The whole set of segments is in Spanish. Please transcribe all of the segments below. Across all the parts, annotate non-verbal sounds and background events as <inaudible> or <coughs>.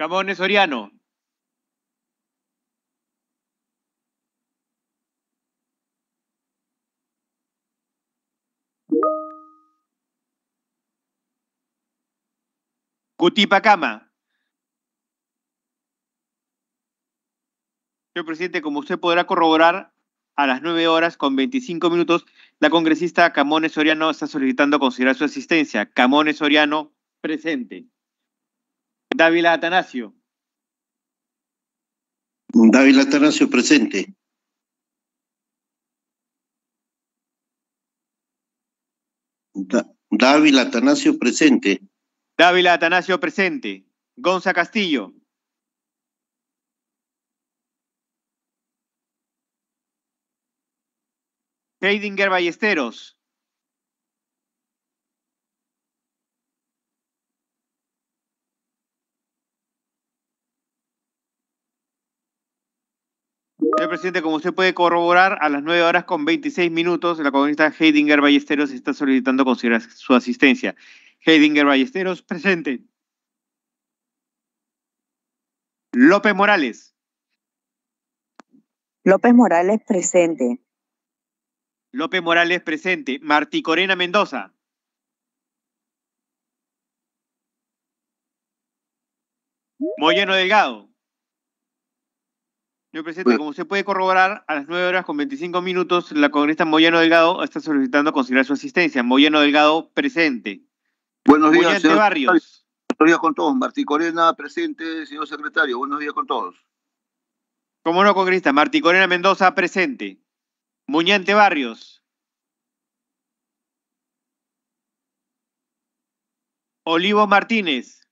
Camones Soriano. Cutipacama. Señor presidente, como usted podrá corroborar, a las 9 horas con 25 minutos, la congresista Camones Soriano está solicitando considerar su asistencia. Camones Soriano, presente. Dávila Atanasio. Dávila Atanasio presente. Dávila Atanasio presente. Dávila Atanasio presente. Gonza Castillo. Heidinger Ballesteros. Señor presidente, como usted puede corroborar, a las 9 horas con 26 minutos, la comunista Heidinger Ballesteros está solicitando considerar su asistencia. Heidinger Ballesteros, presente. López Morales. López Morales, presente. López Morales, presente. Martí Corena Mendoza. Moyano Delgado. Señor presidente, pues como se puede corroborar, a las 9 horas con 25 minutos, la congresista Moyano Delgado está solicitando considerar su asistencia. Moyano Delgado, presente. Buenos días, señor Barrios. Buenos días con todos. Martí Corena, presente. Señor secretario, buenos días con todos. Como no, congresista. Martí Corena Mendoza, presente. Muñante Barrios. Olivo Martínez.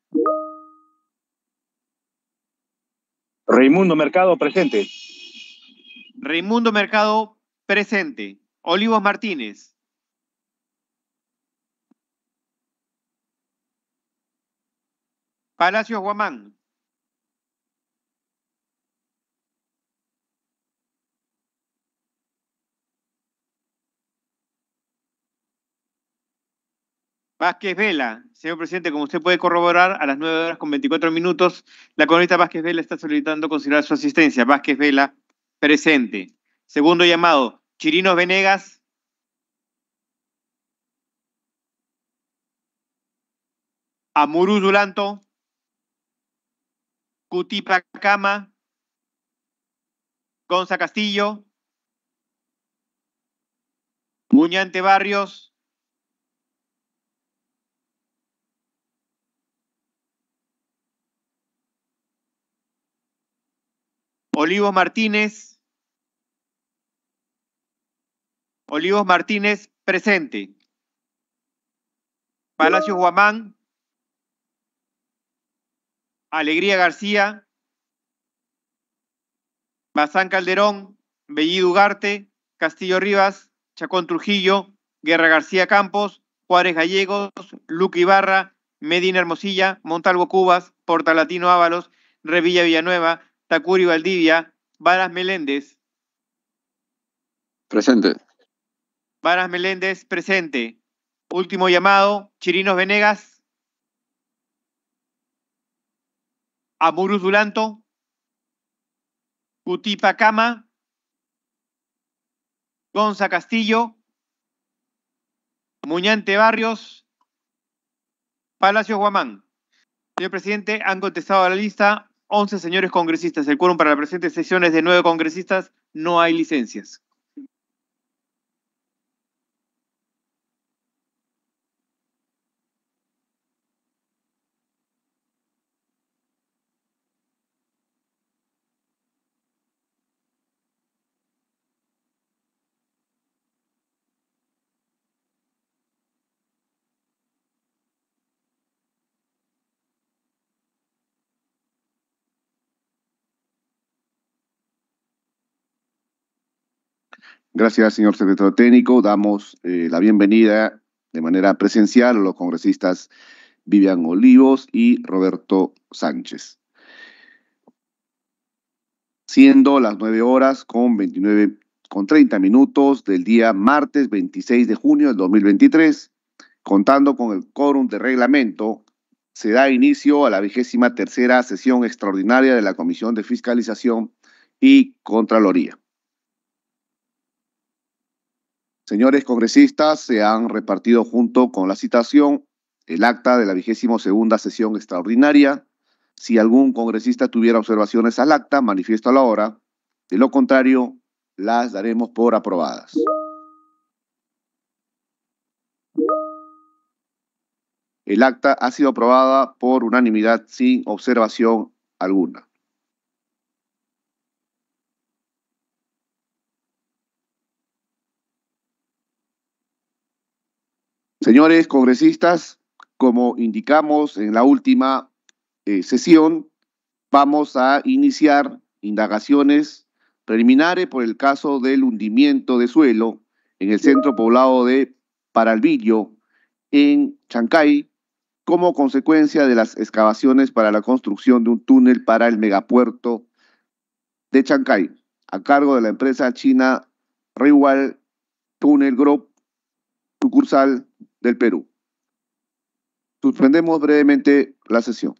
Raimundo Mercado, presente. Raimundo Mercado, presente. Olivos Martínez. Palacios Guamán. Vázquez Vela, señor presidente, como usted puede corroborar, a las 9 horas con 24 minutos, la coronista Vázquez Vela está solicitando considerar su asistencia. Vázquez Vela, presente. Segundo llamado, Chirinos Venegas. Amurú Dulanto. Cutipacama. Gonza Castillo. Muñante Barrios. Olivos Martínez. Olivos Martínez, presente. Palacio Guamán. Alegría García. Bazán Calderón. Bellido Ugarte. Castillo Rivas. Chacón Trujillo. Guerra García Campos. Juárez Gallegos. Luque Ibarra. Medina Hermosilla. Montalvo Cubas. Portalatino Ábalos. Revilla Villanueva. Takuri Valdivia, Varas Meléndez. Presente. Varas Meléndez, presente. Último llamado, Chirinos Venegas. Amurus Dulanto. Cutipacama. Gonza Castillo. Muñante Barrios. Palacio Guamán. Señor presidente, han contestado a la lista 11 señores congresistas. El quórum para la presente sesión es de 9 congresistas. No hay licencias. Gracias, señor secretario técnico. Damos eh, la bienvenida de manera presencial a los congresistas Vivian Olivos y Roberto Sánchez. Siendo las nueve horas con 29 con 30 minutos del día martes 26 de junio del 2023, contando con el quórum de reglamento, se da inicio a la vigésima tercera sesión extraordinaria de la Comisión de Fiscalización y Contraloría. Señores congresistas, se han repartido junto con la citación el acta de la vigésimo segunda sesión extraordinaria. Si algún congresista tuviera observaciones al acta, manifiesto a la hora. De lo contrario, las daremos por aprobadas. El acta ha sido aprobada por unanimidad sin observación alguna. Señores congresistas, como indicamos en la última eh, sesión, vamos a iniciar indagaciones preliminares por el caso del hundimiento de suelo en el centro poblado de Paralvillo, en Chancay, como consecuencia de las excavaciones para la construcción de un túnel para el megapuerto de Chancay, a cargo de la empresa china Rewal Tunnel Group, sucursal del Perú. Suspendemos brevemente la sesión.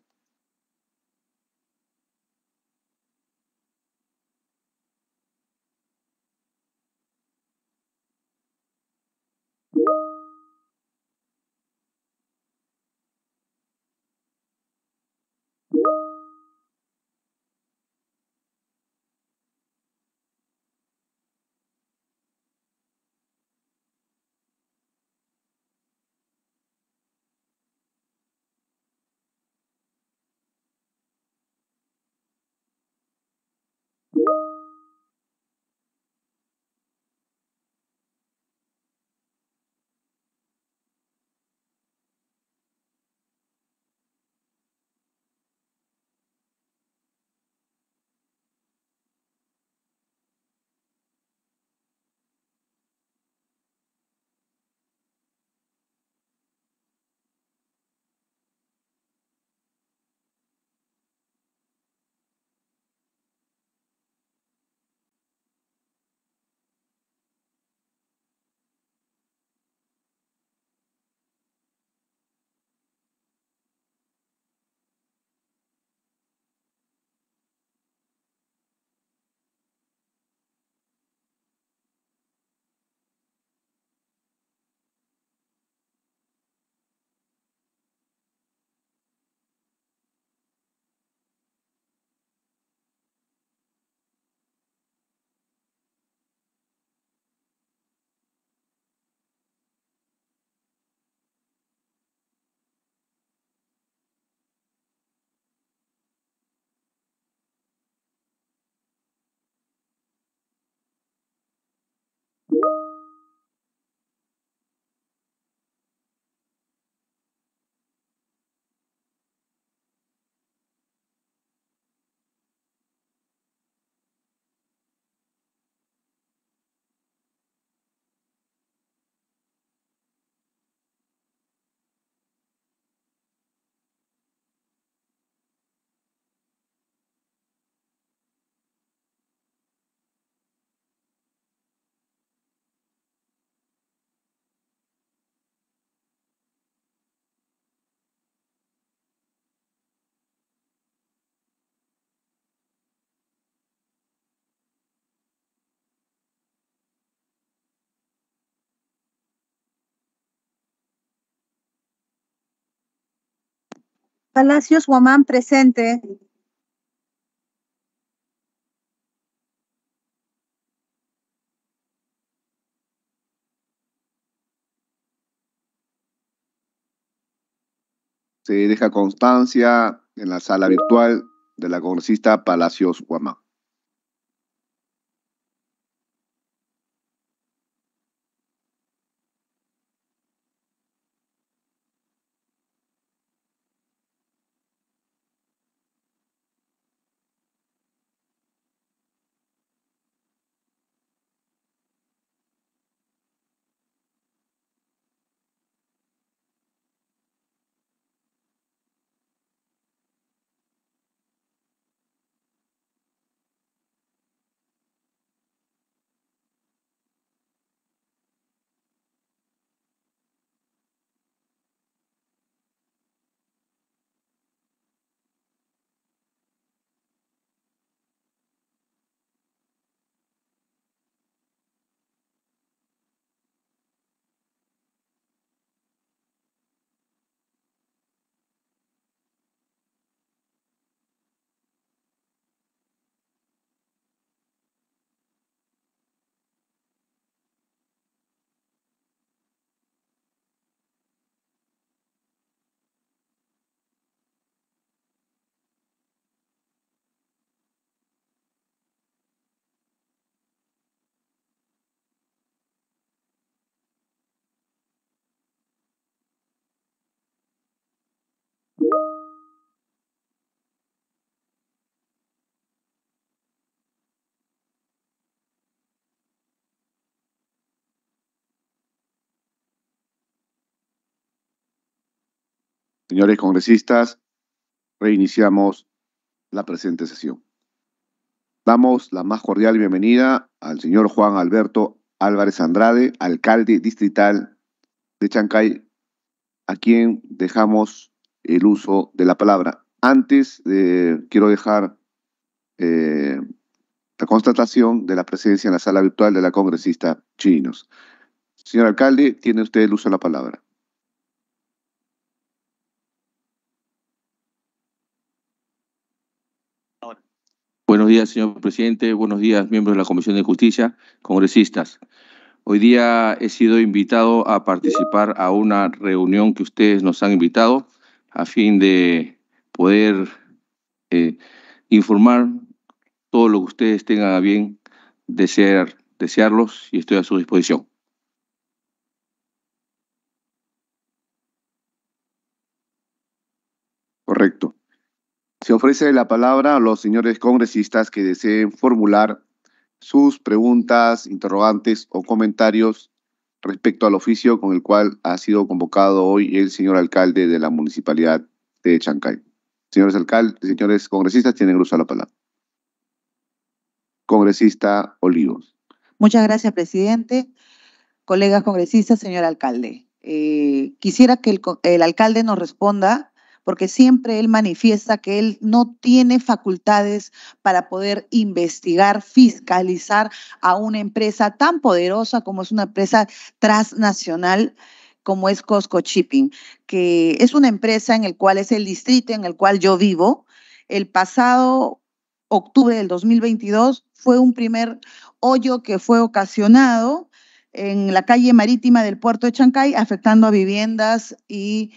Palacios Guamán presente. Se deja constancia en la sala virtual de la congresista Palacios Guamán. Señores congresistas, reiniciamos la presente sesión. Damos la más cordial bienvenida al señor Juan Alberto Álvarez Andrade, alcalde distrital de Chancay, a quien dejamos el uso de la palabra. Antes quiero dejar eh, la constatación de la presencia en la sala virtual de la congresista Chinos. Señor alcalde, tiene usted el uso de la palabra. Buenos días, señor presidente. Buenos días, miembros de la Comisión de Justicia, congresistas. Hoy día he sido invitado a participar a una reunión que ustedes nos han invitado a fin de poder eh, informar todo lo que ustedes tengan a bien desear, desearlos y estoy a su disposición. Correcto. Se ofrece la palabra a los señores congresistas que deseen formular sus preguntas, interrogantes o comentarios respecto al oficio con el cual ha sido convocado hoy el señor alcalde de la municipalidad de Chancay. Señores alcaldes, señores congresistas, tienen uso la palabra. Congresista Olivos. Muchas gracias, presidente. Colegas congresistas, señor alcalde. Eh, quisiera que el alcalde nos responda porque siempre él manifiesta que él no tiene facultades para poder investigar, fiscalizar a una empresa tan poderosa como es una empresa transnacional como es Costco Shipping, que es una empresa en el cual es el distrito en el cual yo vivo. El pasado octubre del 2022 fue un primer hoyo que fue ocasionado en la calle marítima del puerto de Chancay, afectando a viviendas y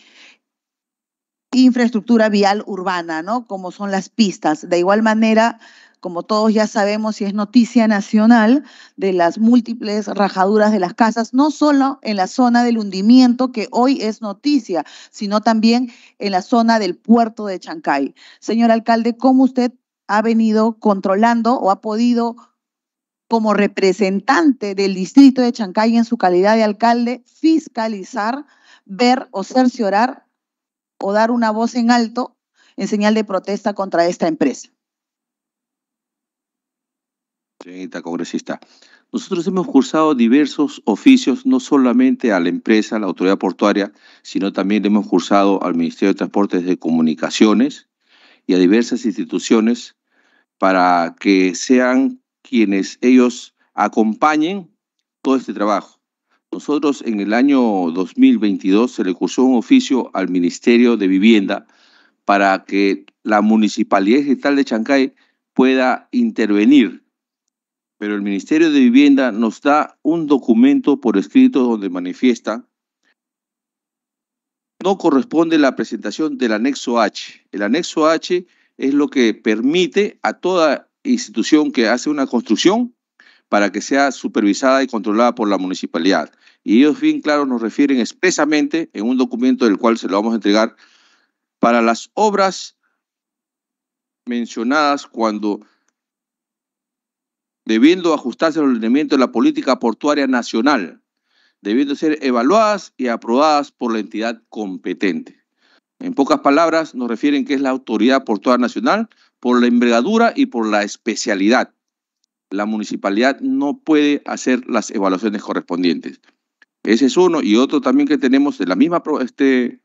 infraestructura vial urbana, ¿no? Como son las pistas. De igual manera, como todos ya sabemos y es noticia nacional, de las múltiples rajaduras de las casas, no solo en la zona del hundimiento, que hoy es noticia, sino también en la zona del puerto de Chancay. Señor alcalde, ¿cómo usted ha venido controlando o ha podido, como representante del distrito de Chancay en su calidad de alcalde, fiscalizar, ver o cerciorar o dar una voz en alto en señal de protesta contra esta empresa. Señorita congresista, nosotros hemos cursado diversos oficios, no solamente a la empresa, a la autoridad portuaria, sino también hemos cursado al Ministerio de Transportes de Comunicaciones y a diversas instituciones para que sean quienes ellos acompañen todo este trabajo. Nosotros en el año 2022 se le cursó un oficio al Ministerio de Vivienda para que la Municipalidad Digital de Chancay pueda intervenir. Pero el Ministerio de Vivienda nos da un documento por escrito donde manifiesta no corresponde la presentación del anexo H. El anexo H es lo que permite a toda institución que hace una construcción para que sea supervisada y controlada por la municipalidad. Y ellos bien claro nos refieren expresamente en un documento del cual se lo vamos a entregar para las obras mencionadas cuando debiendo ajustarse al ordenamiento de la política portuaria nacional, debiendo ser evaluadas y aprobadas por la entidad competente. En pocas palabras, nos refieren que es la Autoridad Portuaria Nacional por la envergadura y por la especialidad la municipalidad no puede hacer las evaluaciones correspondientes. Ese es uno. Y otro también que tenemos de la misma este,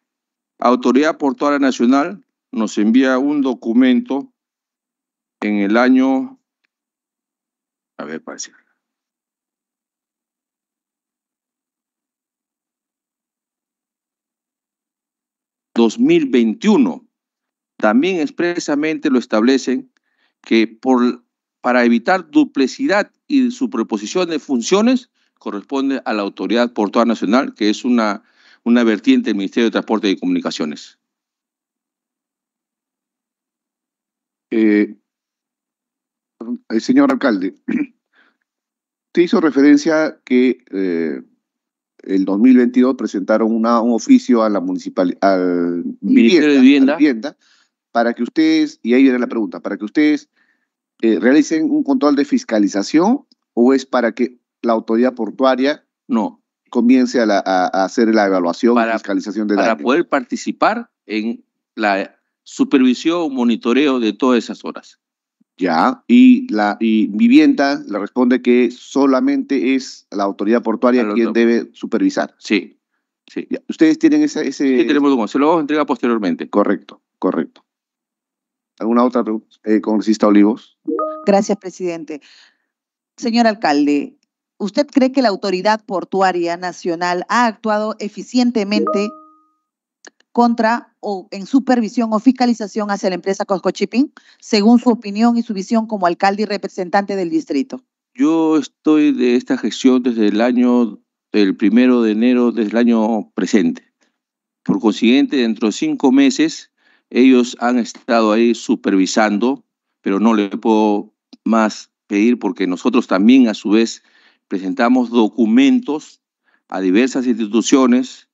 Autoridad Portuaria Nacional, nos envía un documento en el año, a ver, parece. ...2021... también expresamente lo establecen que por para evitar duplicidad y superposición de funciones corresponde a la Autoridad Portuaria Nacional, que es una, una vertiente del Ministerio de Transporte y Comunicaciones. Eh, eh, señor alcalde, <clears throat> usted hizo referencia que eh, el 2022 presentaron un oficio a la municipal, al Ministerio de vivienda, para que ustedes, y ahí viene la pregunta, para que ustedes eh, realicen un control de fiscalización o es para que la autoridad portuaria no comience a, hacer la evaluación de fiscalización de para Para poder participar en la supervisión, monitoreo de todas esas horas. Ya, y la vivienda le responde que solamente es la autoridad portuaria quien debe supervisar. Sí, sí. ¿Ustedes tienen ese, ese...? Sí, tenemos un se lo vamos a entregar posteriormente. Correcto, correcto. ¿Alguna otra pregunta, eh, congresista Olivos? Gracias, presidente. Señor alcalde, ¿usted cree que la autoridad portuaria nacional ha actuado eficientemente contra o en supervisión o fiscalización hacia la empresa Cosco Shipping, según su opinión y su visión como alcalde y representante del distrito? Yo estoy de esta gestión desde el año, el primero de enero del año presente. Por consiguiente, dentro de cinco meses ellos han estado ahí supervisando, pero no le puedo más pedir porque nosotros también a su vez presentamos documentos a diversas instituciones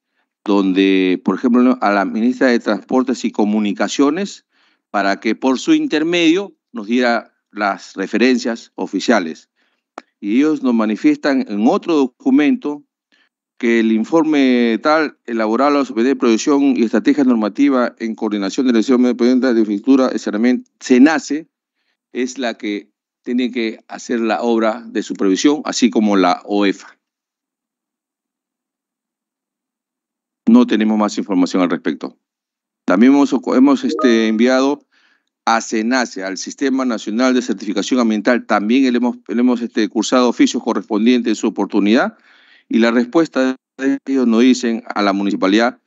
donde, por ejemplo, a la ministra de Transportes y Comunicaciones, para que por su intermedio nos diera las referencias oficiales. Y ellos nos manifiestan en otro documento que el informe tal, elaborado a la de Producción y Estrategia Normativa en coordinación de la Dirección Independiente de Infraestructura, es la que tiene que hacer la obra de supervisión, así como la OEFA. No tenemos más información al respecto. También hemos, este, enviado a SENACE, al Sistema Nacional de Certificación Ambiental, también le hemos, este, cursado oficios correspondientes en su oportunidad, y la respuesta de ellos nos dicen a la municipalidad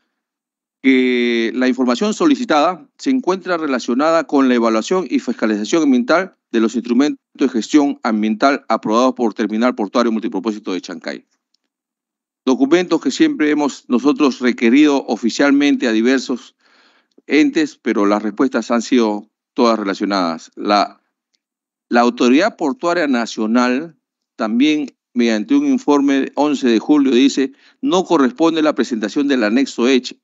que la información solicitada se encuentra relacionada con la evaluación y fiscalización ambiental de los instrumentos de gestión ambiental aprobados por Terminal Portuario Multipropósito de Chancay. Documentos que siempre hemos nosotros requerido oficialmente a diversos entes, pero las respuestas han sido todas relacionadas. La, la Autoridad Portuaria Nacional también mediante un informe 11 de julio, dice, no corresponde la presentación del anexo H.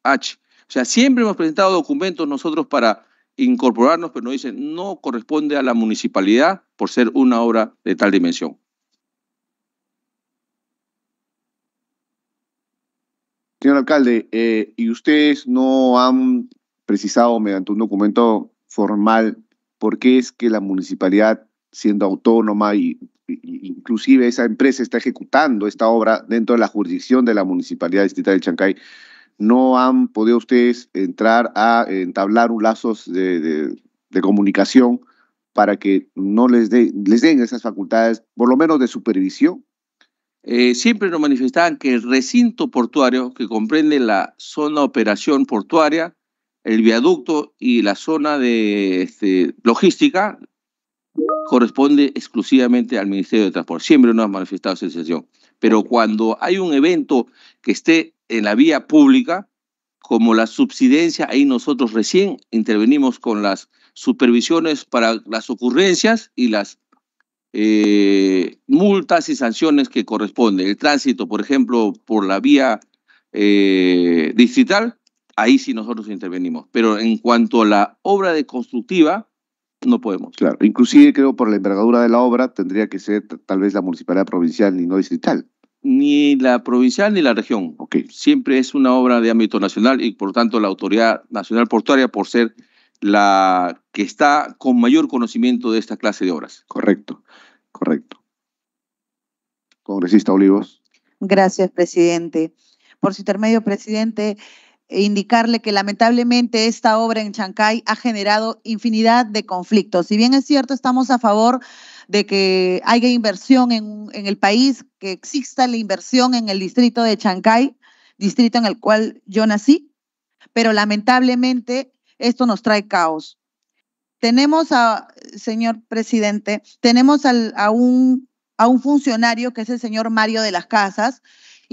O sea, siempre hemos presentado documentos nosotros para incorporarnos, pero nos dicen, no corresponde a la municipalidad por ser una obra de tal dimensión. Señor alcalde, eh, ¿y ustedes no han precisado mediante un documento formal por qué es que la municipalidad, siendo autónoma y inclusive esa empresa está ejecutando esta obra dentro de la jurisdicción de la Municipalidad Distrital de Chancay, ¿no han podido ustedes entrar a entablar un lazos de, comunicación para que no les, les den esas facultades, por lo menos de supervisión? Eh, siempre nos manifestaban que el recinto portuario, que comprende la zona operación portuaria, el viaducto y la zona de este, logística, corresponde exclusivamente al Ministerio de Transporte. Siempre nos ha manifestado sensación. Pero cuando hay un evento que esté en la vía pública, como la subsidencia, ahí nosotros recién intervenimos con las supervisiones para las ocurrencias y las eh, multas y sanciones que corresponden. El tránsito, por ejemplo, por la vía eh, distrital, ahí sí nosotros intervenimos. Pero en cuanto a la obra de constructiva, no podemos. Claro, inclusive creo por la envergadura de la obra tendría que ser tal vez la municipalidad provincial y no distrital. Ni la provincial ni la región. Okay. Siempre es una obra de ámbito nacional y por tanto la Autoridad Nacional Portuaria, por ser la que está con mayor conocimiento de esta clase de obras. Correcto, correcto. Congresista Olivos. Gracias, presidente. Por su intermedio, presidente, e indicarle que lamentablemente esta obra en Chancay ha generado infinidad de conflictos. Si bien es cierto, estamos a favor de que haya inversión en, el país, que exista la inversión en el distrito de Chancay, distrito en el cual yo nací, pero lamentablemente esto nos trae caos. Tenemos a, señor presidente, tenemos a un funcionario que es el señor Mario de las Casas,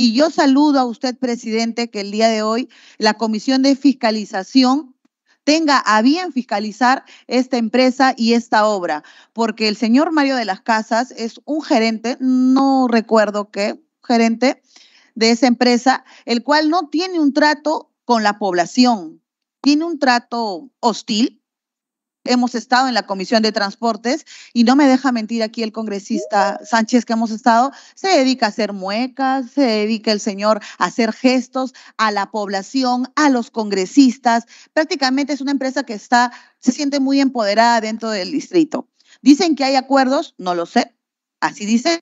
y yo saludo a usted, presidente, que el día de hoy la Comisión de Fiscalización tenga a bien fiscalizar esta empresa y esta obra, porque el señor Mario de las Casas es un gerente, no recuerdo qué gerente de esa empresa, el cual no tiene un trato con la población, tiene un trato hostil hemos estado en la Comisión de Transportes y no me deja mentir aquí el congresista Sánchez que hemos estado, se dedica a hacer muecas, se dedica el señor a hacer gestos a la población, a los congresistas. Prácticamente es una empresa que está, se siente muy empoderada dentro del distrito. Dicen que hay acuerdos, no lo sé, así dicen,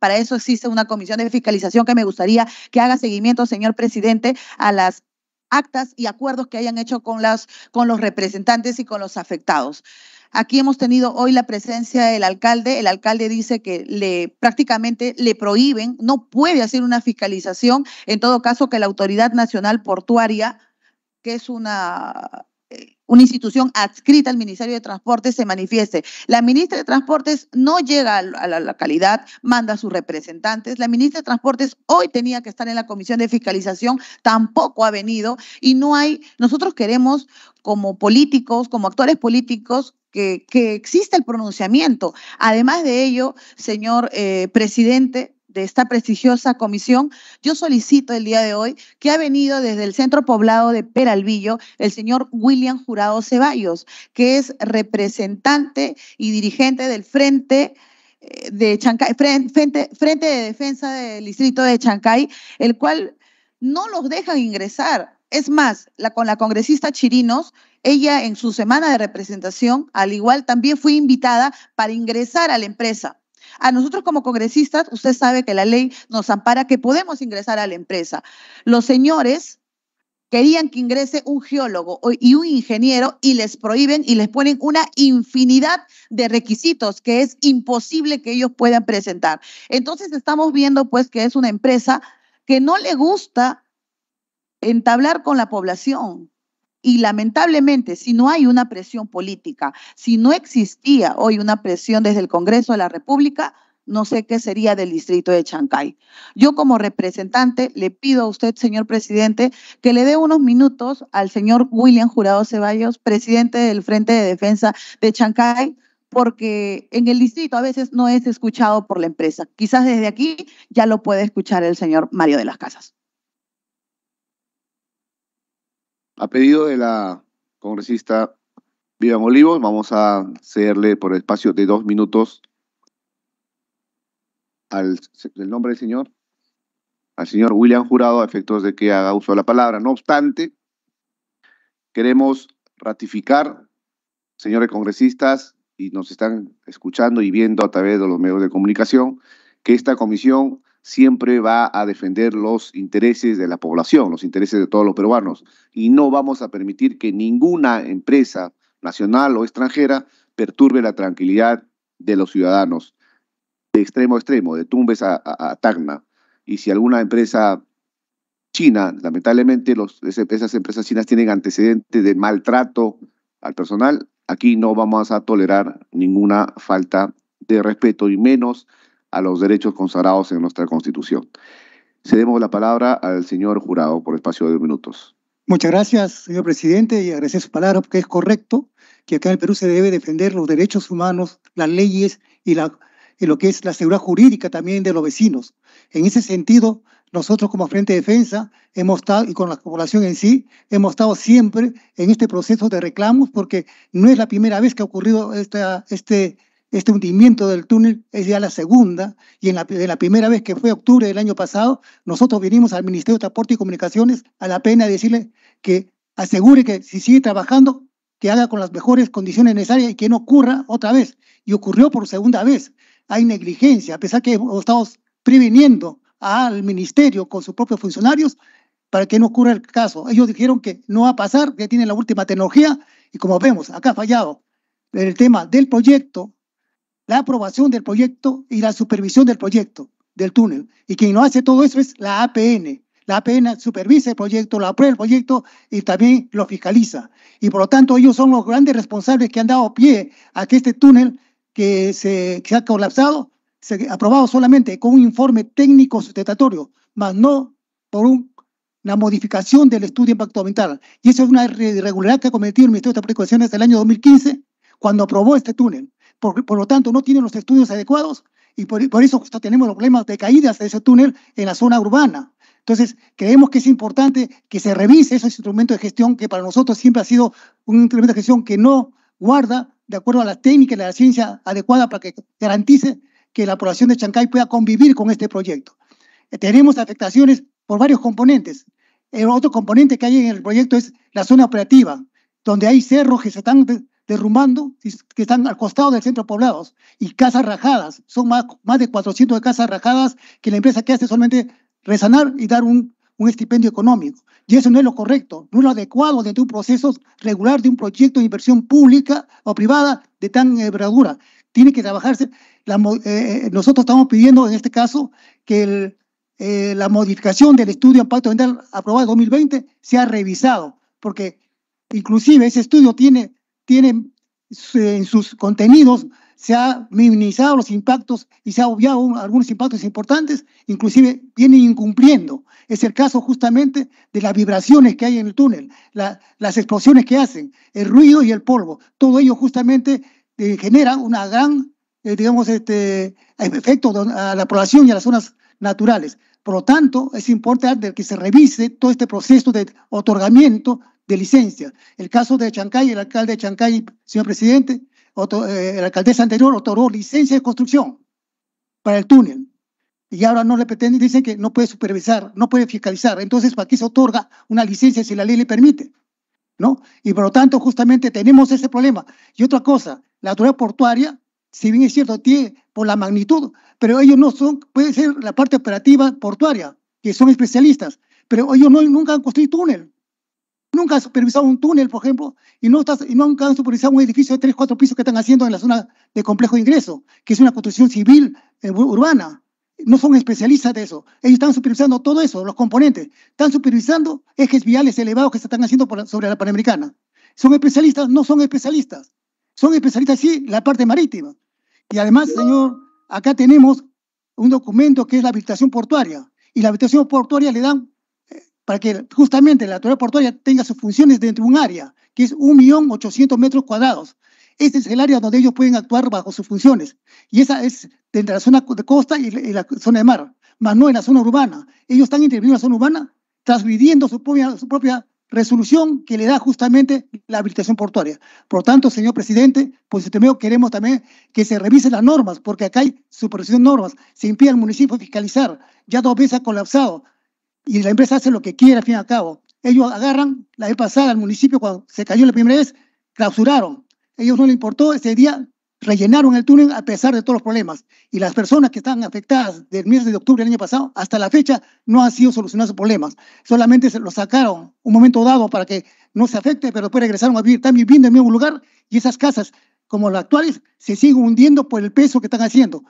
para eso existe una comisión de fiscalización que me gustaría que haga seguimiento, señor presidente, a las actas y acuerdos que hayan hecho con, las, con los representantes y con los afectados. Aquí hemos tenido hoy la presencia del alcalde. El alcalde dice que le prácticamente le prohíben, no puede hacer una fiscalización, en todo caso que la Autoridad Nacional Portuaria que es una una institución adscrita al Ministerio de Transportes se manifieste. La ministra de Transportes no llega a la localidad, manda a sus representantes. La ministra de Transportes hoy tenía que estar en la Comisión de Fiscalización, tampoco ha venido y no hay, nosotros queremos como políticos, como actores políticos, que, exista el pronunciamiento. Además de ello, señor eh, presidente, de esta prestigiosa comisión, yo solicito el día de hoy que ha venido desde el centro poblado de Peralvillo el señor William Jurado Ceballos, que es representante y dirigente del Frente eh, de Chancay, Frente, Frente de Defensa del Distrito de Chancay, el cual no los deja ingresar. Es más, la, con la congresista Chirinos, ella en su semana de representación, al igual también fue invitada para ingresar a la empresa a nosotros como congresistas, usted sabe que la ley nos ampara que podemos ingresar a la empresa. Los señores querían que ingrese un geólogo y un ingeniero y les prohíben y les ponen una infinidad de requisitos que es imposible que ellos puedan presentar. Entonces estamos viendo pues que es una empresa que no le gusta entablar con la población, y lamentablemente, si no hay una presión política, si no existía hoy una presión desde el Congreso de la República, no sé qué sería del distrito de Chancay. Yo como representante le pido a usted, señor presidente, que le dé unos minutos al señor William Jurado Ceballos, presidente del Frente de Defensa de Chancay, porque en el distrito a veces no es escuchado por la empresa. Quizás desde aquí ya lo puede escuchar el señor Mario de las Casas. a pedido de la congresista Vivian Olivos, vamos a cederle por el espacio de dos minutos al nombre del señor, al señor William Jurado, a efectos de que haga uso de la palabra. No obstante, queremos ratificar, señores congresistas, y nos están escuchando y viendo a través de los medios de comunicación, que esta comisión siempre va a defender los intereses de la población, los intereses de todos los peruanos. Y no vamos a permitir que ninguna empresa nacional o extranjera perturbe la tranquilidad de los ciudadanos, de extremo a extremo, de Tumbes a, Tacna. Y si alguna empresa china, lamentablemente esas empresas chinas tienen antecedentes de maltrato al personal, aquí no vamos a tolerar ninguna falta de respeto y menos a los derechos consagrados en nuestra Constitución. Cedemos la palabra al señor jurado por espacio de dos minutos. Muchas gracias, señor presidente, y agradecer su palabra porque es correcto que acá en el Perú se debe defender los derechos humanos, las leyes y, la, lo que es la seguridad jurídica también de los vecinos. En ese sentido, nosotros como Frente de Defensa hemos estado, y con la población en sí, hemos estado siempre en este proceso de reclamos porque no es la primera vez que ha ocurrido esta, este este hundimiento del túnel es ya la segunda y en la, primera vez que fue octubre del año pasado, nosotros vinimos al Ministerio de Transporte y Comunicaciones a la pena decirle que asegure que si sigue trabajando, que haga con las mejores condiciones necesarias y que no ocurra otra vez. Y ocurrió por segunda vez. Hay negligencia, a pesar que estamos estado previniendo al ministerio con sus propios funcionarios para que no ocurra el caso. Ellos dijeron que no va a pasar, que tienen la última tecnología y como vemos, acá ha fallado. El tema del proyecto, la aprobación del proyecto y la supervisión del proyecto del túnel. Y quien no hace todo eso es la APN. La APN supervisa el proyecto, la aprueba el proyecto y también lo fiscaliza. Y por lo tanto ellos son los grandes responsables que han dado pie a que este túnel que se, que ha colapsado, se ha aprobado solamente con un informe técnico sustentatorio, más no por una modificación del estudio de impacto ambiental. Y eso es una irregularidad que ha cometido el Ministerio de desde el año 2015 cuando aprobó este túnel por, lo tanto no tienen los estudios adecuados y por, eso tenemos los problemas de caídas de ese túnel en la zona urbana. Entonces, creemos que es importante que se revise ese instrumento de gestión que para nosotros siempre ha sido un instrumento de gestión que no guarda de acuerdo a la técnica y la ciencia adecuada para que garantice que la población de Chancay pueda convivir con este proyecto. Eh, tenemos afectaciones por varios componentes. El otro componente que hay en el proyecto es la zona operativa, donde hay cerros que se están derrumbando, que están al costado del centro poblados, y casas rajadas, son más, más de 400 de casas rajadas que la empresa que hace solamente resanar y dar un, un estipendio económico. Y eso no es lo correcto, no es lo adecuado dentro de un proceso regular de un proyecto de inversión pública o privada de tan envergadura. Tiene que trabajarse. Eh, eh, nosotros estamos pidiendo, en este caso, que eh, la modificación del estudio de impacto ambiental aprobado en 2020 sea revisado, porque inclusive ese estudio tiene tiene eh, en sus contenidos se ha minimizado los impactos y se ha obviado algunos impactos importantes, inclusive vienen incumpliendo. Es el caso justamente de las vibraciones que hay en el túnel, las explosiones que hacen, el ruido y el polvo. Todo ello justamente eh, genera una gran, eh, digamos, este, efecto a la población y a las zonas naturales. Por lo tanto, es importante que se revise todo este proceso de otorgamiento de licencia. El caso de Chancay, el alcalde de Chancay, señor presidente, eh, el eh, la alcaldesa anterior otorgó licencia de construcción para el túnel. Y ahora no le pretenden, dicen que no puede supervisar, no puede fiscalizar. Entonces, ¿para qué se otorga una licencia si la ley le permite? ¿No? Y por lo tanto, justamente tenemos ese problema. Y otra cosa, la autoridad portuaria, si bien es cierto, tiene por la magnitud, pero ellos no son, puede ser la parte operativa portuaria, que son especialistas, pero ellos no, nunca han construido túnel nunca han supervisado un túnel, por ejemplo, y, no estás, nunca han supervisado un edificio de tres, cuatro pisos que están haciendo en la zona de complejo de ingreso, que es una construcción civil eh, urbana. No son especialistas de eso. Ellos están supervisando todo eso, los componentes. Están supervisando ejes viales elevados que se están haciendo sobre la Panamericana. ¿Son especialistas? No son especialistas. Son especialistas, sí, la parte marítima. Y además, señor, acá tenemos un documento que es la habilitación portuaria. Y la habitación portuaria le dan para que justamente la autoridad portuaria tenga sus funciones dentro de un área, que es 1.800.000 metros cuadrados. Este es el área donde ellos pueden actuar bajo sus funciones. Y esa es dentro de la zona de costa y la, zona de mar, más no en la zona urbana. Ellos están interviniendo en la zona urbana, trasvidiendo su propia, su propia resolución que le da justamente la habilitación portuaria. Por lo tanto, señor presidente, pues queremos también que se revisen las normas, porque acá hay supervisión de normas. Se impide al municipio fiscalizar. Ya dos veces ha colapsado y la empresa hace lo que quiere al fin y al cabo. Ellos agarran, la vez pasada al municipio cuando se cayó la primera vez, clausuraron. Ellos no le importó, ese día rellenaron el túnel a pesar de todos los problemas. Y las personas que estaban afectadas del mes de octubre del año pasado hasta la fecha no han sido solucionados sus problemas. Solamente se los sacaron un momento dado para que no se afecte, pero después regresaron a vivir Están viviendo en el mismo lugar y esas casas, como las actuales, se siguen hundiendo por el peso que están haciendo.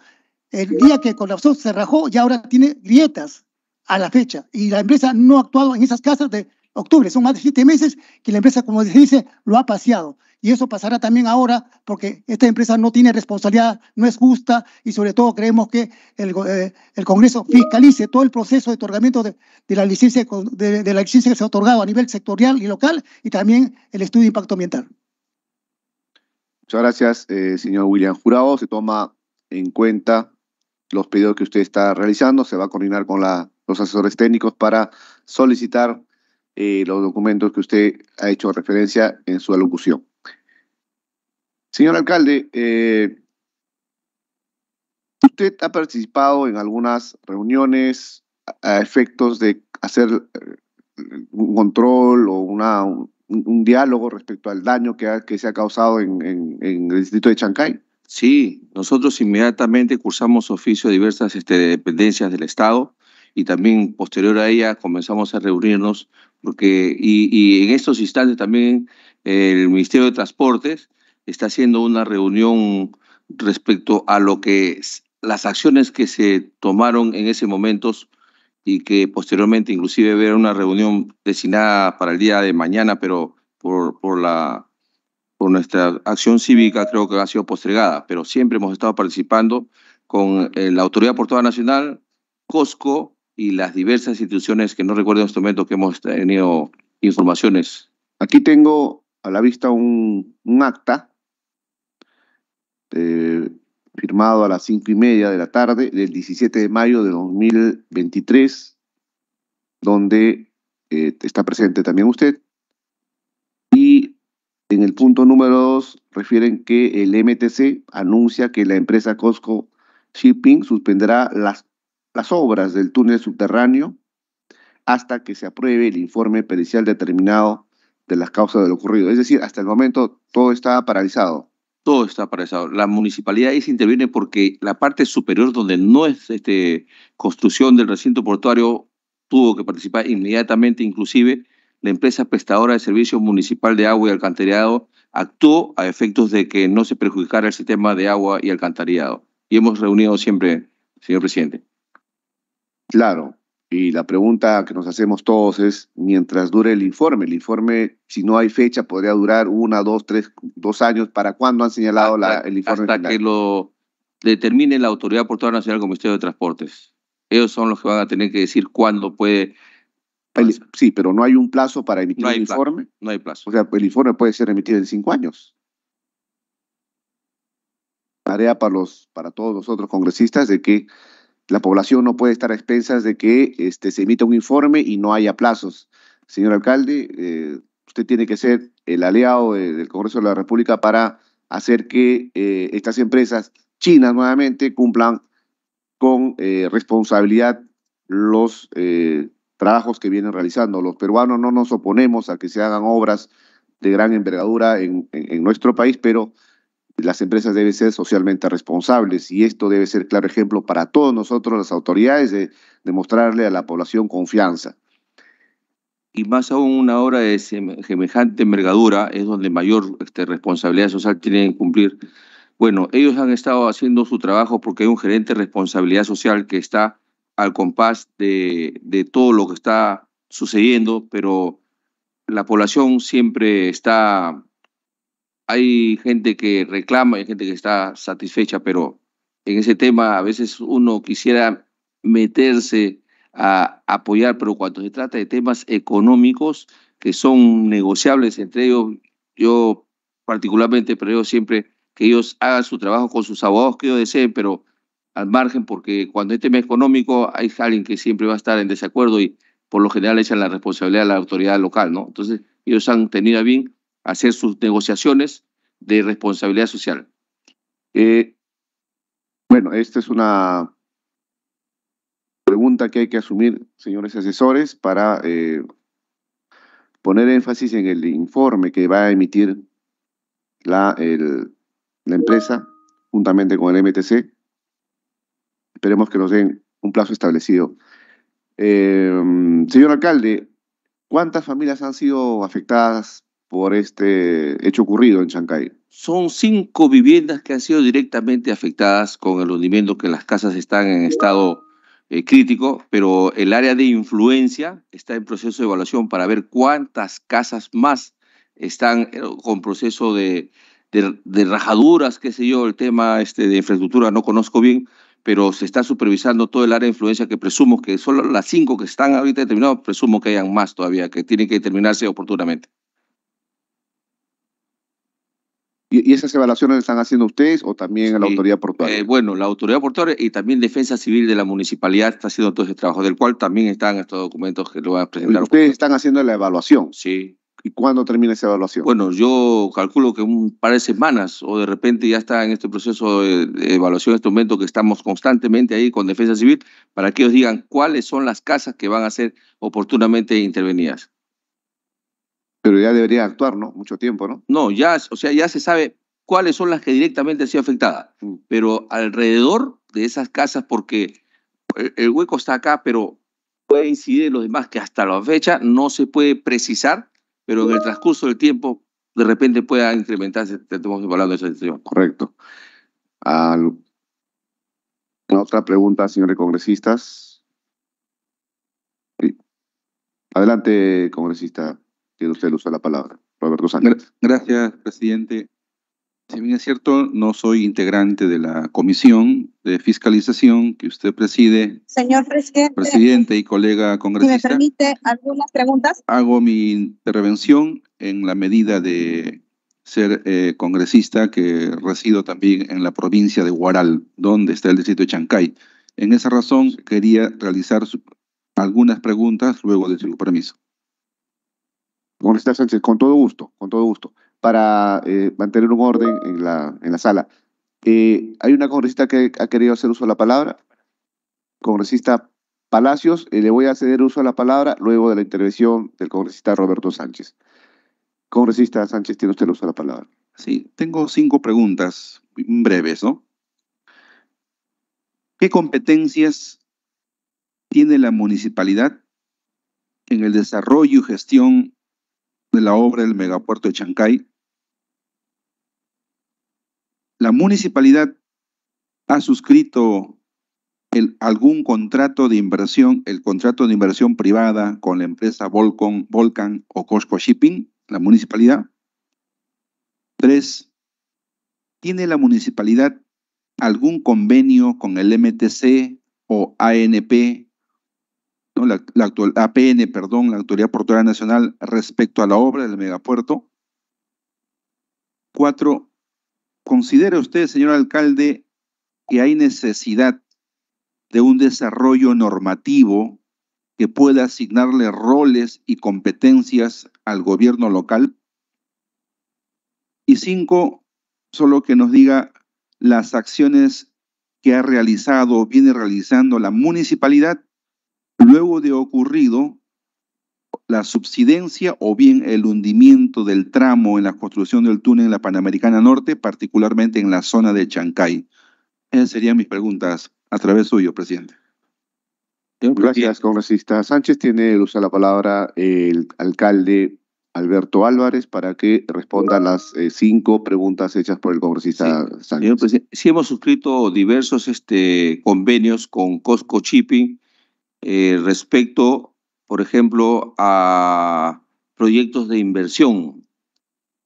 El día que colapsó se rajó y ahora tiene grietas a la fecha. Y la empresa no ha actuado en esas casas de octubre. Son más de siete meses que la empresa, como se dice, lo ha paseado. Y eso pasará también ahora porque esta empresa no tiene responsabilidad, no es justa y sobre todo creemos que el, eh, Congreso fiscalice todo el proceso de otorgamiento de, la licencia, de, la licencia que se ha otorgado a nivel sectorial y local y también el estudio de impacto ambiental. Muchas gracias, eh, señor William Jurado. Se toma en cuenta los pedidos que usted está realizando, se va a coordinar con la los asesores técnicos para solicitar eh, los documentos que usted ha hecho referencia en su alocución. Señor alcalde, eh, usted ha participado en algunas reuniones a efectos de hacer eh, un control o una, un, diálogo respecto al daño que, que se ha causado en, el distrito de Chancay. Sí, nosotros inmediatamente cursamos oficio a diversas este, dependencias del Estado y también posterior a ella comenzamos a reunirnos porque y, en estos instantes también eh, el Ministerio de Transportes está haciendo una reunión respecto a lo que las acciones que se tomaron en ese momento y que posteriormente inclusive verá una reunión destinada para el día de mañana, pero por, por, la, por nuestra acción cívica creo que ha sido postergada, pero siempre hemos estado participando con eh, la Autoridad Portuaria Nacional, COSCO, y las diversas instituciones que no recuerdo en este momento que hemos tenido informaciones. Aquí tengo a la vista un, acta eh, firmado a las cinco y media de la tarde del 17 de mayo de 2023, donde eh, está presente también usted. Y en el punto número dos refieren que el MTC anuncia que la empresa Costco Shipping suspenderá las las obras del túnel subterráneo hasta que se apruebe el informe pericial determinado de las causas del ocurrido. Es decir, hasta el momento todo está paralizado. Todo está paralizado. La municipalidad ahí se interviene porque la parte superior donde no es este, construcción del recinto portuario tuvo que participar inmediatamente, inclusive la empresa prestadora de servicio municipal de agua y alcantarillado actuó a efectos de que no se perjudicara el sistema de agua y alcantarillado. Y hemos reunido siempre, señor presidente. Claro, y la pregunta que nos hacemos todos es, mientras dure el informe, el informe, si no hay fecha, podría durar una, dos, tres, dos años, ¿para cuándo han señalado la, el informe? Hasta que lo determine la Autoridad Portuaria Nacional del Ministerio de Transportes. Ellos son los que van a tener que decir cuándo puede... sí, pero no hay un plazo para emitir el informe. no hay plazo. O sea, el informe puede ser emitido en cinco años. Tarea para, los, para todos nosotros congresistas de que la población no puede estar a expensas de que este, se emita un informe y no haya plazos. Señor alcalde, eh, usted tiene que ser el aliado del Congreso de la República para hacer que eh, estas empresas chinas nuevamente cumplan con eh, responsabilidad los trabajos que vienen realizando. Los peruanos no nos oponemos a que se hagan obras de gran envergadura en nuestro país, pero las empresas deben ser socialmente responsables y esto debe ser claro ejemplo para todos nosotros, las autoridades, de mostrarle a la población confianza. Y más aún una hora de semejante envergadura es donde mayor este, responsabilidad social tienen que cumplir. Bueno, ellos han estado haciendo su trabajo porque hay un gerente de responsabilidad social que está al compás de, de todo lo que está sucediendo, pero la población siempre está hay gente que reclama, hay gente que está satisfecha, pero en ese tema a veces uno quisiera meterse a apoyar, pero cuando se trata de temas económicos que son negociables entre ellos, yo particularmente, pero siempre que ellos hagan su trabajo con sus abogados que ellos deseen, pero al margen, porque cuando hay tema económico hay alguien que siempre va a estar en desacuerdo y por lo general echan la responsabilidad a la autoridad local, ¿no? Entonces, ellos han tenido bien hacer sus negociaciones de responsabilidad social. Eh, bueno, esta es una pregunta que hay que asumir, señores asesores, para eh, poner énfasis en el informe que va a emitir la, la empresa juntamente con el MTC. Esperemos que nos den un plazo establecido. Eh, señor alcalde, ¿cuántas familias han sido afectadas por este hecho ocurrido en Chancay. Son cinco viviendas que han sido directamente afectadas con el hundimiento, que las casas están en estado eh, crítico, pero el área de influencia está en proceso de evaluación para ver cuántas casas más están eh, con proceso de, rajaduras, qué sé yo, el tema este, de infraestructura no conozco bien, pero se está supervisando todo el área de influencia que presumo que solo las cinco que están ahorita determinadas, presumo que hayan más todavía, que tienen que determinarse oportunamente. ¿Y, esas evaluaciones las están haciendo ustedes o también la autoridad portuaria? Eh, bueno, la autoridad portuaria y también Defensa Civil de la Municipalidad está haciendo todo ese trabajo, del cual también están estos documentos que lo van a presentar. ¿Ustedes están haciendo la evaluación? Sí. ¿Y cuándo termina esa evaluación? Bueno, yo calculo que un par de semanas o de repente ya está en este proceso de, evaluación, este momento que estamos constantemente ahí con Defensa Civil, para que ellos digan cuáles son las casas que van a ser oportunamente intervenidas. Pero ya debería actuar, ¿no? Mucho tiempo, ¿no? No, ya, o sea, ya se sabe cuáles son las que directamente han sido afectadas. Mm. Pero alrededor de esas casas, porque el hueco está acá, pero puede incidir en los demás que hasta la fecha no se puede precisar, pero en el transcurso del tiempo de repente pueda incrementarse. Estamos hablando de esa situación. Correcto. Al... otra pregunta, señores congresistas. Adelante, congresista tiene usted usa la palabra. Roberto Sánchez. Gracias, presidente. Si bien es cierto, no soy integrante de la comisión de fiscalización que usted preside. Señor presidente. Presidente y colega congresista. Si me permite algunas preguntas. Hago mi intervención en la medida de ser eh, congresista que resido también en la provincia de Huaral, donde está el distrito de Chancay. En esa razón quería realizar algunas preguntas luego de su permiso. Congresista Sánchez, con todo gusto, con todo gusto, para eh, mantener un orden en la, en la sala. Eh, hay una congresista que ha querido hacer uso de la palabra. Congresista Palacios, eh, le voy a ceder uso de la palabra luego de la intervención del congresista Roberto Sánchez. Congresista Sánchez, tiene usted el uso de la palabra. Sí, tengo cinco preguntas breves, ¿no? ¿Qué competencias tiene la municipalidad en el desarrollo y gestión de la obra del megapuerto de Chancay, la municipalidad ha suscrito algún contrato de inversión, el contrato de inversión privada con la empresa Volcan o Costco Shipping, la municipalidad. Tres, ¿tiene la municipalidad algún convenio con el MTC o ANP la, actual, APN, perdón, la Autoridad Portuaria Nacional respecto a la obra del megapuerto. Cuatro, ¿considera usted, señor alcalde, que hay necesidad de un desarrollo normativo que pueda asignarle roles y competencias al gobierno local? Y cinco, solo que nos diga las acciones que ha realizado o viene realizando la municipalidad luego de ocurrido la subsidencia o bien el hundimiento del tramo en la construcción del túnel en la Panamericana Norte, particularmente en la zona de Chancay. Esas serían mis preguntas a través suyo, presidente. Gracias, congresista Sánchez. Tiene de la palabra el alcalde Alberto Álvarez para que responda las eh, cinco preguntas hechas por el congresista Sánchez. sí hemos suscrito diversos este, convenios con Costco Shipping eh, respecto, por ejemplo, a proyectos de inversión.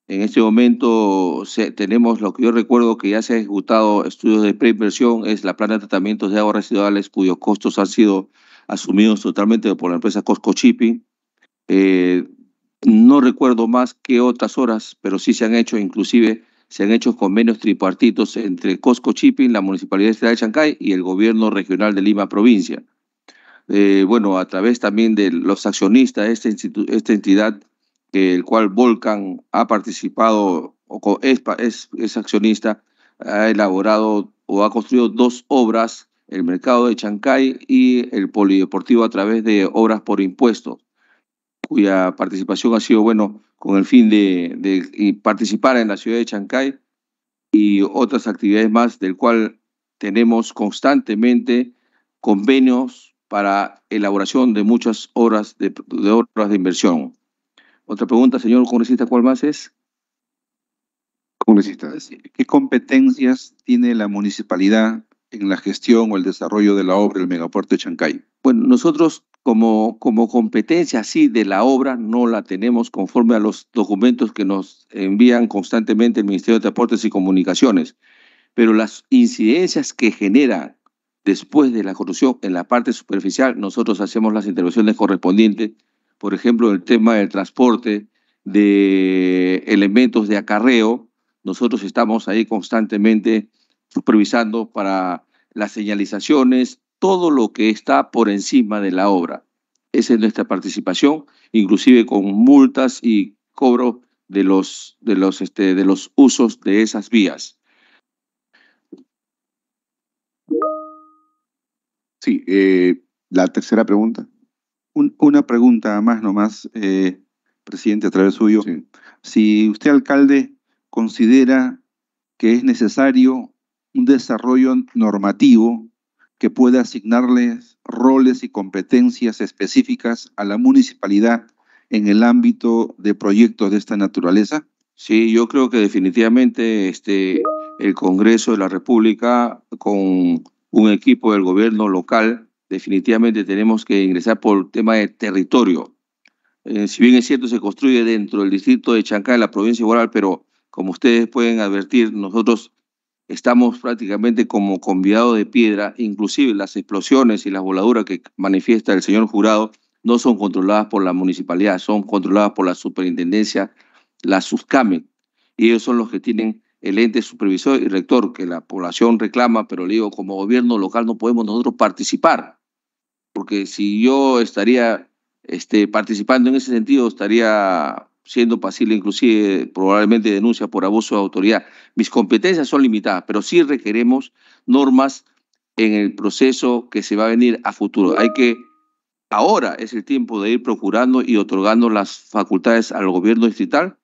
En este momento tenemos lo que yo recuerdo que ya se ha ejecutado estudios de preinversión, es la planta de tratamientos de aguas residuales cuyos costos han sido asumidos totalmente por la empresa Cosco Chipi. Eh, no recuerdo más que otras horas, pero sí se han hecho, inclusive se han hecho convenios tripartitos entre Cosco Shipping, la Municipalidad de Ciudad de Chancay y el Gobierno Regional de Lima Provincia. Eh, bueno, a través también de los accionistas de esta entidad, que el cual Volcan ha participado o es, accionista, ha elaborado o ha construido dos obras, el mercado de Chancay y el polideportivo a través de obras por impuestos, cuya participación ha sido, bueno, con el fin de, de participar en la ciudad de Chancay y otras actividades más, del cual tenemos constantemente convenios para elaboración de muchas horas de, obras de inversión. Otra pregunta, señor congresista, ¿cuál más es? Congresista, ¿qué competencias tiene la municipalidad en la gestión o el desarrollo de la obra del megapuerto de Chancay? Bueno, nosotros como, como competencia así de la obra no la tenemos conforme a los documentos que nos envían constantemente el Ministerio de Transportes y Comunicaciones, pero las incidencias que genera Después de la corrupción, en la parte superficial, nosotros hacemos las intervenciones correspondientes, por ejemplo, el tema del transporte de elementos de acarreo, nosotros estamos ahí constantemente supervisando para las señalizaciones, todo lo que está por encima de la obra. Esa es nuestra participación, inclusive con multas y cobro de los, de los, este, de los usos de esas vías. Sí, eh, la tercera pregunta. una pregunta más nomás, eh, presidente, a través suyo. Si usted, alcalde, considera que es necesario un desarrollo normativo que pueda asignarles roles y competencias específicas a la municipalidad en el ámbito de proyectos de esta naturaleza? Sí, yo creo que definitivamente este, el Congreso de la República, con un equipo del gobierno local, definitivamente tenemos que ingresar por el tema de territorio. Eh, si bien es cierto, se construye dentro del distrito de Chancay, en la provincia de Guaral, pero como ustedes pueden advertir, nosotros estamos prácticamente como convidados de piedra, inclusive las explosiones y las voladuras que manifiesta el señor jurado no son controladas por la municipalidad, son controladas por la superintendencia, la SUSCAME, y ellos son los que tienen el ente supervisor y rector que la población reclama, pero le digo, como gobierno local no podemos nosotros participar, porque si yo estaría este, participando en ese sentido, estaría siendo pasible inclusive probablemente denuncia por abuso de autoridad. Mis competencias son limitadas, pero sí requeremos normas en el proceso que se va a venir a futuro. Hay que, ahora es el tiempo de ir procurando y otorgando las facultades al gobierno distrital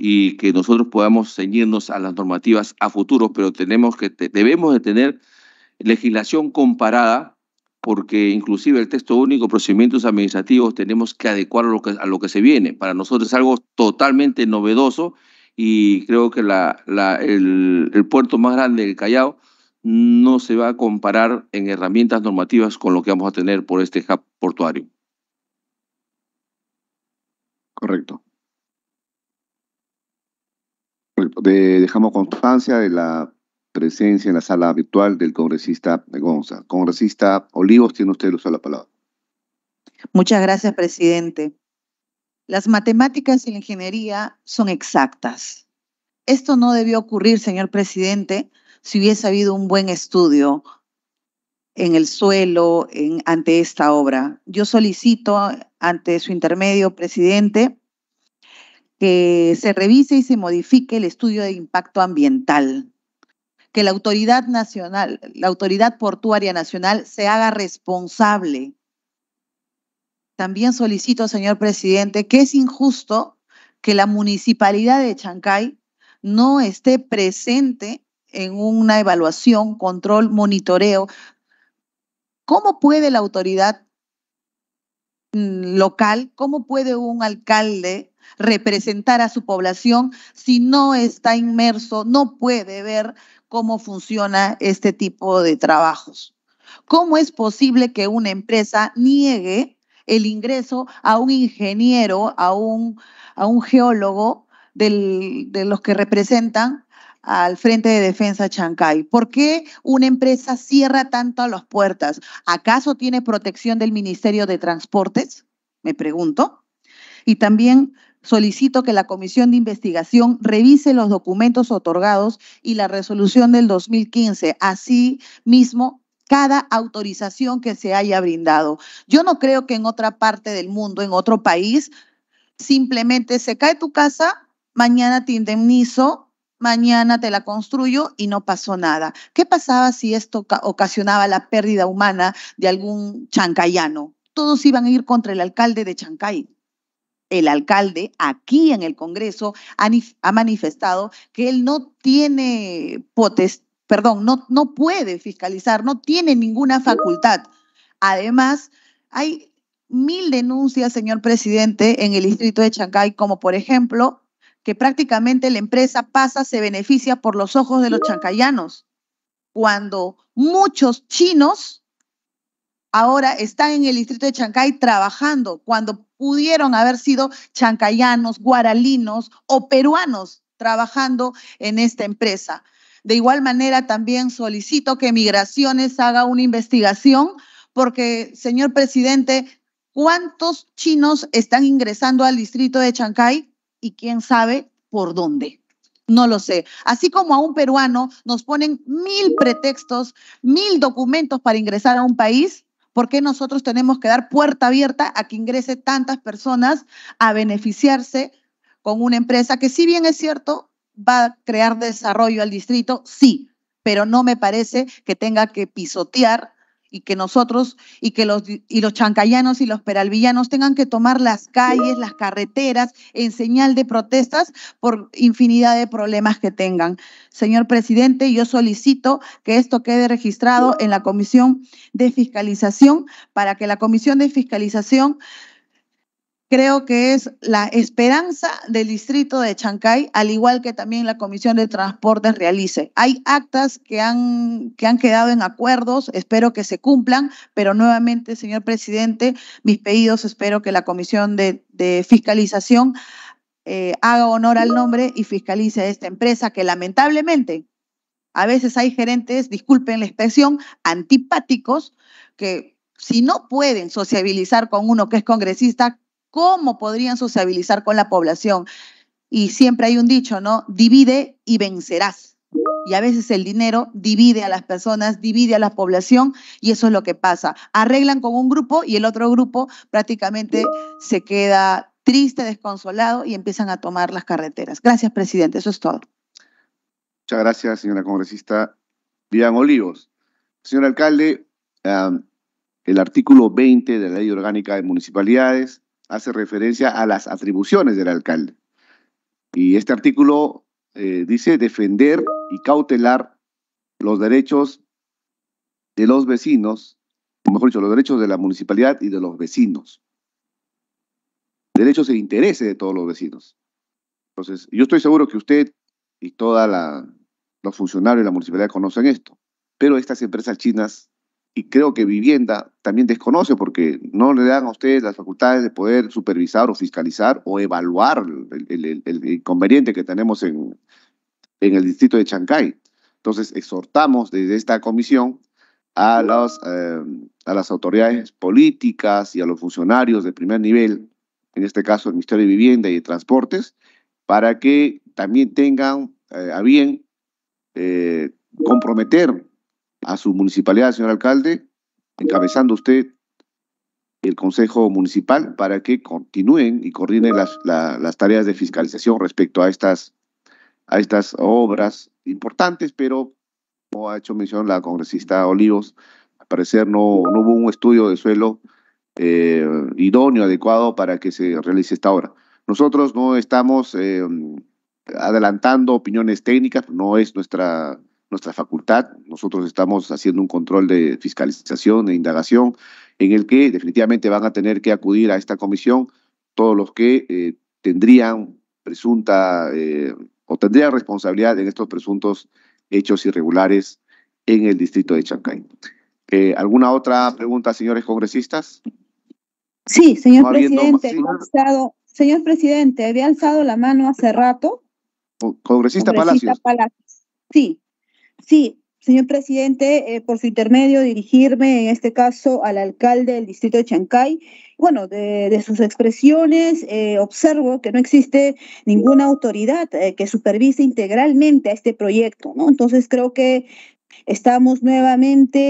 y que nosotros podamos ceñirnos a las normativas a futuro, pero tenemos que debemos de tener legislación comparada porque inclusive el texto único, procedimientos administrativos, tenemos que adecuar a lo que, a lo que se viene. Para nosotros es algo totalmente novedoso y creo que la, el, el, puerto más grande del Callao no se va a comparar en herramientas normativas con lo que vamos a tener por este hub portuario. Correcto dejamos constancia de la presencia en la sala virtual del congresista Gonza. Congresista Olivos, tiene usted el uso de la palabra. Muchas gracias, presidente. Las matemáticas y la ingeniería son exactas. Esto no debió ocurrir, señor presidente, si hubiese habido un buen estudio en el suelo ante esta obra. Yo solicito ante su intermedio, presidente, que se revise y se modifique el estudio de impacto ambiental, que la autoridad nacional, la autoridad portuaria nacional se haga responsable. También solicito, señor presidente, que es injusto que la municipalidad de Chancay no esté presente en una evaluación, control, monitoreo. ¿Cómo puede la autoridad mm, local, cómo puede un alcalde representar a su población si no está inmerso, no puede ver cómo funciona este tipo de trabajos. ¿Cómo es posible que una empresa niegue el ingreso a un ingeniero, a un, a un geólogo de los que representan al Frente de Defensa Chancay. ¿Por qué una empresa cierra tanto a las puertas? ¿Acaso tiene protección del Ministerio de Transportes? Me pregunto. Y también solicito que la Comisión de Investigación revise los documentos otorgados y la resolución del 2015, así mismo cada autorización que se haya brindado. Yo no creo que en otra parte del mundo, en otro país, simplemente se cae tu casa, mañana te indemnizo, mañana te la construyo y no pasó nada. ¿Qué pasaba si esto ocasionaba la pérdida humana de algún chancayano? Todos iban a ir contra el alcalde de Chancay el alcalde aquí en el Congreso ha, manifestado que él no tiene potestad, perdón, no, no puede fiscalizar, no tiene ninguna facultad. Además, hay mil denuncias, señor presidente, en el distrito de Chancay, como por ejemplo que prácticamente la empresa pasa, se beneficia por los ojos de los chancayanos, cuando muchos chinos ahora están en el distrito de Chancay trabajando cuando pudieron haber sido chancayanos, guaralinos o peruanos trabajando en esta empresa. De igual manera, también solicito que Migraciones haga una investigación porque, señor presidente, ¿cuántos chinos están ingresando al distrito de Chancay y quién sabe por dónde? No lo sé. Así como a un peruano nos ponen mil pretextos, mil documentos para ingresar a un país, ¿Por qué nosotros tenemos que dar puerta abierta a que ingrese tantas personas a beneficiarse con una empresa que si bien es cierto, va a crear desarrollo al distrito? Sí, pero no me parece que tenga que pisotear y que nosotros y que los, y los chancayanos y los peralvillanos tengan que tomar las calles, las carreteras en señal de protestas por infinidad de problemas que tengan. Señor presidente, yo solicito que esto quede registrado en la Comisión de Fiscalización para que la Comisión de Fiscalización creo que es la esperanza del distrito de Chancay, al igual que también la Comisión de Transportes realice. Hay actas que han, que han quedado en acuerdos, espero que se cumplan, pero nuevamente, señor presidente, mis pedidos, espero que la Comisión de, Fiscalización eh, haga honor al nombre y fiscalice a esta empresa que lamentablemente a veces hay gerentes, disculpen la expresión, antipáticos que si no pueden sociabilizar con uno que es congresista, cómo podrían sociabilizar con la población. Y siempre hay un dicho, ¿no? Divide y vencerás. Y a veces el dinero divide a las personas, divide a la población y eso es lo que pasa. Arreglan con un grupo y el otro grupo prácticamente se queda triste, desconsolado y empiezan a tomar las carreteras. Gracias, presidente. Eso es todo. Muchas gracias, señora congresista Vivian Olivos. Señor alcalde, el artículo 20 de la Ley Orgánica de Municipalidades hace referencia a las atribuciones del alcalde. Y este artículo eh, dice defender y cautelar los derechos de los vecinos, mejor dicho, los derechos de la municipalidad y de los vecinos. Derechos e intereses de todos los vecinos. Entonces, yo estoy seguro que usted y todos los funcionarios de la municipalidad conocen esto, pero estas empresas chinas y creo que vivienda también desconoce porque no le dan a ustedes las facultades de poder supervisar o fiscalizar o evaluar el, inconveniente que tenemos en, en, el distrito de Chancay. Entonces, exhortamos desde esta comisión a, los, eh, a las autoridades políticas y a los funcionarios de primer nivel, en este caso el Ministerio de Vivienda y de Transportes, para que también tengan eh, a bien eh, comprometer a su municipalidad, señor alcalde, encabezando usted el Consejo Municipal para que continúen y coordinen las, las tareas de fiscalización respecto a estas, a estas obras importantes, pero como ha hecho mención la congresista Olivos, al parecer no, no hubo un estudio de suelo eh, idóneo, adecuado para que se realice esta obra. Nosotros no estamos eh, adelantando opiniones técnicas, no es nuestra nuestra facultad. Nosotros estamos haciendo un control de fiscalización, e indagación, en el que definitivamente van a tener que acudir a esta comisión todos los que eh, tendrían presunta eh, o tendrían responsabilidad en estos presuntos hechos irregulares en el distrito de Chancay. Eh, ¿Alguna otra pregunta, señores congresistas? Sí, señor presidente, había alzado, señor presidente, había alzado la mano hace rato. Congresista, congresista Palacios. Sí, Sí, señor presidente, eh, por su intermedio dirigirme en este caso al alcalde del distrito de Chancay. Bueno, de, sus expresiones eh, observo que no existe ninguna autoridad eh, que supervise integralmente a este proyecto, ¿no? Entonces creo que Estamos nuevamente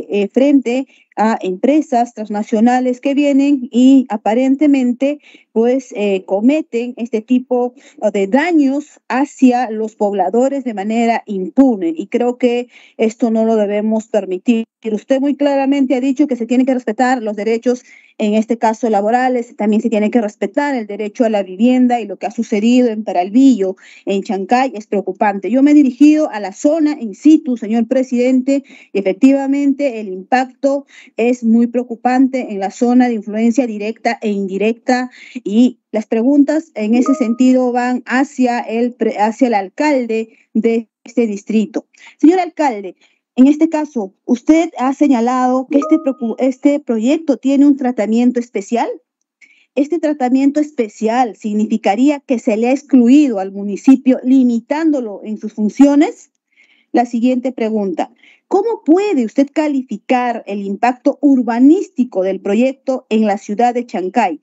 eh, eh, frente a empresas transnacionales que vienen y aparentemente pues eh, cometen este tipo de daños hacia los pobladores de manera impune y creo que esto no lo debemos permitir. Usted muy claramente ha dicho que se tienen que respetar los derechos en este caso laborales, también se tiene que respetar el derecho a la vivienda y lo que ha sucedido en Paralvillo, en Chancay, es preocupante. Yo me he dirigido a la zona in situ, señor presidente, y efectivamente el impacto es muy preocupante en la zona de influencia directa e indirecta y las preguntas en ese sentido van hacia el, hacia el alcalde de este distrito. Señor alcalde, en este caso, usted ha señalado que este, este, proyecto tiene un tratamiento especial. Este tratamiento especial significaría que se le ha excluido al municipio limitándolo en sus funciones. La siguiente pregunta, ¿cómo puede usted calificar el impacto urbanístico del proyecto en la ciudad de Chancay?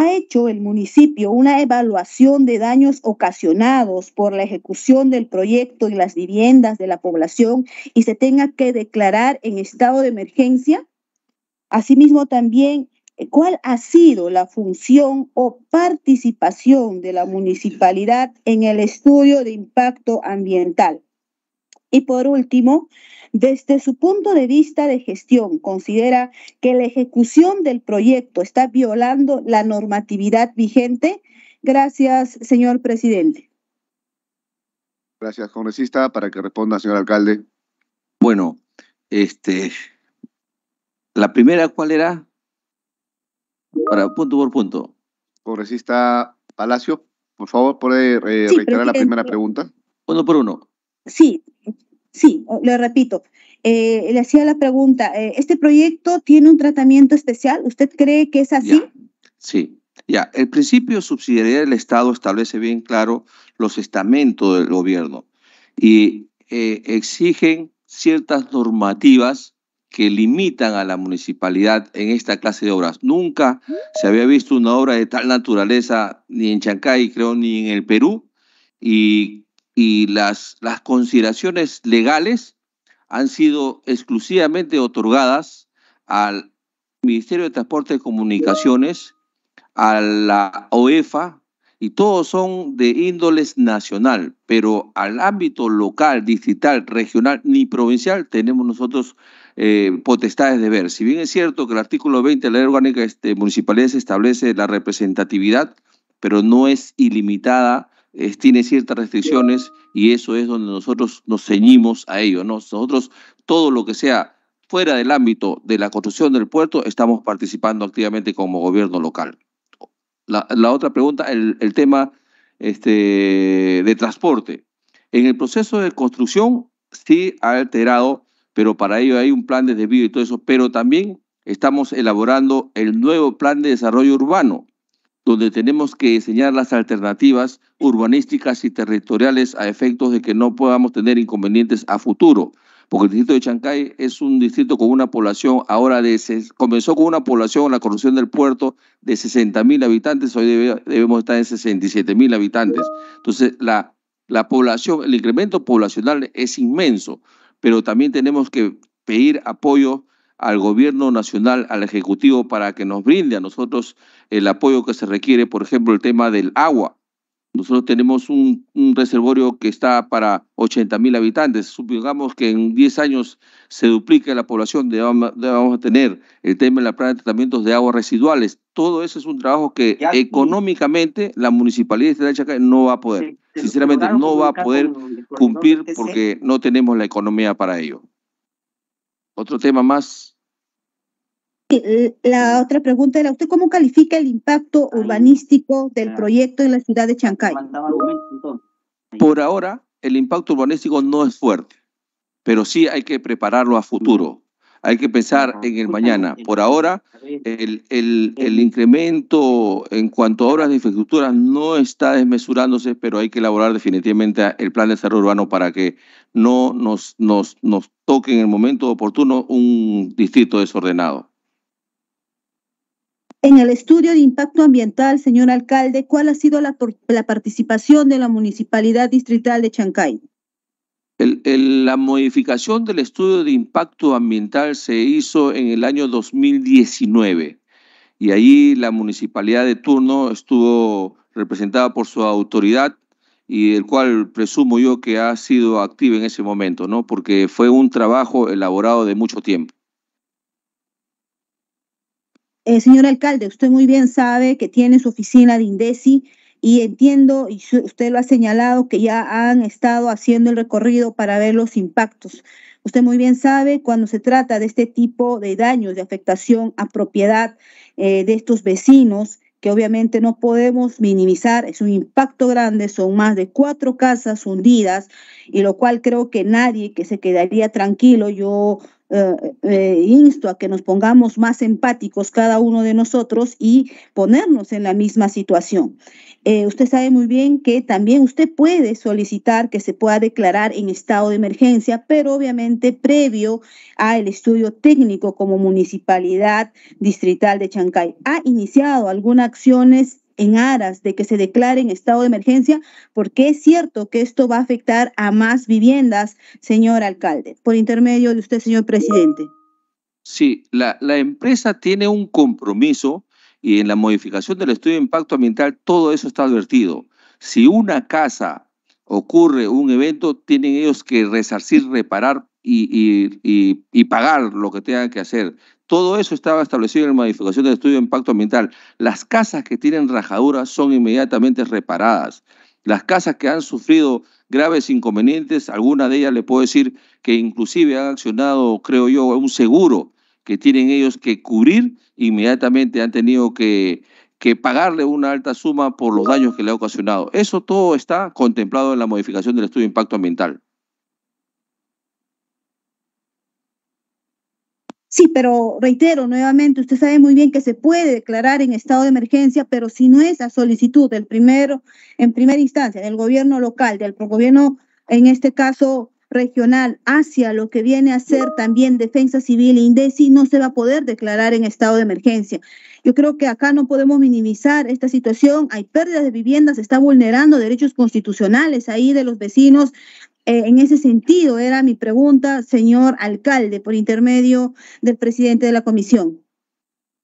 ¿Ha hecho el municipio una evaluación de daños ocasionados por la ejecución del proyecto y las viviendas de la población y se tenga que declarar en estado de emergencia? Asimismo, también, eh, ¿cuál ha sido la función o participación de la municipalidad en el estudio de impacto ambiental? Y por último, desde su punto de vista de gestión, considera que la ejecución del proyecto está violando la normatividad vigente. Gracias, señor presidente. Gracias, congresista. Para que responda, señor alcalde. Bueno, este, la primera, ¿cuál era? Para punto por punto. Congresista Palacio, por favor, puede eh, reiterar la primera pregunta. Uno por uno. Sí, sí, le repito. Eh, le hacía la pregunta, eh, ¿este proyecto tiene un tratamiento especial? ¿Usted cree que es así? sí, ya. El principio de subsidiariedad del Estado establece bien claro los estamentos del gobierno y eh, exigen ciertas normativas que limitan a la municipalidad en esta clase de obras. Nunca se había visto una obra de tal naturaleza ni en Chancay, creo, ni en el Perú, y y las, las consideraciones legales han sido exclusivamente otorgadas al Ministerio de Transporte y Comunicaciones, a la OEFA, y todos son de índoles nacional, pero al ámbito local, distrital, regional ni provincial tenemos nosotros eh, potestades de ver. Si bien es cierto que el artículo 20 de la ley orgánica este, Municipalidades establece la representatividad, pero no es ilimitada eh, tiene ciertas restricciones y eso es donde nosotros nos ceñimos a ello. Nosotros todo lo que sea fuera del ámbito de la construcción del puerto estamos participando activamente como gobierno local. La, otra pregunta, el, tema este, de transporte. En el proceso de construcción sí ha alterado, pero para ello hay un plan de desvío y todo eso, pero también estamos elaborando el nuevo plan de desarrollo urbano donde tenemos que diseñar las alternativas urbanísticas y territoriales a efectos de que no podamos tener inconvenientes a futuro. Porque el distrito de Chancay es un distrito con una población ahora de... Comenzó con una población, la corrupción del puerto, de 60.000 mil habitantes, hoy debemos estar en 67 mil habitantes. Entonces, la población, el incremento poblacional es inmenso, pero también tenemos que pedir apoyo al gobierno nacional, al Ejecutivo, para que nos brinde a nosotros el apoyo que se requiere, por ejemplo, el tema del agua. Nosotros tenemos un, reservorio que está para 80 mil habitantes. Supongamos que en 10 años se duplique la población, debamos, tener el tema de la planta de tratamientos de aguas residuales. Todo eso es un trabajo que económicamente la municipalidad de Chaca no va a poder. Sinceramente, no va a poder cumplir porque no tenemos la economía para ello. Otro tema más. La otra pregunta era, ¿usted cómo califica el impacto urbanístico del ah. proyecto en la ciudad de Chancay? Por ahora, el impacto urbanístico no es fuerte, pero sí hay que prepararlo a futuro. Hay que pensar en el mañana. Por ahora, el, incremento en cuanto a obras de infraestructura no está desmesurándose, pero hay que elaborar definitivamente el plan de desarrollo urbano para que no nos, nos, toque en el momento oportuno un distrito desordenado. En el estudio de impacto ambiental, señor alcalde, ¿cuál ha sido la, la participación de la Municipalidad Distrital de Chancay? la modificación del estudio de impacto ambiental se hizo en el año 2019 y ahí la municipalidad de turno estuvo representada por su autoridad y el cual presumo yo que ha sido activa en ese momento, ¿no? Porque fue un trabajo elaborado de mucho tiempo. Eh, señor alcalde, usted muy bien sabe que tiene su oficina de INDECI y entiendo, y usted lo ha señalado, que ya han estado haciendo el recorrido para ver los impactos. Usted muy bien sabe, cuando se trata de este tipo de daños, de afectación a propiedad eh, de estos vecinos, que obviamente no podemos minimizar, es un impacto grande, son más de cuatro casas hundidas, y lo cual creo que nadie que se quedaría tranquilo, yo eh, eh, insto a que nos pongamos más empáticos cada uno de nosotros y ponernos en la misma situación. Eh, usted sabe muy bien que también usted puede solicitar que se pueda declarar en estado de emergencia, pero obviamente previo al estudio técnico como municipalidad distrital de Chancay. ¿Ha iniciado algunas acciones en aras de que se declare en estado de emergencia, porque es cierto que esto va a afectar a más viviendas, señor alcalde, por intermedio de usted, señor presidente. Sí, la, la empresa tiene un compromiso y en la modificación del estudio de impacto ambiental todo eso está advertido. Si una casa ocurre un evento, tienen ellos que resarcir, reparar y, y, pagar lo que tengan que hacer. Todo eso estaba establecido en la modificación del estudio de impacto ambiental. Las casas que tienen rajaduras son inmediatamente reparadas. Las casas que han sufrido graves inconvenientes, alguna de ellas le puedo decir que inclusive han accionado, creo yo, un seguro que tienen ellos que cubrir, inmediatamente han tenido que, que pagarle una alta suma por los daños que le ha ocasionado. Eso todo está contemplado en la modificación del estudio de impacto ambiental. Sí, pero reitero nuevamente, usted sabe muy bien que se puede declarar en estado de emergencia, pero si no es a solicitud del primero, en primera instancia, del gobierno local, del gobierno, en este caso, regional hacia lo que viene a ser también defensa civil e INDECI, no se va a poder declarar en estado de emergencia. Yo creo que acá no podemos minimizar esta situación. Hay pérdidas de viviendas, se está vulnerando derechos constitucionales ahí de los vecinos. Eh, en ese sentido era mi pregunta, señor alcalde, por intermedio del presidente de la comisión.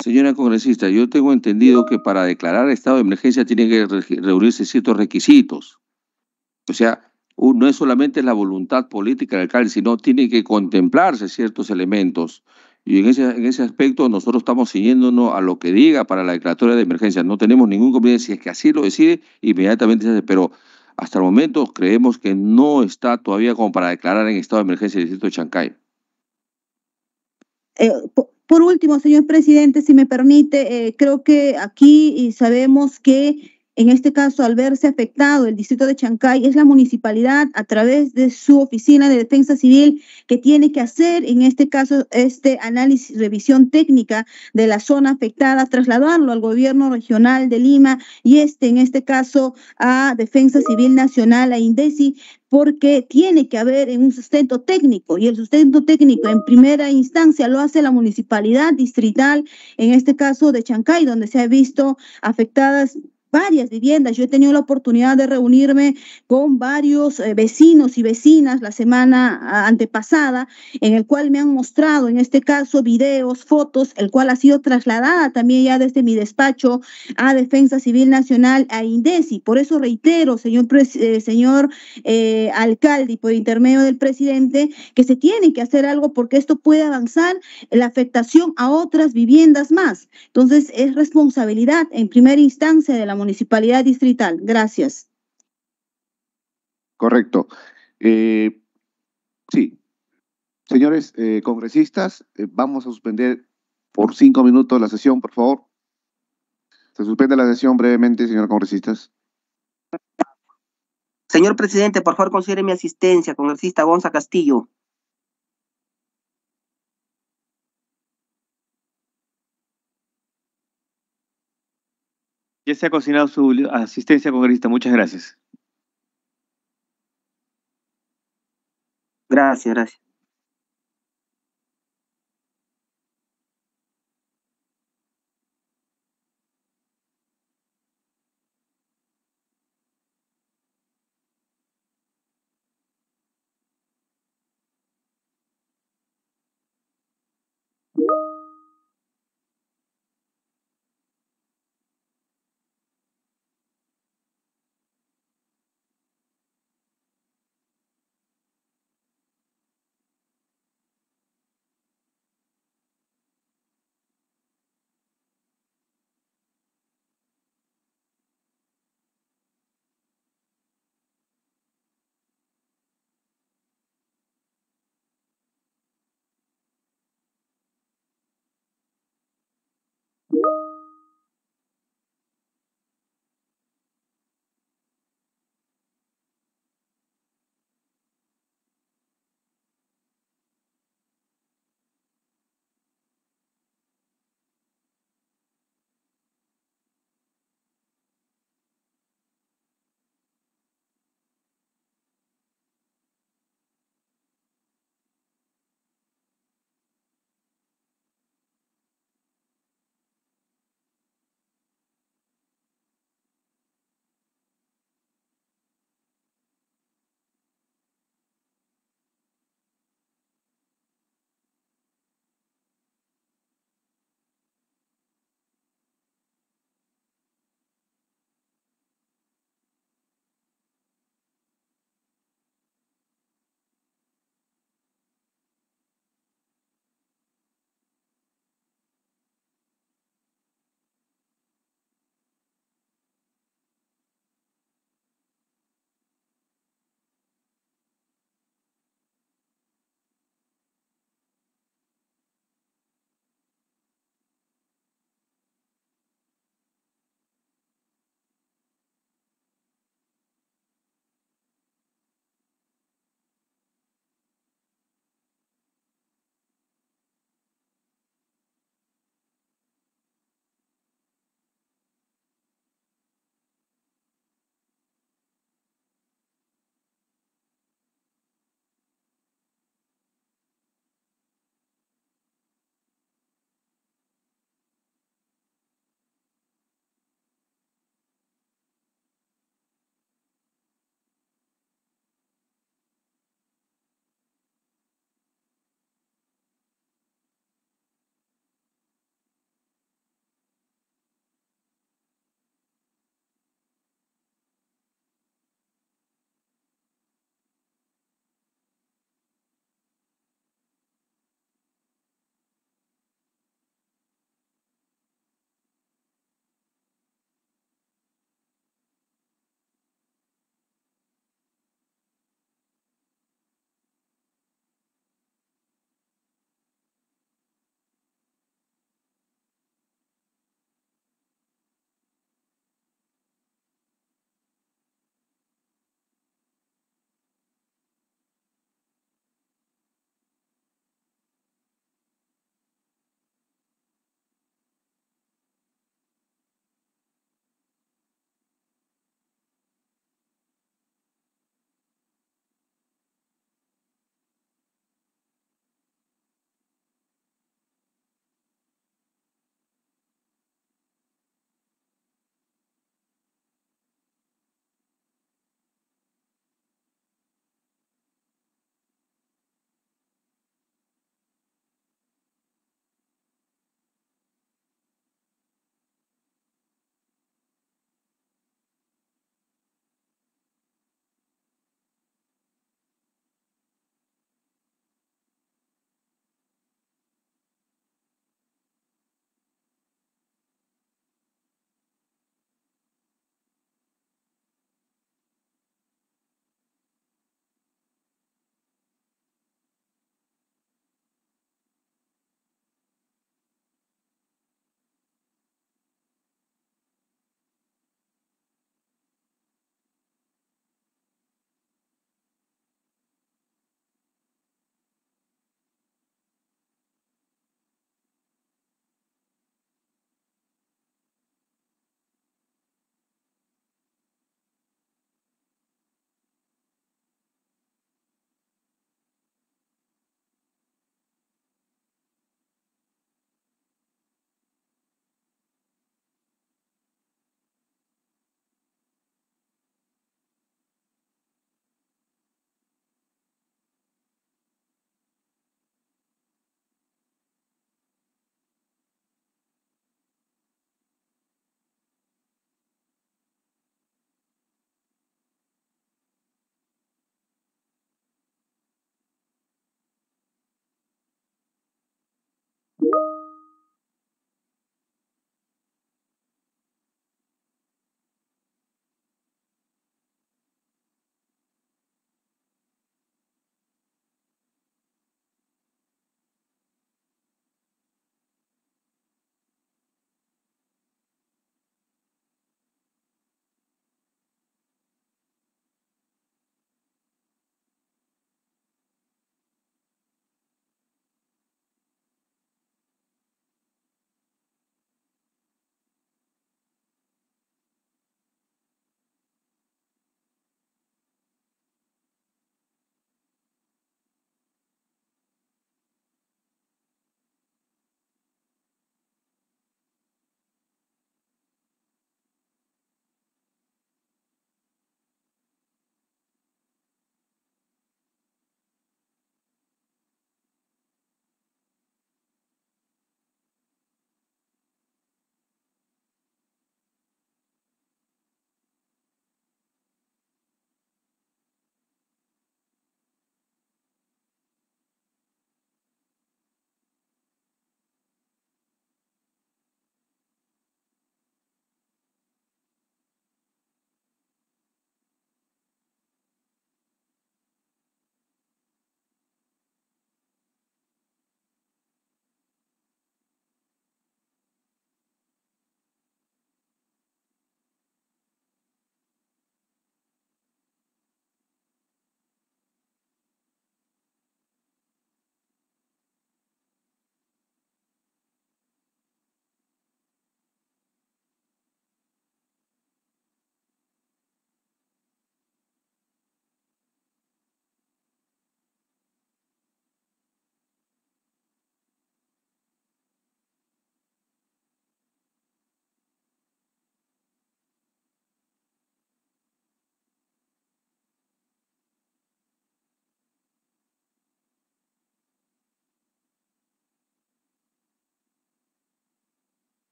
Señora congresista, yo tengo entendido que para declarar estado de emergencia tienen que reunirse ciertos requisitos. O sea, no es solamente la voluntad política del alcalde, sino tiene que contemplarse ciertos elementos. Y en ese, en ese aspecto nosotros estamos siguiéndonos a lo que diga para la declaratoria de emergencia. No tenemos ningún compromiso Si es que así lo decide, inmediatamente se hace. Pero hasta el momento creemos que no está todavía como para declarar en estado de emergencia el distrito de Chancay. Eh, por último, señor presidente, si me permite, eh, creo que aquí sabemos que en este caso, al verse afectado el distrito de Chancay, es la municipalidad a través de su oficina de defensa civil que tiene que hacer, en este caso, este análisis, revisión técnica de la zona afectada, trasladarlo al gobierno regional de Lima y este, en este caso, a Defensa Civil Nacional, a INDECI, porque tiene que haber un sustento técnico y el sustento técnico en primera instancia lo hace la municipalidad distrital, en este caso de Chancay, donde se ha visto afectadas varias viviendas. Yo he tenido la oportunidad de reunirme con varios eh, vecinos y vecinas la semana antepasada, en el cual me han mostrado, en este caso, videos, fotos, el cual ha sido trasladada también ya desde mi despacho a Defensa Civil Nacional, a INDECI. Por eso reitero, señor, eh, señor eh, alcalde, por intermedio del presidente, que se tiene que hacer algo porque esto puede avanzar la afectación a otras viviendas más. Entonces, es responsabilidad en primera instancia de la Municipalidad Distrital. Gracias. Correcto. Eh, sí. Señores eh, congresistas, eh, vamos a suspender por cinco minutos la sesión, por favor. Se suspende la sesión brevemente, señor congresistas. Señor presidente, por favor considere mi asistencia, congresista Gonza Castillo. Ya se ha cocinado su asistencia congresista. Muchas gracias. Gracias, gracias.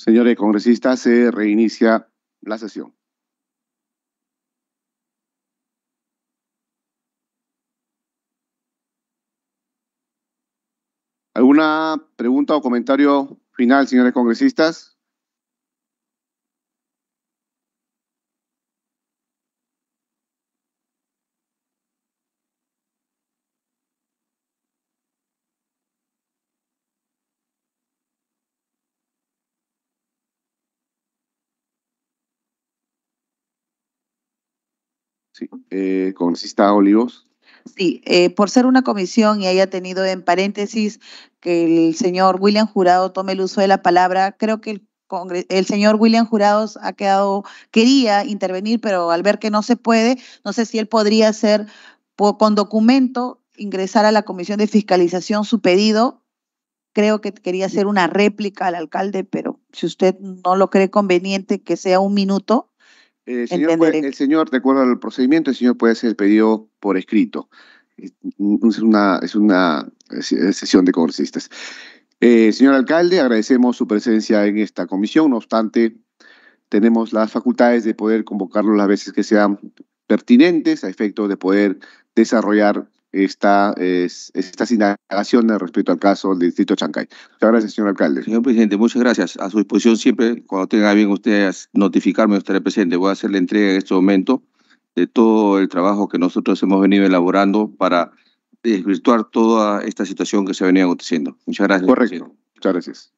Señores congresistas, se reinicia la sesión. ¿Alguna pregunta o comentario final, señores congresistas? Sí, eh, Olivos. Sí, eh, por ser una comisión y haya tenido en paréntesis que el señor William Jurado tome el uso de la palabra, creo que el el señor William Jurados ha quedado, quería intervenir, pero al ver que no se puede, no sé si él podría hacer con documento, ingresar a la Comisión de Fiscalización su pedido. Creo que quería hacer una réplica al alcalde, pero si usted no lo cree conveniente que sea un minuto, el, señor de acuerdo al procedimiento, el señor puede hacer el pedido por escrito. Es una, es una sesión de congresistas. Eh, señor alcalde, agradecemos su presencia en esta comisión. No obstante, tenemos las facultades de poder convocarlo las veces que sean pertinentes a efecto de poder desarrollar esta, es, estas indagaciones respecto al caso del distrito Chancay. Muchas gracias, señor alcalde. Señor presidente, muchas gracias. A su disposición siempre, cuando tenga bien usted notificarme, estaré presente. Voy a hacer la entrega en este momento de todo el trabajo que nosotros hemos venido elaborando para desvirtuar toda esta situación que se venía aconteciendo. Muchas gracias. Correcto. Muchas gracias.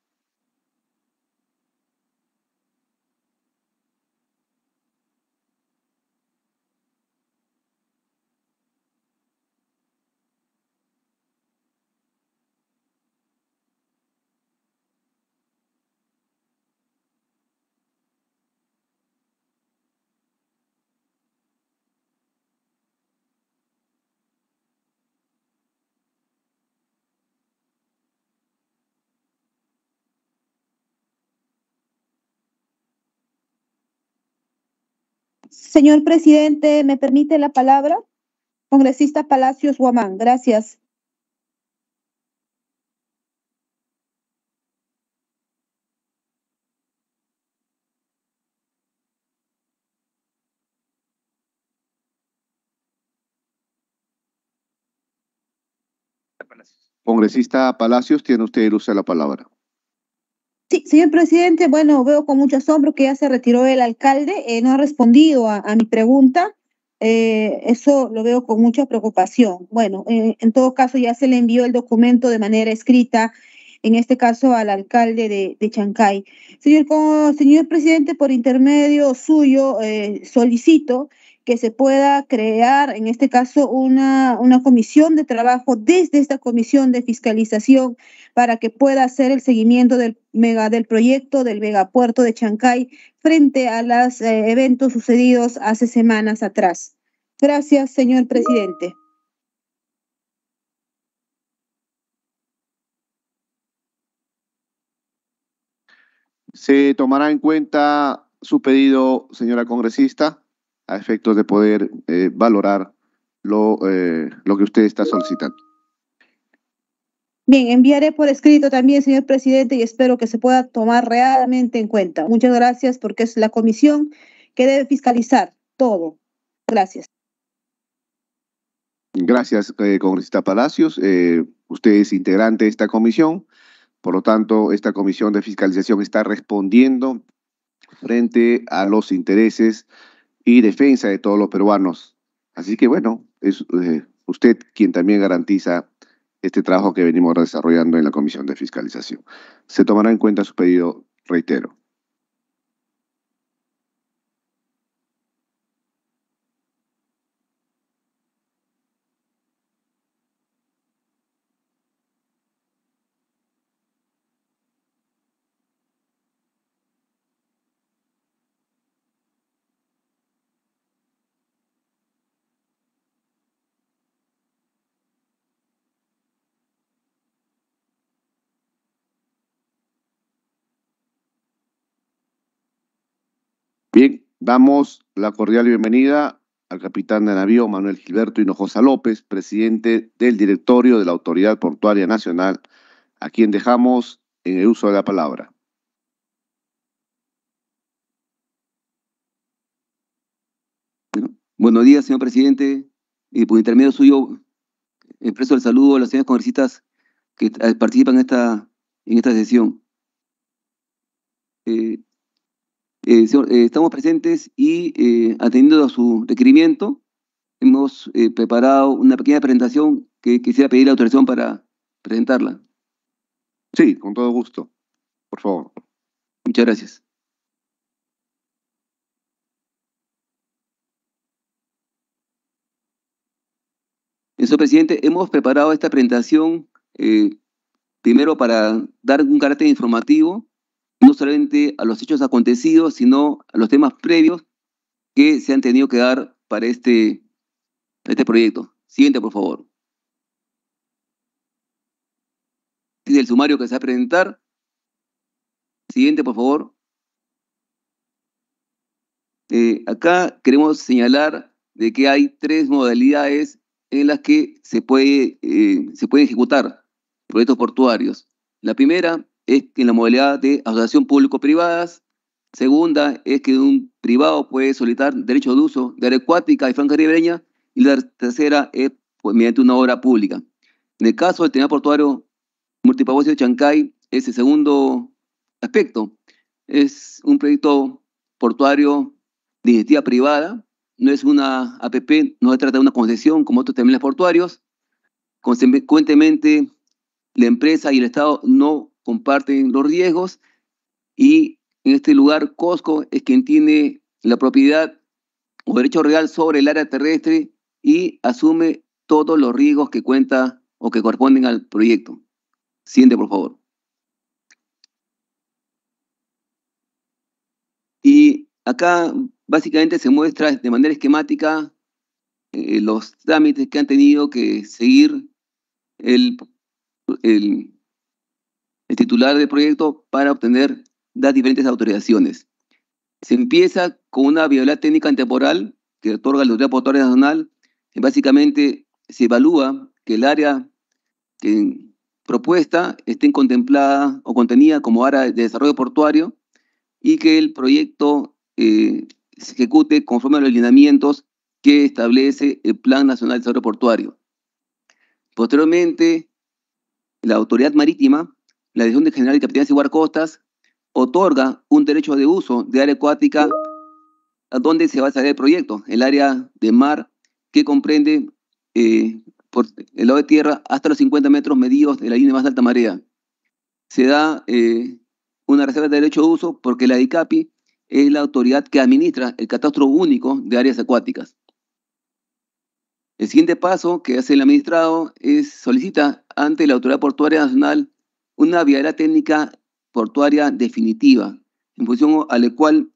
Señor presidente, ¿me permite la palabra? Congresista Palacios Guamán, gracias. Congresista Palacios, tiene usted el uso de la palabra. Sí, señor presidente, bueno, veo con mucho asombro que ya se retiró el alcalde, eh, no ha respondido a, mi pregunta, eh, eso lo veo con mucha preocupación. Bueno, eh, en todo caso ya se le envió el documento de manera escrita, en este caso al alcalde de, Chancay. Señor, señor presidente, por intermedio suyo solicito que se pueda crear, en este caso, una, una comisión de trabajo desde esta comisión de fiscalización para que pueda hacer el seguimiento del, mega, del proyecto del megapuerto de Chancay frente a los eh, eventos sucedidos hace semanas atrás. Gracias, señor presidente. ¿Se tomará en cuenta su pedido, señora congresista? a efectos de poder eh, valorar lo, eh, lo que usted está solicitando. Bien, enviaré por escrito también, señor presidente, y espero que se pueda tomar realmente en cuenta. Muchas gracias porque es la comisión que debe fiscalizar todo. Gracias. Gracias, eh, congresista Palacios. usted es integrante de esta comisión, por lo tanto, esta comisión de fiscalización está respondiendo frente a los intereses y defensa de todos los peruanos. Así que bueno, es eh, usted quien también garantiza este trabajo que venimos desarrollando en la Comisión de Fiscalización. Se tomará en cuenta su pedido, reitero. Bien, damos la cordial bienvenida al capitán de navío Manuel Gilberto Hinojosa López, presidente del directorio de la Autoridad Portuaria Nacional, a quien dejamos en el uso de la palabra. buenos días, señor presidente. Y por intermedio suyo, expreso el saludo a las señoras congresistas que eh, participan en esta, en esta sesión. Eh, eh, eh, estamos presentes y eh, atendiendo a su requerimiento, hemos eh, preparado una pequeña presentación que quisiera pedir la autorización para presentarla. Sí, con todo gusto. Por favor. Muchas gracias. Señor presidente, hemos preparado esta presentación primero para dar un carácter informativo no solamente a los hechos acontecidos, sino a los temas previos que se han tenido que dar para este, este proyecto. Siguiente, por favor. Este es el sumario que se va a presentar. Siguiente, por favor. Eh, acá queremos señalar de que hay tres modalidades en las que se, puede, eh, se puede ejecutar proyectos portuarios. La primera es en la modalidad de asociación público-privadas. Segunda es que un privado puede solicitar derecho de uso de área acuática y franja ribereña. Y la tercera es pues, mediante una obra pública. En el caso del terminal portuario multipropósito de Chancay, ese segundo aspecto es un proyecto portuario de iniciativa privada, no es una APP, no se trata de una concesión como otros terminales portuarios. Consecuentemente, la empresa y el Estado no comparten los riesgos y en este lugar Costco es quien tiene la propiedad o derecho real sobre el área terrestre y asume todos los riesgos que cuenta o que corresponden al proyecto. Siente por favor. Y acá básicamente se muestra de manera esquemática eh, los trámites que han tenido que seguir el, el el titular del proyecto para obtener las diferentes autorizaciones. Se empieza con una viabilidad técnica temporal que otorga la Autoridad Portuaria Nacional. Y básicamente se evalúa que el área que propuesta esté contemplada o contenida como área de desarrollo portuario y que el proyecto eh, se ejecute conforme a los lineamientos que establece el Plan Nacional de Desarrollo Portuario. Posteriormente, la autoridad marítima la Dirección de General de Capitanías y Guardacostas otorga un derecho de uso de área acuática donde se va a salir el proyecto, el área de mar que comprende eh, por el lado de tierra hasta los 50 metros medidos de la línea más alta marea. Se da eh, una reserva de derecho de uso porque la ICAPI es la autoridad que administra el catastro único de áreas acuáticas. El siguiente paso que hace el administrado es solicita ante la Autoridad Portuaria Nacional una vialidad técnica portuaria definitiva, en función a la cual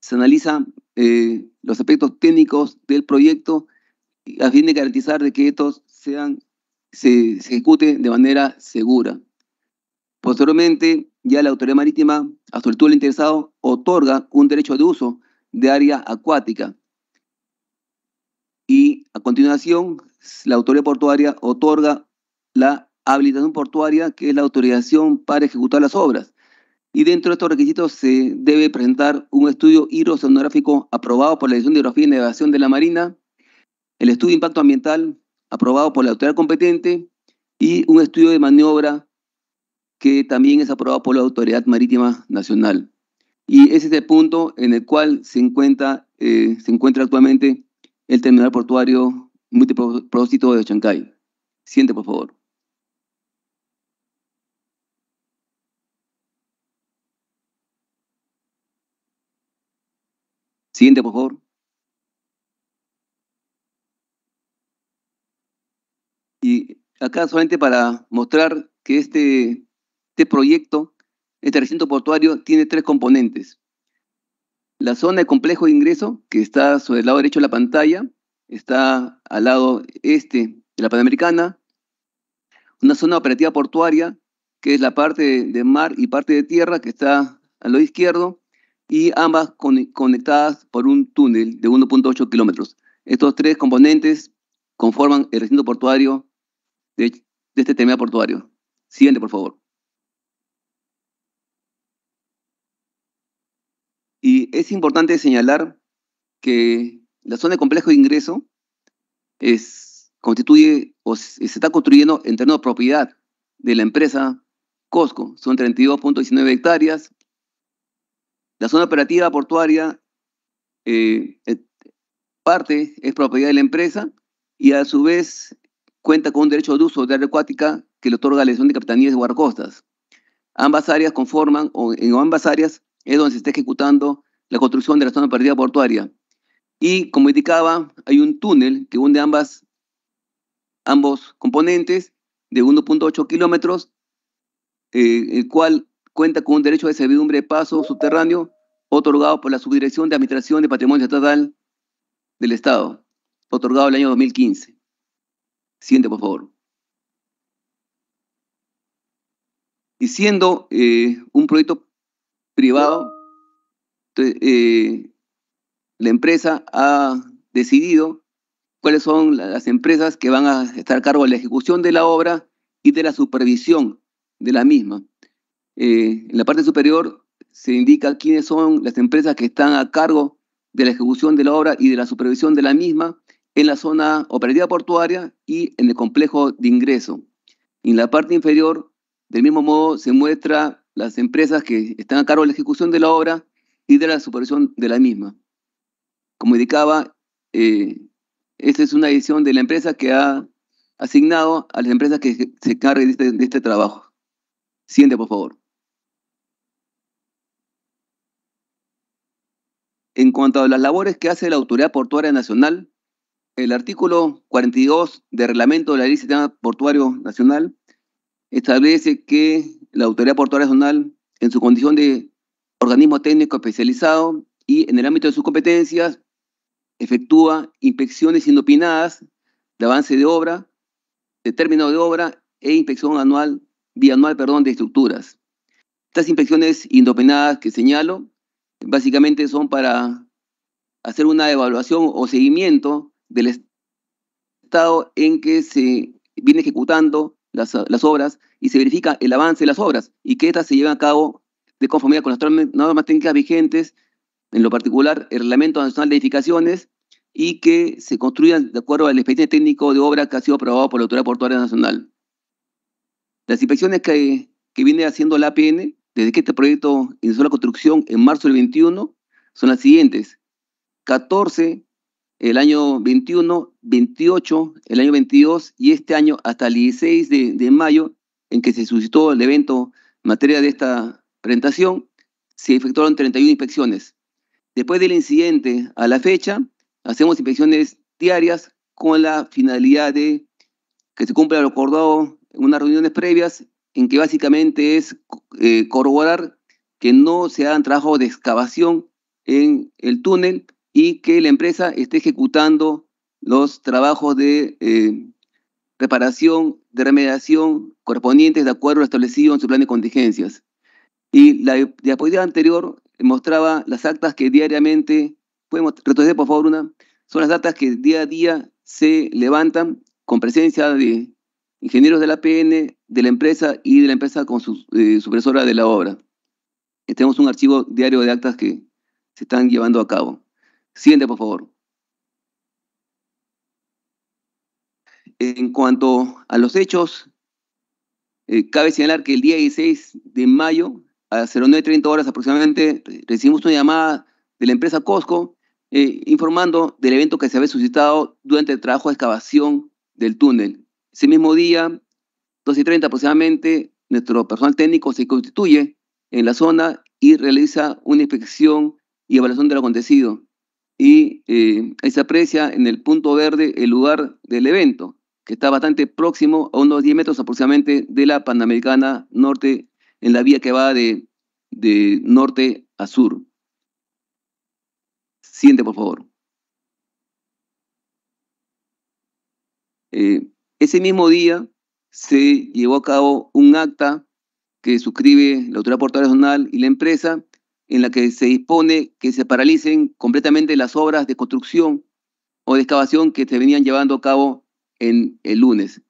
se analizan eh, los aspectos técnicos del proyecto a fin de garantizar de que estos sean, se, ejecuten de manera segura. Posteriormente, ya la autoridad marítima, a solicitud del interesado, otorga un derecho de uso de área acuática. Y a continuación, la autoridad portuaria otorga la habilitación portuaria, que es la autorización para ejecutar las obras. Y dentro de estos requisitos se debe presentar un estudio hidroceanográfico aprobado por la Dirección de Hidrografía y Navegación de la Marina, el estudio de impacto ambiental aprobado por la autoridad competente y un estudio de maniobra que también es aprobado por la Autoridad Marítima Nacional. Y ese es el punto en el cual se encuentra, eh, se encuentra actualmente el terminal portuario multipropósito de Chancay. Siente, por favor. Siguiente, por favor. Y acá solamente para mostrar que este, este proyecto, este recinto portuario, tiene tres componentes. La zona de complejo de ingreso, que está sobre el lado derecho de la pantalla, está al lado este de la Panamericana. Una zona operativa portuaria, que es la parte de mar y parte de tierra, que está al lado izquierdo y ambas conectadas por un túnel de 1.8 kilómetros. Estos tres componentes conforman el recinto portuario de, este tema portuario. Siguiente, por favor. Y es importante señalar que la zona de complejo de ingreso es, constituye o se está construyendo en terreno de propiedad de la empresa Costco. Son 32.19 hectáreas la zona operativa portuaria eh, parte es propiedad de la empresa y a su vez cuenta con un derecho de uso de área acuática que le otorga la elección de Capitanías de Guardacostas. Ambas áreas conforman, o en ambas áreas es donde se está ejecutando la construcción de la zona operativa portuaria. Y como indicaba, hay un túnel que une ambas, ambos componentes de 1.8 kilómetros, eh, el cual cuenta con un derecho de servidumbre de paso subterráneo otorgado por la Subdirección de Administración de Patrimonio Estatal del Estado, otorgado el año 2015. Siente, por favor. Y siendo eh, un proyecto privado, eh, la empresa ha decidido cuáles son las empresas que van a estar a cargo de la ejecución de la obra y de la supervisión de la misma. Eh, en la parte superior se indica quiénes son las empresas que están a cargo de la ejecución de la obra y de la supervisión de la misma en la zona operativa portuaria y en el complejo de ingreso. en la parte inferior, del mismo modo, se muestra las empresas que están a cargo de la ejecución de la obra y de la supervisión de la misma. Como indicaba, eh, esta es una edición de la empresa que ha asignado a las empresas que se encarguen este, de este, trabajo. Siente, por favor. En cuanto a las labores que hace la Autoridad Portuaria Nacional, el artículo 42 del reglamento de la Ley Sistema Portuario Nacional establece que la Autoridad Portuaria Nacional, en su condición de organismo técnico especializado y en el ámbito de sus competencias, efectúa inspecciones inopinadas de avance de obra, de término de obra e inspección anual, bianual, perdón, de estructuras. Estas inspecciones inopinadas que señalo básicamente son para hacer una evaluación o seguimiento del estado en que se viene ejecutando las, obras y se verifica el avance de las obras y que estas se lleven a cabo de conformidad con las normas técnicas vigentes, en lo particular el Reglamento Nacional de Edificaciones, y que se construyan de acuerdo al expediente técnico de obra que ha sido aprobado por la Autoridad Portuaria Nacional. Las inspecciones que, que viene haciendo la APN desde que este proyecto inició la construcción en marzo del 21 son las siguientes. 14 el año 21, 28 el año 22 y este año hasta el 16 de, mayo en que se suscitó el evento en materia de esta presentación, se efectuaron 31 inspecciones. Después del incidente a la fecha, hacemos inspecciones diarias con la finalidad de que se cumpla lo acordado en unas reuniones previas en que básicamente es eh, corroborar que no se hagan trabajos de excavación en el túnel y que la empresa esté ejecutando los trabajos de eh, reparación, de remediación correspondientes de acuerdo a establecido en su plan de contingencias. Y la diapositiva anterior mostraba las actas que diariamente, podemos retroceder por favor una, son las actas que día a día se levantan con presencia de ingenieros de la PN, de la empresa y de la empresa con su eh, supresora de la obra. Eh, tenemos un archivo diario de actas que se están llevando a cabo. Siente por favor. En cuanto a los hechos, eh, cabe señalar que el día 16 de mayo, a 09.30 horas aproximadamente, recibimos una llamada de la empresa Costco informando del evento que se había suscitado durante el trabajo de excavación del túnel ese mismo día, 12 y 30 aproximadamente, nuestro personal técnico se constituye en la zona y realiza una inspección y evaluación de lo acontecido. Y eh, ahí se aprecia en el punto verde el lugar del evento, que está bastante próximo a unos 10 metros aproximadamente de la Panamericana Norte, en la vía que va de, de norte a sur. siente por favor. Eh, ese mismo día se llevó a cabo un acta que suscribe la autoridad portuaria nacional y la empresa, en la que se dispone que se paralicen completamente las obras de construcción o de excavación que se venían llevando a cabo en el lunes.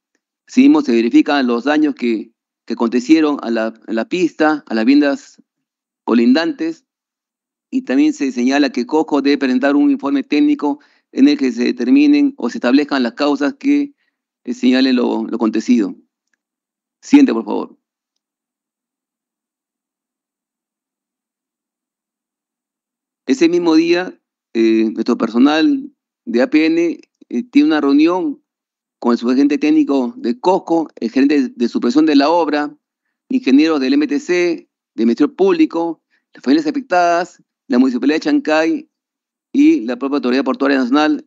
se verifican los daños que, acontecieron a la, pista, a las viviendas colindantes, y también se señala que COCO debe presentar un informe técnico en el que se determinen o se establezcan las causas que señale lo, acontecido. Siente, por favor. Ese mismo día, eh, nuestro personal de APN eh, tiene una reunión con el subagente técnico de COSCO, el gerente de, de supresión de la obra, ingenieros del MTC, del Ministerio Público, las familias afectadas, la Municipalidad de Chancay y la propia Autoridad Portuaria Nacional.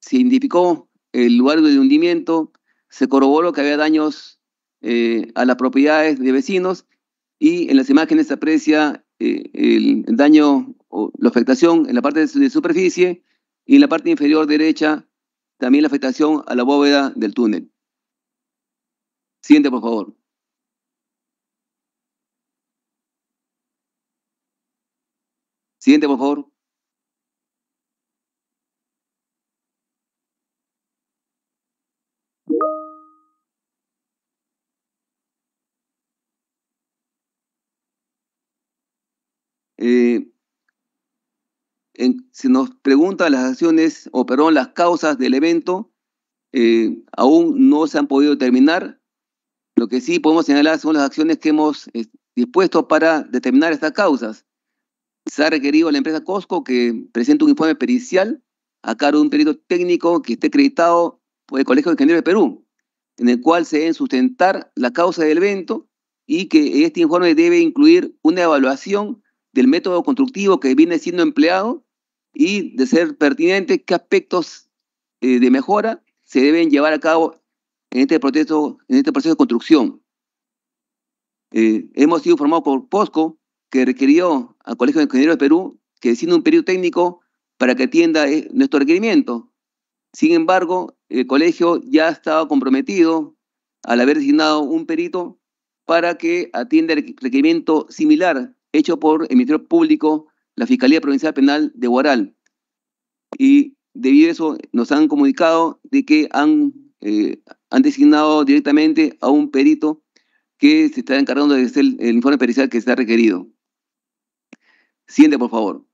Se identificó el lugar de hundimiento, se corroboró que había daños eh, a las propiedades de vecinos y en las imágenes se aprecia eh, el daño o la afectación en la parte de, de superficie y en la parte inferior derecha también la afectación a la bóveda del túnel. Siguiente, por favor. Siguiente, por favor. Eh, se nos preguntan las acciones, o perdón, las causas del evento, eh, aún no se han podido determinar. Lo que sí podemos señalar son las acciones que hemos eh, dispuesto para determinar estas causas. Se ha requerido a la empresa Costco que presente un informe pericial a cargo de un perito técnico que esté acreditado por el Colegio de Ingenieros de Perú, en el cual se deben sustentar la causa del evento y que este informe debe incluir una evaluación del método constructivo que viene siendo empleado y, de ser pertinente, qué aspectos eh, de mejora se deben llevar a cabo en este proceso, en este proceso de construcción. Eh, hemos sido formados por POSCO, que requirió al Colegio de Ingenieros de Perú que designe un perito técnico para que atienda eh, nuestro requerimiento. Sin embargo, el colegio ya estaba comprometido al haber designado un perito para que atienda el requerimiento similar hecho por el Ministerio Público, la Fiscalía Provincial Penal de Guaral. Y debido a eso nos han comunicado de que han, eh, han designado directamente a un perito que se está encargando de hacer el, informe pericial que está requerido. Siente por favor.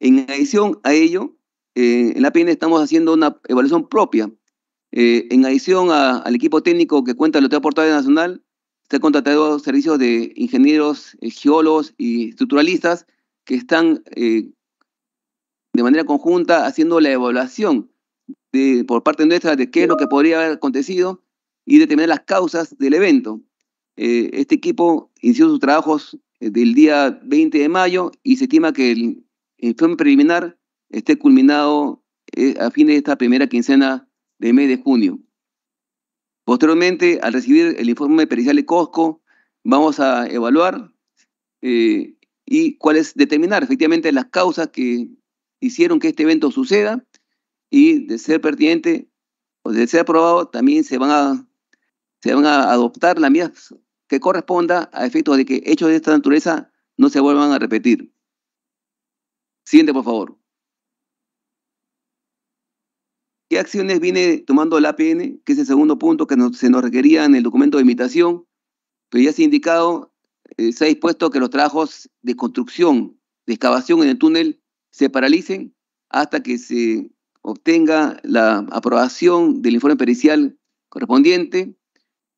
En adición a ello, eh, en la PN estamos haciendo una evaluación propia. Eh, en adición al equipo técnico que cuenta el Hotel Portales Nacional, se ha contratado servicios de ingenieros, eh, geólogos y estructuralistas que están eh, de manera conjunta haciendo la evaluación de, por parte nuestra de qué es lo que podría haber acontecido y determinar las causas del evento. Eh, este equipo inició sus trabajos del día 20 de mayo y se estima que el informe preliminar esté culminado a fin de esta primera quincena de mes de junio. Posteriormente, al recibir el informe pericial de Cosco, vamos a evaluar eh, y cuál es determinar efectivamente las causas que hicieron que este evento suceda y de ser pertinente o de ser aprobado también se van a, se van a adoptar las medidas que corresponda a efectos de que hechos de esta naturaleza no se vuelvan a repetir. Siguiente, por favor. ¿Qué acciones viene tomando la APN? Que es el segundo punto que se nos requería en el documento de invitación. Pero ya se ha indicado, eh, se ha dispuesto que los trabajos de construcción, de excavación en el túnel, se paralicen hasta que se obtenga la aprobación del informe pericial correspondiente.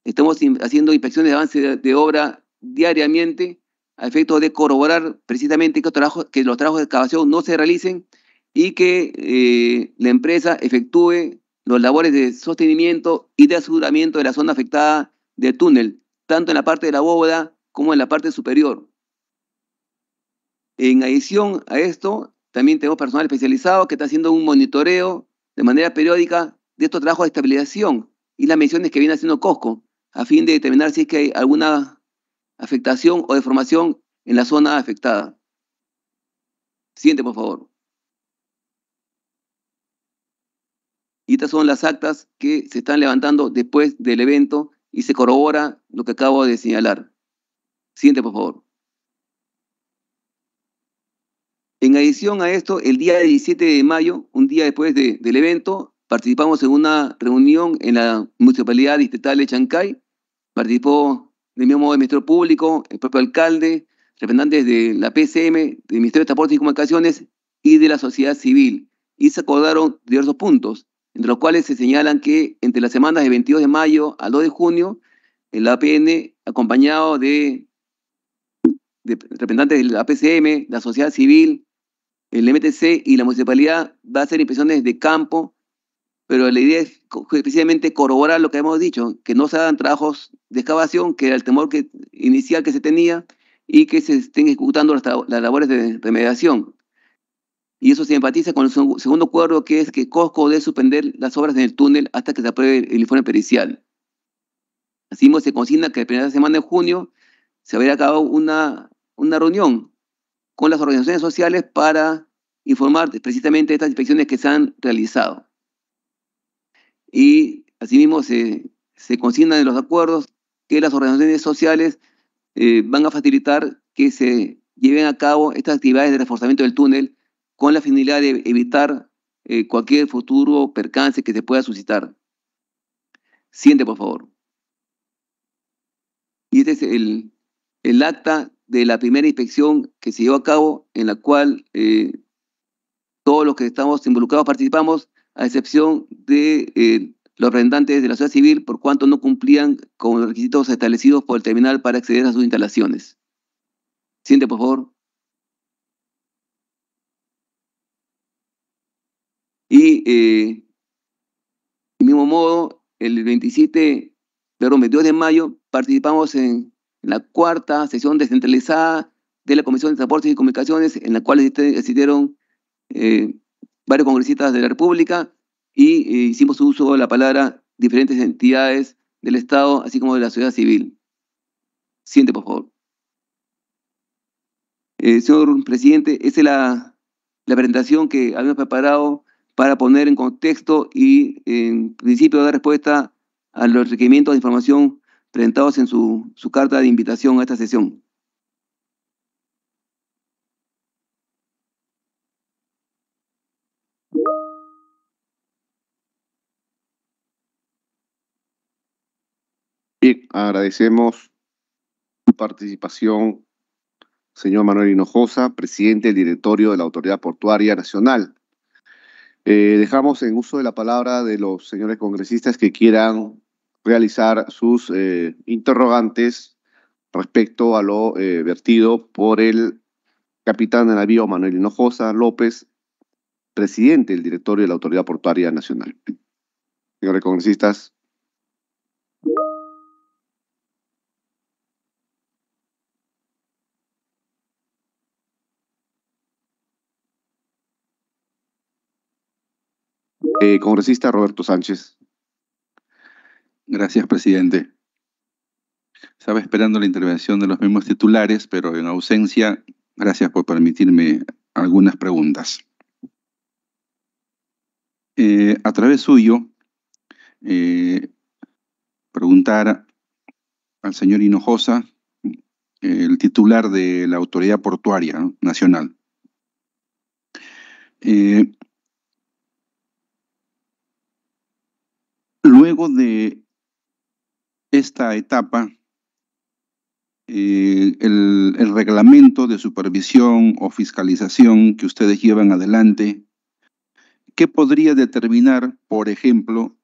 Estamos haciendo inspecciones de avance de, obra diariamente a efecto de corroborar precisamente que, que los trabajos de excavación no se realicen y que eh, la empresa efectúe los labores de sostenimiento y de aseguramiento de la zona afectada del túnel, tanto en la parte de la bóveda como en la parte superior. En adición a esto, también tenemos personal especializado que está haciendo un monitoreo de manera periódica de estos trabajos de estabilización y las misiones que viene haciendo Cosco, a fin de determinar si es que hay alguna afectación o deformación en la zona afectada. Siguiente, por favor. Y estas son las actas que se están levantando después del evento y se corrobora lo que acabo de señalar. Siguiente, por favor. En adición a esto, el día 17 de mayo, un día después del evento, participamos en una reunión en la Municipalidad Distrital de Chancay. Participó de mismo modo el Ministerio Público, el propio alcalde, representantes de la PCM, del Ministerio de Transportes y Comunicaciones y de la sociedad civil. Y se acordaron diversos puntos entre los cuales se señalan que entre las semanas de 22 de mayo al 2 de junio, el APN, acompañado de, representantes del APCM, la sociedad civil, el MTC y la municipalidad, va a hacer inspecciones de campo, pero la idea es precisamente corroborar lo que hemos dicho, que no se hagan trabajos de excavación, que era el temor que, inicial que se tenía, y que se estén ejecutando las labores de remediación. Y eso se empatiza con el segundo acuerdo, que es que Costco debe suspender las obras en el túnel hasta que se apruebe el informe pericial. Asimismo, se consigna que la primera semana de junio se habría acabado una, una reunión con las organizaciones sociales para informar precisamente de estas inspecciones que se han realizado. Y asimismo, se, se consignan en los acuerdos que las organizaciones sociales eh, van a facilitar que se lleven a cabo estas actividades de reforzamiento del túnel con la finalidad de evitar eh, cualquier futuro percance que se pueda suscitar. Siente, por favor. Y este es el, el acta de la primera inspección que se llevó a cabo, en la cual eh, todos los que estamos involucrados participamos, a excepción de eh, los representantes de la sociedad civil, por cuanto no cumplían con los requisitos establecidos por el terminal para acceder a sus instalaciones. Siente, por favor. Y eh, mismo modo, el 27, perdón, 22 de mayo participamos en, la cuarta sesión descentralizada de la Comisión de Transportes y Comunicaciones, en la cual asistieron eh, varios congresistas de la República y eh, hicimos uso de la palabra diferentes entidades del Estado, así como de la sociedad civil. Siente, por favor. Eh, señor presidente, esa es la, la presentación que habíamos preparado para poner en contexto y en principio dar respuesta a los requerimientos de información presentados en su, carta de invitación a esta sesión. Bien, agradecemos su participación, señor Manuel Hinojosa, presidente del directorio de la Autoridad Portuaria Nacional. Eh, dejamos en uso de la palabra de los señores congresistas que quieran realizar sus eh, interrogantes respecto a lo eh, vertido por el capitán de navío Manuel Hinojosa López, presidente del directorio de la Autoridad Portuaria Nacional. Señores congresistas. Eh, congresista Roberto Sánchez. Gracias, presidente. Estaba esperando la intervención de los mismos titulares, pero en ausencia, gracias por permitirme algunas preguntas. Eh, a través suyo, eh, preguntar al señor Hinojosa, el titular de la Autoridad Portuaria Nacional. Eh, Luego de esta etapa, eh, el, reglamento de supervisión o fiscalización que ustedes llevan adelante, ¿qué podría determinar, por ejemplo,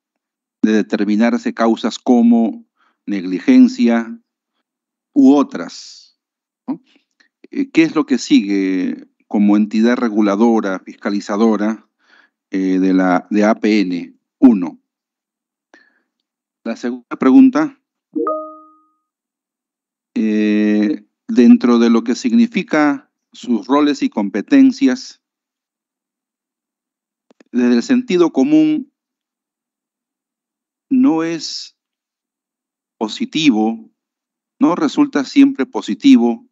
de determinarse causas como negligencia u otras? Eh, ¿Qué es lo que sigue como entidad reguladora, fiscalizadora eh, de la de APN? Uno, la segunda pregunta, eh, dentro de lo que significa sus roles y competencias, desde el sentido común, no es positivo, no resulta siempre positivo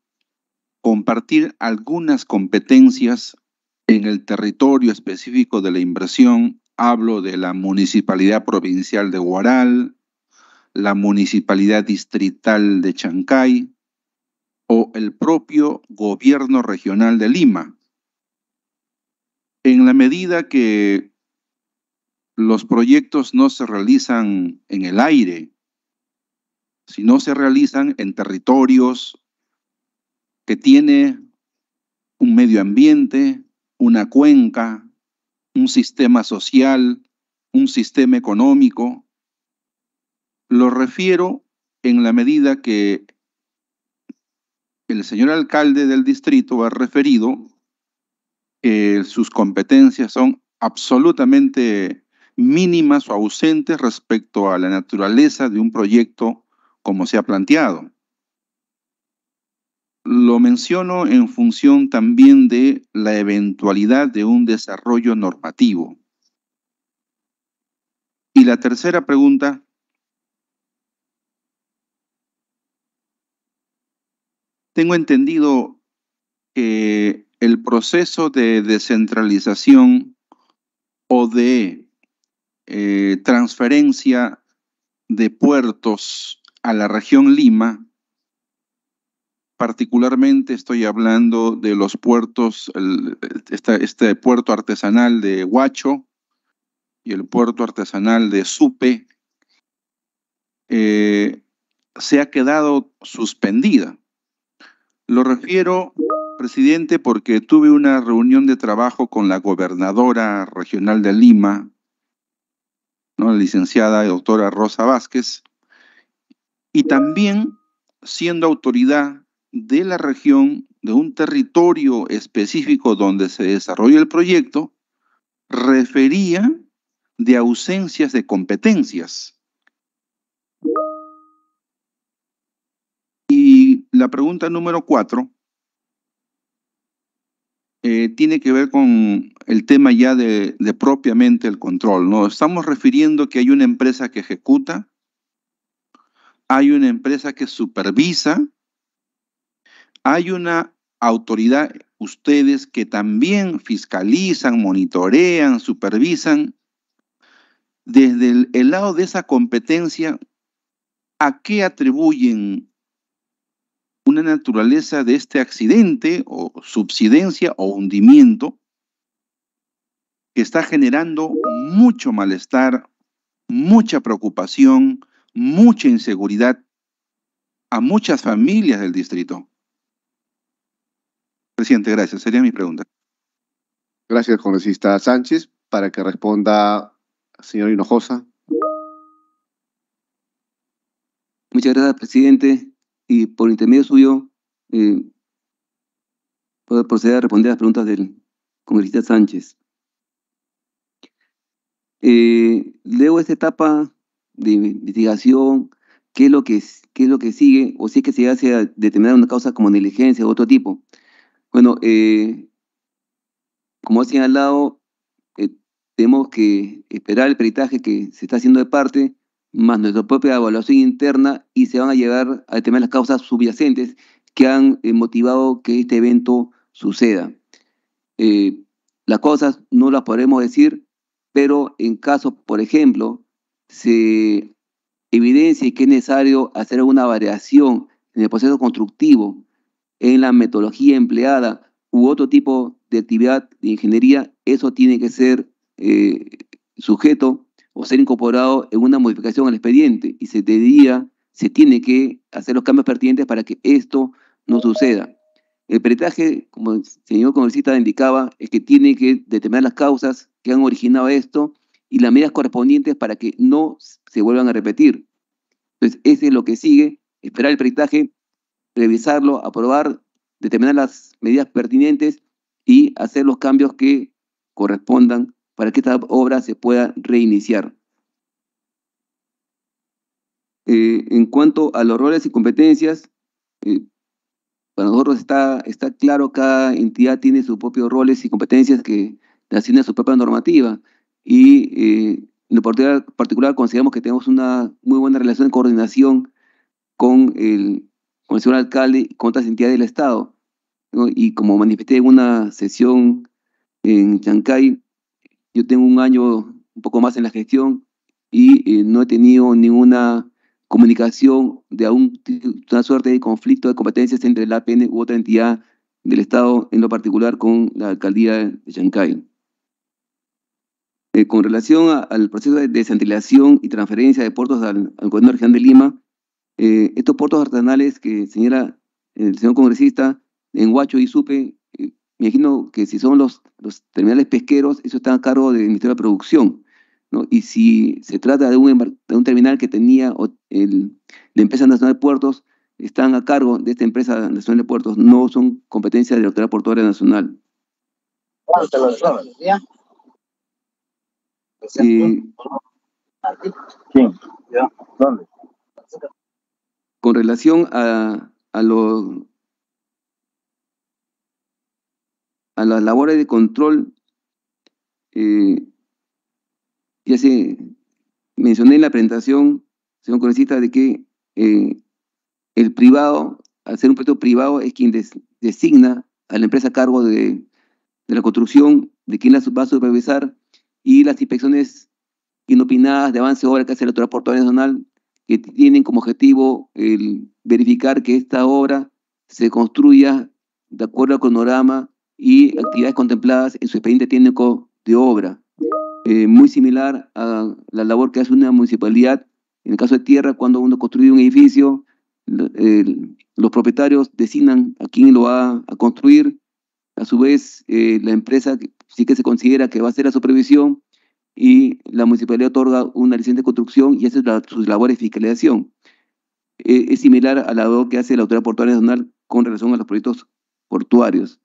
compartir algunas competencias en el territorio específico de la inversión. Hablo de la Municipalidad Provincial de Guaral, la Municipalidad Distrital de Chancay o el propio Gobierno Regional de Lima. En la medida que los proyectos no se realizan en el aire, sino se realizan en territorios que tiene un medio ambiente, una cuenca, un sistema social, un sistema económico, lo refiero en la medida que el señor alcalde del distrito ha referido que sus competencias son absolutamente mínimas o ausentes respecto a la naturaleza de un proyecto como se ha planteado. Lo menciono en función también de la eventualidad de un desarrollo normativo. Y la tercera pregunta tengo entendido que el proceso de descentralización o de eh, transferencia de puertos a la región Lima, particularmente estoy hablando de los puertos, este, puerto artesanal de Huacho y el puerto artesanal de Supe, eh, se ha quedado suspendida. Lo refiero, presidente, porque tuve una reunión de trabajo con la gobernadora regional de Lima, la licenciada doctora Rosa Vázquez, y también siendo autoridad de la región, de un territorio específico donde se desarrolla el proyecto, refería de ausencias de competencias la pregunta número cuatro eh, tiene que ver con el tema ya de, propiamente el control. ¿no? Estamos refiriendo que hay una empresa que ejecuta, hay una empresa que supervisa, hay una autoridad, ustedes que también fiscalizan, monitorean, supervisan. Desde el lado de esa competencia, ¿a qué atribuyen una naturaleza de este accidente o subsidencia o hundimiento que está generando mucho malestar, mucha preocupación, mucha inseguridad a muchas familias del distrito. Presidente, gracias. Sería mi pregunta. Gracias, congresista Sánchez. Para que responda, señor Hinojosa. Muchas gracias, presidente y por intermedio suyo eh, puedo proceder a responder las preguntas del congresista Sánchez. Eh, luego esta etapa de investigación, qué es lo que, qué es lo que sigue, o si es que se hace a determinar una causa como negligencia o otro tipo. Bueno, eh, como ha señalado, lado, tenemos que esperar el peritaje que se está haciendo de parte más nuestra propia evaluación interna y se van a llegar a determinar las causas subyacentes que han eh, motivado que este evento suceda. Eh, las cosas no las podemos decir, pero en caso, por ejemplo, se evidencia que es necesario hacer una variación en el proceso constructivo, en la metodología empleada u otro tipo de actividad de ingeniería, eso tiene que ser eh, sujeto o ser incorporado en una modificación al expediente y se se tiene que hacer los cambios pertinentes para que esto no suceda. El peritaje, como el señor congresista indicaba, es que tiene que determinar las causas que han originado esto y las medidas correspondientes para que no se vuelvan a repetir. Entonces, ese es lo que sigue, esperar el peritaje, revisarlo, aprobar, determinar las medidas pertinentes y hacer los cambios que correspondan para que esta obra se pueda reiniciar. Eh, en cuanto a los roles y competencias, eh, para nosotros está, está claro, cada entidad tiene sus propios roles y competencias que asigna su propia normativa. Y eh, en lo particular, consideramos que tenemos una muy buena relación de coordinación con el, con señor alcalde y con otras entidades del Estado. Y como manifesté en una sesión en Chancay, yo tengo un año un poco más en la gestión y eh, no he tenido ninguna comunicación de aún una suerte de conflicto de competencias entre la APN u otra entidad del Estado, en lo particular con la alcaldía de Chancay. Eh, con relación al proceso de descentralización y transferencia de puertos al, gobierno regional de Lima, eh, estos puertos artesanales que señala el señor congresista en Huacho y Supe me imagino que si son los, los terminales pesqueros, eso está a cargo del Ministerio de Producción. ¿no? Y si se trata de un, un terminal que tenía la empresa nacional de puertos, están a cargo de esta empresa nacional de puertos, no son competencia de la Autoridad Portuaria Nacional. ¿Dónde? con relación a, los... las labores de control, eh, ya se mencioné en la presentación, señor congresista, de que eh, el privado, al ser un proyecto privado, es quien designa a la empresa a cargo de, la construcción, de quien la va a supervisar y las inspecciones inopinadas de avance de obra que hace la Autoridad Portuaria Nacional, que tienen como objetivo el verificar que esta obra se construya de acuerdo al cronograma y actividades contempladas en su expediente técnico de obra, eh, muy similar a la labor que hace una municipalidad en el caso de tierra, cuando uno construye un edificio, los propietarios designan a quién lo va a construir. A su vez, eh, la empresa sí que se considera que va a hacer la supervisión y la municipalidad otorga una licencia de construcción y hace la, sus labores de fiscalización. Eh, es similar a la labor que hace la autoridad portuaria nacional con relación a los proyectos portuarios.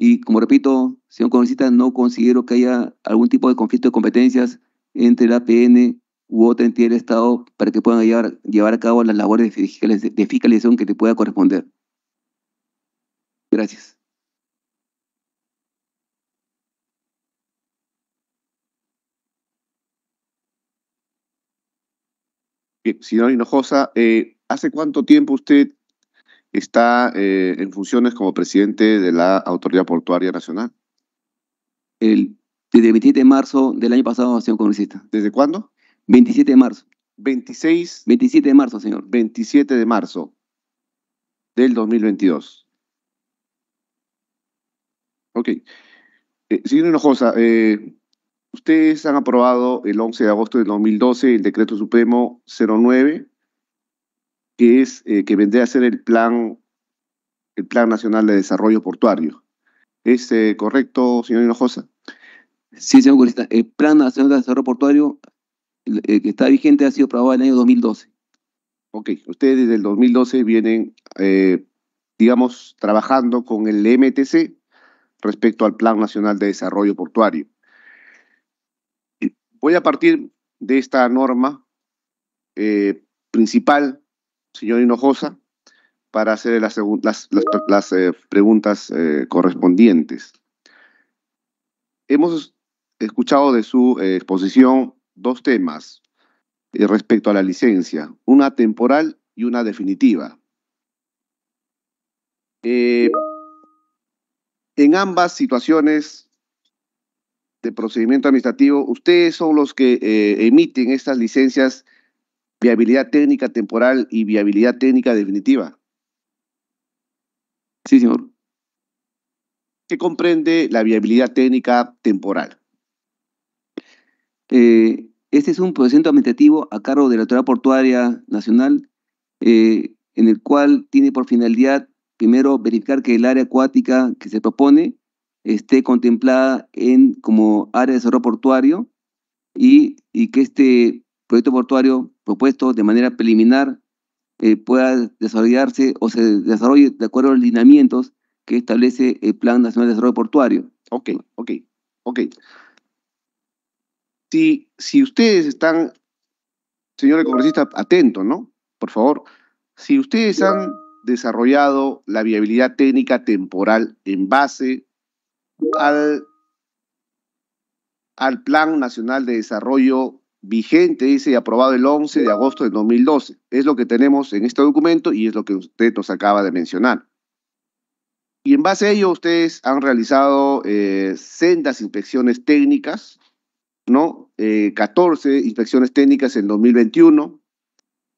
Y como repito, señor congresista, no considero que haya algún tipo de conflicto de competencias entre la PN u otra entidad del Estado para que puedan llevar, llevar a cabo las labores de fiscalización que te pueda corresponder. Gracias. Bien, Hinojosa, eh, ¿hace cuánto tiempo usted está eh, en funciones como presidente de la Autoridad Portuaria Nacional. El, desde el 27 de marzo del año pasado, señor congresista. ¿Desde cuándo? 27 de marzo. 26. 27 de marzo, señor. 27 de marzo del 2022. Ok. Eh, señor Hinojosa, eh, ustedes han aprobado el 11 de agosto del 2012 el decreto supremo 09 que, es, eh, que vendría a ser el plan, el plan Nacional de Desarrollo Portuario. ¿Es eh, correcto, señor Hinojosa? Sí, señor El Plan Nacional de Desarrollo Portuario que está vigente ha sido aprobado en el año 2012. Ok, ustedes desde el 2012 vienen, eh, digamos, trabajando con el MTC respecto al Plan Nacional de Desarrollo Portuario. Voy a partir de esta norma principal señor Hinojosa, para hacer las, las, eh, preguntas eh, correspondientes. Hemos escuchado de su eh, exposición dos temas respecto a la licencia, una temporal y una definitiva. en ambas situaciones de procedimiento administrativo, ustedes son los que emiten estas licencias viabilidad técnica temporal y viabilidad técnica definitiva. Sí, señor. ¿Qué comprende la viabilidad técnica temporal? Eh, este es un procedimiento administrativo a cargo de la Autoridad Portuaria Nacional, eh, en el cual tiene por finalidad, primero, verificar que el área acuática que se propone esté contemplada en, como área de desarrollo portuario y, y que este proyecto portuario propuesto de manera preliminar eh, pueda desarrollarse o se desarrolle de acuerdo a los lineamientos que establece el Plan Nacional de Desarrollo Portuario. Ok, ok, ok. Si, si ustedes están, señor congresista, atento, ¿no? Por favor, si ustedes han desarrollado la viabilidad técnica temporal en base al, al Plan Nacional de Desarrollo vigente, dice, y aprobado el 11 de agosto de 2012. Es lo que tenemos en este documento y es lo que usted nos acaba de mencionar. Y en base a ello, ustedes han realizado eh, sendas inspecciones técnicas, ¿no? 14 eh, inspecciones técnicas en 2021,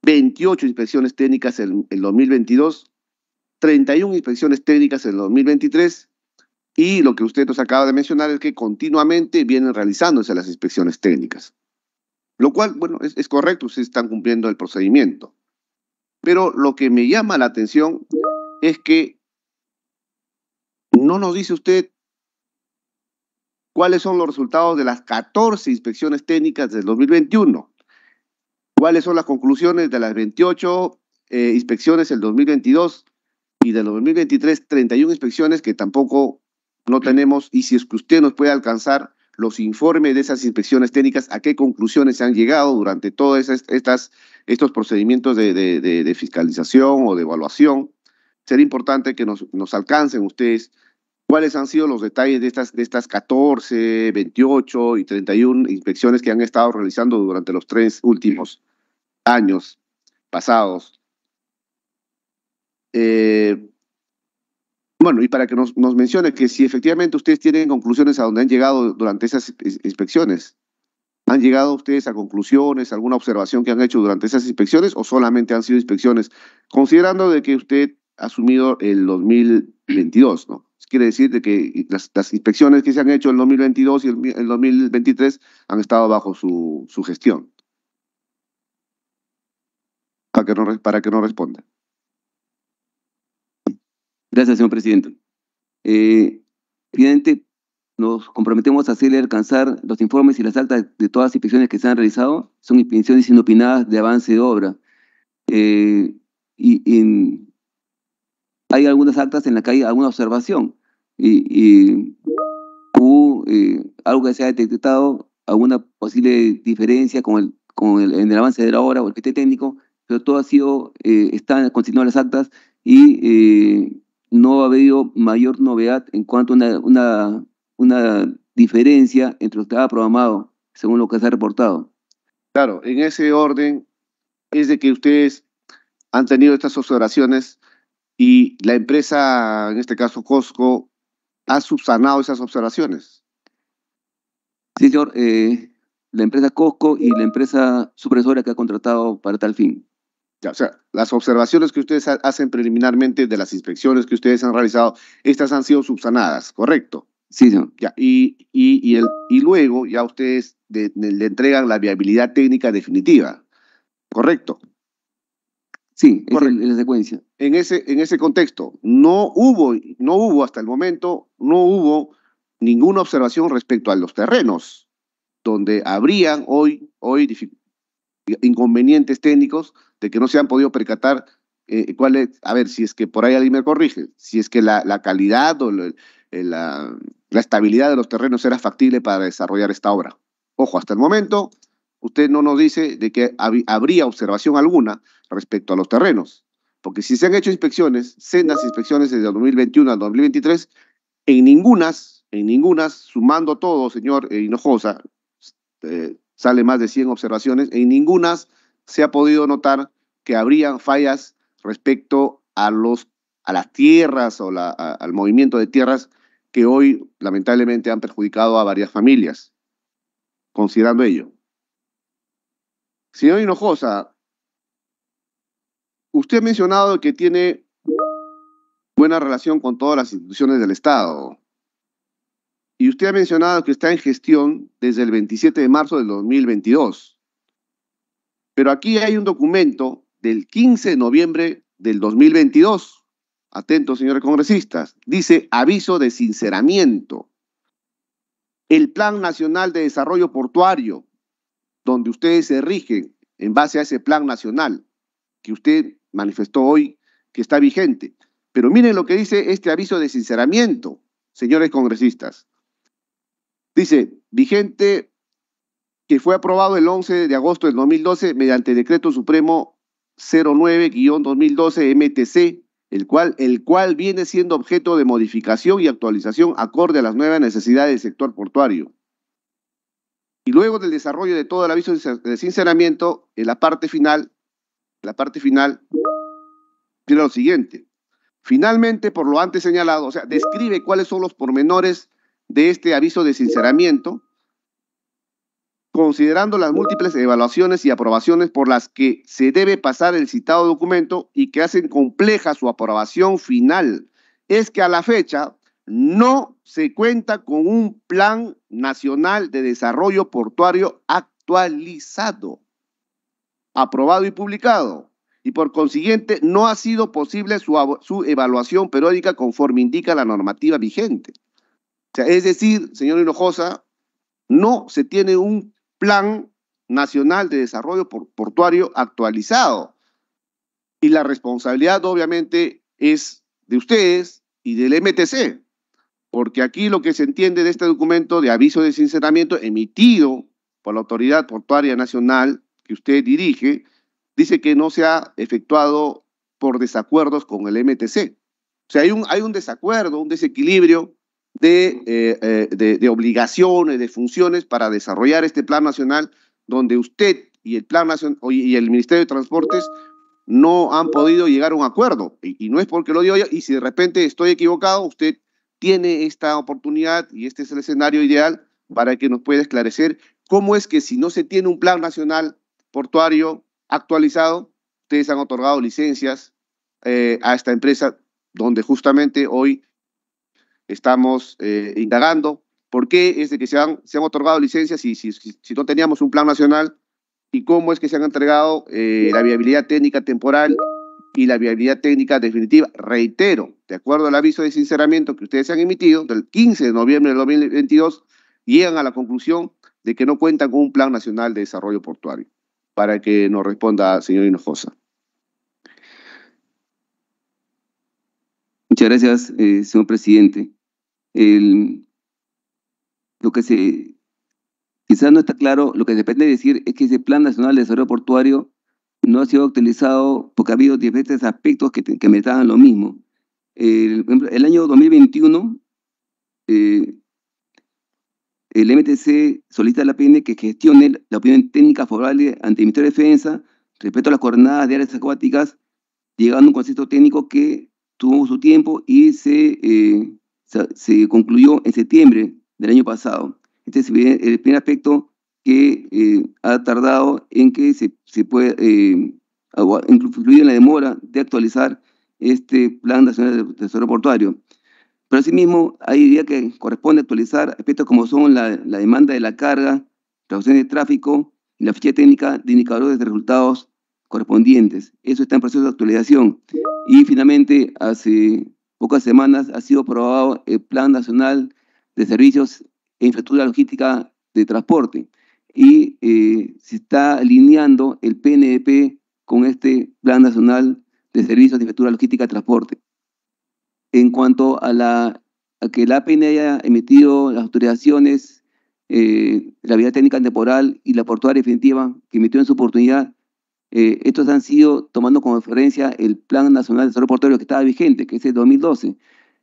28 inspecciones técnicas en, en 2022, 31 inspecciones técnicas en 2023 y lo que usted nos acaba de mencionar es que continuamente vienen realizándose las inspecciones técnicas. Lo cual, bueno, es, correcto, ustedes están cumpliendo el procedimiento. Pero lo que me llama la atención es que no nos dice usted cuáles son los resultados de las 14 inspecciones técnicas del 2021, cuáles son las conclusiones de las 28 eh, inspecciones del 2022 y del 2023, 31 inspecciones que tampoco no tenemos. Y si es que usted nos puede alcanzar los informes de esas inspecciones técnicas, a qué conclusiones se han llegado durante todos estos procedimientos de, fiscalización o de evaluación. Sería importante que nos, alcancen ustedes cuáles han sido los detalles de estas, de estas 14, 28 y 31 inspecciones que han estado realizando durante los tres últimos años pasados. Eh, bueno, y para que nos, mencione que si efectivamente ustedes tienen conclusiones a donde han llegado durante esas inspecciones. ¿Han llegado ustedes a conclusiones, alguna observación que han hecho durante esas inspecciones o solamente han sido inspecciones? Considerando de que usted ha asumido el 2022, ¿no? Quiere decir de que las, inspecciones que se han hecho en el 2022 y el, el 2023 han estado bajo su, su gestión. Para que no, para que no responda. Gracias, señor presidente. Eh, nos comprometemos a hacerle alcanzar los informes y las actas de todas las inspecciones que se han realizado. Son inspecciones inopinadas de avance de obra. Eh, y, hay algunas actas en las que hay alguna observación. Y, hubo eh, algo que se ha detectado, alguna posible diferencia con el, con el, en el avance de la obra o el PT técnico, pero todo ha sido, eh, están continuando las actas y no ha habido mayor novedad en cuanto a una, diferencia entre lo que estaba programado, según lo que se ha reportado. Claro, en ese orden es de que ustedes han tenido estas observaciones y la empresa, en este caso Costco, ha subsanado esas observaciones. Sí, señor. Eh, la empresa Costco y la empresa supresora que ha contratado para tal fin o sea, las observaciones que ustedes hacen preliminarmente de las inspecciones que ustedes han realizado, estas han sido subsanadas, ¿correcto? Sí, señor. y, y, el, y luego ya ustedes le entregan la viabilidad técnica definitiva, ¿correcto? Sí, en la secuencia. En ese, en ese contexto, no hubo, no hubo hasta el momento, no hubo ninguna observación respecto a los terrenos donde habrían hoy, hoy inconvenientes técnicos de que no se han podido percatar eh, cuál es, a ver, si es que por ahí alguien me corrige, si es que la, la calidad o la, estabilidad de los terrenos era factible para desarrollar esta obra. Ojo, hasta el momento usted no nos dice de que habría observación alguna respecto a los terrenos, porque si se han hecho inspecciones, sendas inspecciones desde el 2021 al 2023, en ningunas, en ningunas, sumando todo, señor eh, Hinojosa, eh, sale más de 100 observaciones, en ninguna se ha podido notar que habrían fallas respecto a, los, a las tierras o al movimiento de tierras que hoy lamentablemente han perjudicado a varias familias, considerando ello. Señor Hinojosa, usted ha mencionado que tiene buena relación con todas las instituciones del Estado. Y usted ha mencionado que está en gestión desde el 27 de marzo del 2022. Pero aquí hay un documento del 15 de noviembre del 2022. Atentos, señores congresistas. Dice aviso de sinceramiento. El Plan Nacional de Desarrollo Portuario, donde ustedes se rigen en base a ese plan nacional que usted manifestó hoy que está vigente. Pero miren lo que dice este aviso de sinceramiento, señores congresistas. Dice, vigente que fue aprobado el 11 de agosto del 2012 mediante decreto supremo 09-2012 MTC, el cual, el cual viene siendo objeto de modificación y actualización acorde a las nuevas necesidades del sector portuario. Y luego del desarrollo de todo el aviso de sinceramiento, en la parte final, la parte final, tiene lo siguiente. Finalmente, por lo antes señalado, o sea, describe cuáles son los pormenores de este aviso de sinceramiento, considerando las múltiples evaluaciones y aprobaciones por las que se debe pasar el citado documento y que hacen compleja su aprobación final, es que a la fecha no se cuenta con un plan nacional de desarrollo portuario actualizado, aprobado y publicado, y por consiguiente no ha sido posible su, evaluación periódica conforme indica la normativa vigente. es decir, señor Hinojosa, no se tiene un Plan Nacional de Desarrollo Portuario actualizado. Y la responsabilidad obviamente es de ustedes y del MTC, porque aquí lo que se entiende de este documento de aviso de sinceramiento emitido por la Autoridad Portuaria Nacional que usted dirige, dice que no se ha efectuado por desacuerdos con el MTC. O sea, hay un, hay un desacuerdo, un desequilibrio eh, eh, de, de, obligaciones, de funciones para desarrollar este plan nacional donde usted y el, plan y el Ministerio de Transportes no han podido llegar a un acuerdo. Y, no es porque lo digo yo, y si de repente estoy equivocado, usted tiene esta oportunidad y este es el escenario ideal para que nos pueda esclarecer cómo es que si no se tiene un plan nacional portuario actualizado, ustedes han otorgado licencias eh, a esta empresa donde justamente hoy estamos eh, indagando por qué es de que se han, se han otorgado licencias y si, no teníamos un plan nacional y cómo es que se han entregado eh, la viabilidad técnica temporal y la viabilidad técnica definitiva. Reitero, de acuerdo al aviso de sinceramiento que ustedes han emitido, del 15 de noviembre del 2022, llegan a la conclusión de que no cuentan con un plan nacional de desarrollo portuario. Para que nos responda, señor Hinojosa. Muchas gracias, eh, señor presidente lo que se quizás no está claro, lo que se pretende decir es que ese Plan Nacional de Desarrollo Portuario no ha sido utilizado porque ha habido diferentes aspectos que, que lo mismo. El, año 2021, eh, el MTC solicita a la PN que gestione la opinión técnica favorable ante el Ministerio de Defensa respecto a las coordenadas de áreas acuáticas, llegando a un concepto técnico que tuvo su tiempo y se eh, se, concluyó en septiembre del año pasado. Este es el primer aspecto que eh, ha tardado en que se, se pueda eh, incluir en la demora de actualizar este Plan Nacional de Tesoro Portuario. Pero asimismo, hay idea que corresponde actualizar aspectos como son la, demanda de la carga, traducción de tráfico y la ficha técnica de indicadores de resultados correspondientes. Eso está en proceso de actualización. Y finalmente, hace pocas semanas ha sido aprobado el Plan Nacional de Servicios e Infraestructura Logística de Transporte y eh, se está alineando el PNP con este Plan Nacional de Servicios de Infraestructura Logística de Transporte. En cuanto a, la, que la APN haya emitido las autorizaciones, eh, la vía técnica temporal y la portuaria definitiva que emitió en su oportunidad, eh, estos han sido tomando como referencia el Plan Nacional de Desarrollo Portuario que estaba vigente, que es el 2012.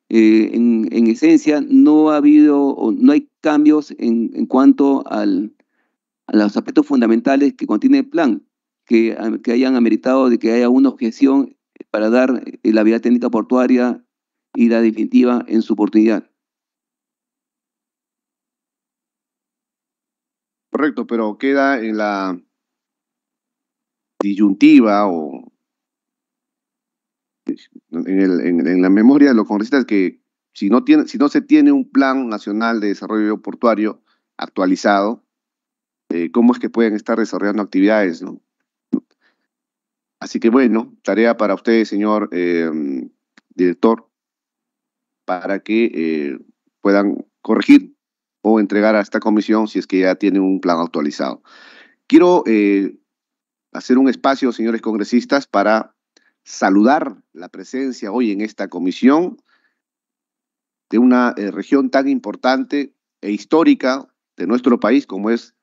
Eh, en, esencia, no ha habido, no hay cambios en, cuanto a los aspectos fundamentales que contiene el plan, que, ah, que hayan ameritado de que haya una objeción para dar eh, la vía técnica portuaria y la definitiva en su oportunidad. Correcto, pero queda en la disyuntiva o en, la memoria de los congresistas que si no, tiene, si no se tiene un plan nacional de desarrollo portuario actualizado, eh, ¿cómo es que pueden estar desarrollando actividades? ¿no? Así que bueno, tarea para ustedes, señor em, director, para que eh, puedan corregir o entregar a esta comisión si es que ya tiene un plan actualizado. Quiero eh, hacer un espacio, señores congresistas, para saludar la presencia hoy en esta comisión de una eh, región tan importante e histórica de nuestro país como es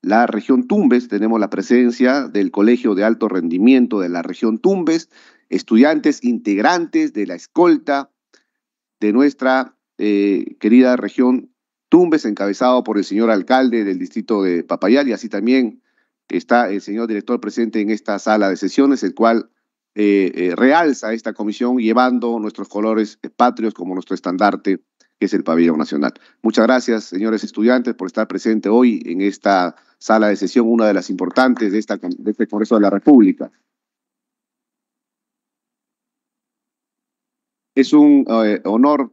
la región Tumbes. Tenemos la presencia del Colegio de Alto Rendimiento de la región Tumbes, estudiantes integrantes de la escolta de nuestra eh, querida región Tumbes, encabezado por el señor alcalde del distrito de Papayal y así también está el señor director presente en esta sala de sesiones, el cual eh, eh, realza esta comisión llevando nuestros colores patrios como nuestro estandarte, que es el pabellón nacional. Muchas gracias, señores estudiantes, por estar presente hoy en esta sala de sesión, una de las importantes de, este Congreso de la República. Es un eh, honor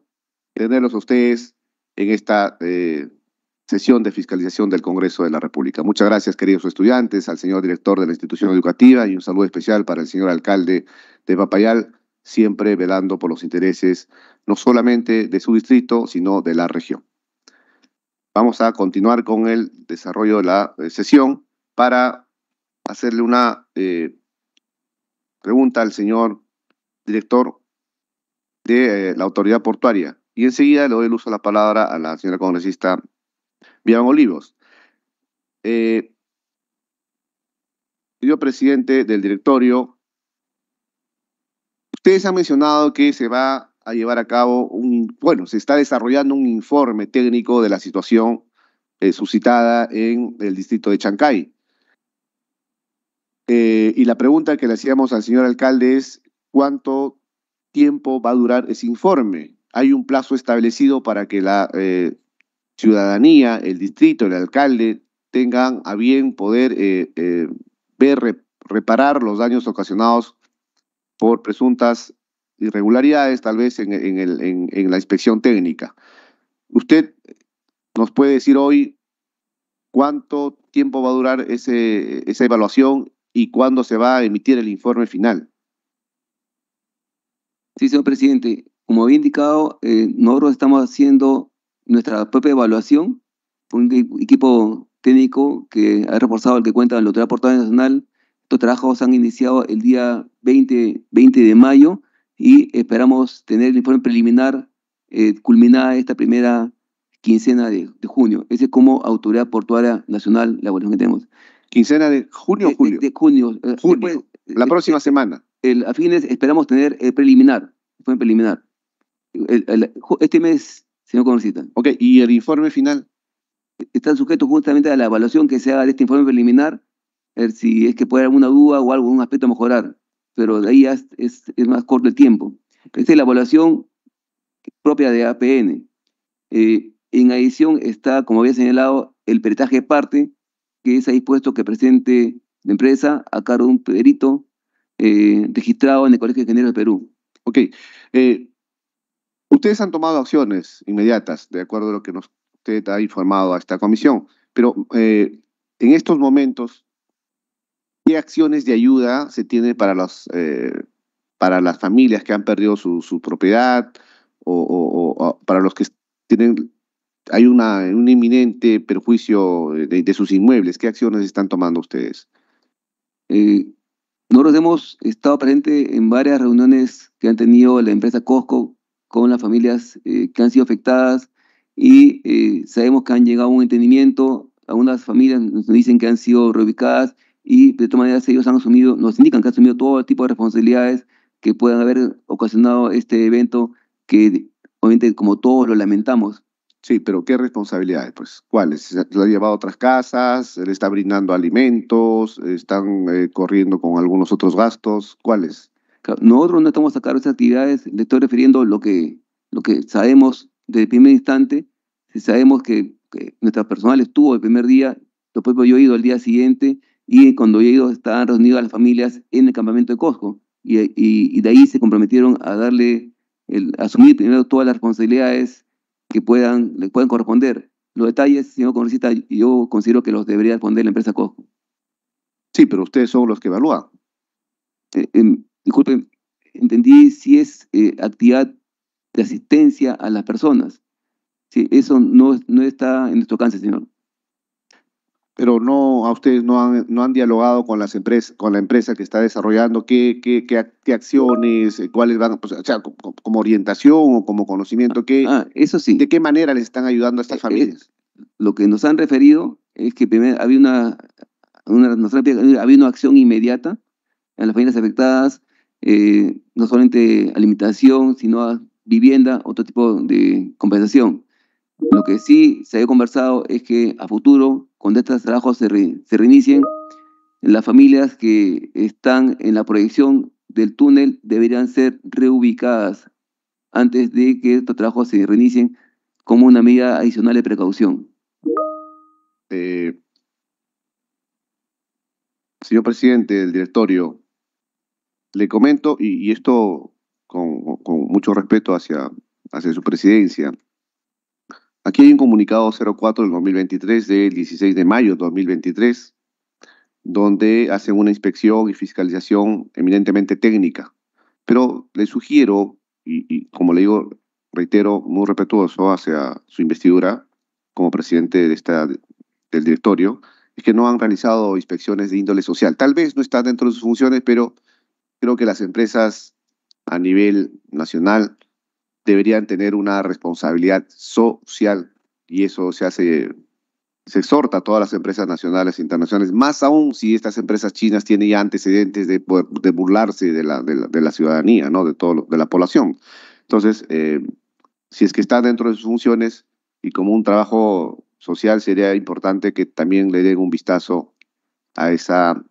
tenerlos a ustedes en esta sesión de fiscalización del Congreso de la República. Muchas gracias, queridos estudiantes, al señor director de la institución educativa y un saludo especial para el señor alcalde de Papayal, siempre velando por los intereses no solamente de su distrito, sino de la región. Vamos a continuar con el desarrollo de la eh, sesión para hacerle una eh, pregunta al señor director de eh, la autoridad portuaria. Y enseguida le doy el uso de la palabra a la señora congresista Olivos. Eh, señor presidente del directorio, ustedes han mencionado que se va a llevar a cabo un, bueno, se está desarrollando un informe técnico de la situación eh, suscitada en el distrito de Chancay. Eh, y la pregunta que le hacíamos al señor alcalde es, ¿cuánto tiempo va a durar ese informe? ¿Hay un plazo establecido para que la ciudadanía, el distrito, el alcalde, tengan a bien poder eh, eh, ver, reparar los daños ocasionados por presuntas irregularidades, tal vez en, el, en, la inspección técnica. Usted nos puede decir hoy cuánto tiempo va a durar ese, esa evaluación y cuándo se va a emitir el informe final. Sí, señor presidente. Como había indicado, eh, nosotros estamos haciendo nuestra propia evaluación un equipo técnico que ha reforzado el que cuenta la Autoridad Portuaria Nacional. Estos trabajos han iniciado el día 20, 20 de mayo y esperamos tener el informe preliminar eh, culminada esta primera quincena de, junio. Ese es como Autoridad Portuaria Nacional la evaluación que tenemos. ¿Quincena de junio o julio? De, junio. Eh, eh, la próxima semana. El, a fines esperamos tener el preliminar. El preliminar. este mes señor no Ok, ¿y el informe final? Está sujeto justamente a la evaluación que se haga de este informe preliminar, a ver si es que puede haber alguna duda o algún aspecto a mejorar, pero de ahí es, es, más corto el tiempo. Esta es la evaluación propia de APN. Eh, en adición está, como había señalado, el peritaje de parte, que es ahí dispuesto que presente la empresa a cargo de un perito eh, registrado en el Colegio de Ingenieros de Perú. Ok. Eh, Ustedes han tomado acciones inmediatas, de acuerdo a lo que nos, usted ha informado a esta comisión, pero eh, en estos momentos, ¿qué acciones de ayuda se tiene para, los, eh, para las familias que han perdido su, propiedad o, para los que tienen, hay una, un inminente perjuicio de, sus inmuebles? ¿Qué acciones están tomando ustedes? Eh, nosotros hemos estado presente en varias reuniones que han tenido la empresa Costco con las familias eh, que han sido afectadas y eh, sabemos que han llegado a un entendimiento. Algunas familias nos dicen que han sido reubicadas y de todas maneras ellos han asumido, nos indican que han asumido todo tipo de responsabilidades que puedan haber ocasionado este evento que obviamente como todos lo lamentamos. Sí, pero ¿qué responsabilidades? Pues, ¿cuáles? ¿Lo ha llevado a otras casas? ¿Le está brindando alimentos? ¿Están eh, corriendo con algunos otros gastos? ¿Cuáles? Nosotros no estamos a de esas actividades, le estoy refiriendo lo que, lo que sabemos desde el primer instante, si sabemos que, que nuestra personal estuvo el primer día, después yo he ido al día siguiente y cuando he ido estaban reunidas las familias en el campamento de Costco y, de ahí se comprometieron a darle, el, a asumir primero todas las responsabilidades que puedan, le corresponder. Los detalles, señor congresista, yo considero que los debería responder la empresa Costco. Sí, pero ustedes son los que evalúan. Eh, em, disculpen, entendí si es eh, actividad de asistencia a las personas. eso no, no está en nuestro alcance, señor. Pero no, a ustedes no han, no han dialogado con las empresas, con la empresa que está desarrollando qué, acciones, eh, cuáles van, o sea, como, orientación o como conocimiento, qué, ah, eso sí. ¿de qué manera les están ayudando a estas eh, familias? lo que nos han referido es que primero había una, una, había una acción inmediata en las familias afectadas, eh, no solamente alimentación, sino a vivienda, otro tipo de compensación. Lo que sí se ha conversado es que a futuro, cuando estos trabajos se, reinicien, las familias que están en la proyección del túnel deberían ser reubicadas antes de que estos trabajos se reinicien como una medida adicional de precaución. Eh, señor presidente del directorio, le comento, y, esto con, mucho respeto hacia, hacia su presidencia, aquí hay un comunicado 04 del 2023 del 16 de mayo de 2023, donde hacen una inspección y fiscalización eminentemente técnica. Pero le sugiero, y, como le digo, reitero, muy respetuoso hacia su investidura como presidente de esta, del directorio, es que no han realizado inspecciones de índole social. Tal vez no está dentro de sus funciones, pero creo que las empresas a nivel nacional deberían tener una responsabilidad social y eso se hace, se exhorta a todas las empresas nacionales e internacionales, más aún si estas empresas chinas tienen ya antecedentes de, de burlarse de la, de la, ciudadanía, ¿no? de, todo, de la población. Entonces, eh, si es que está dentro de sus funciones y como un trabajo social, sería importante que también le den un vistazo a, esa,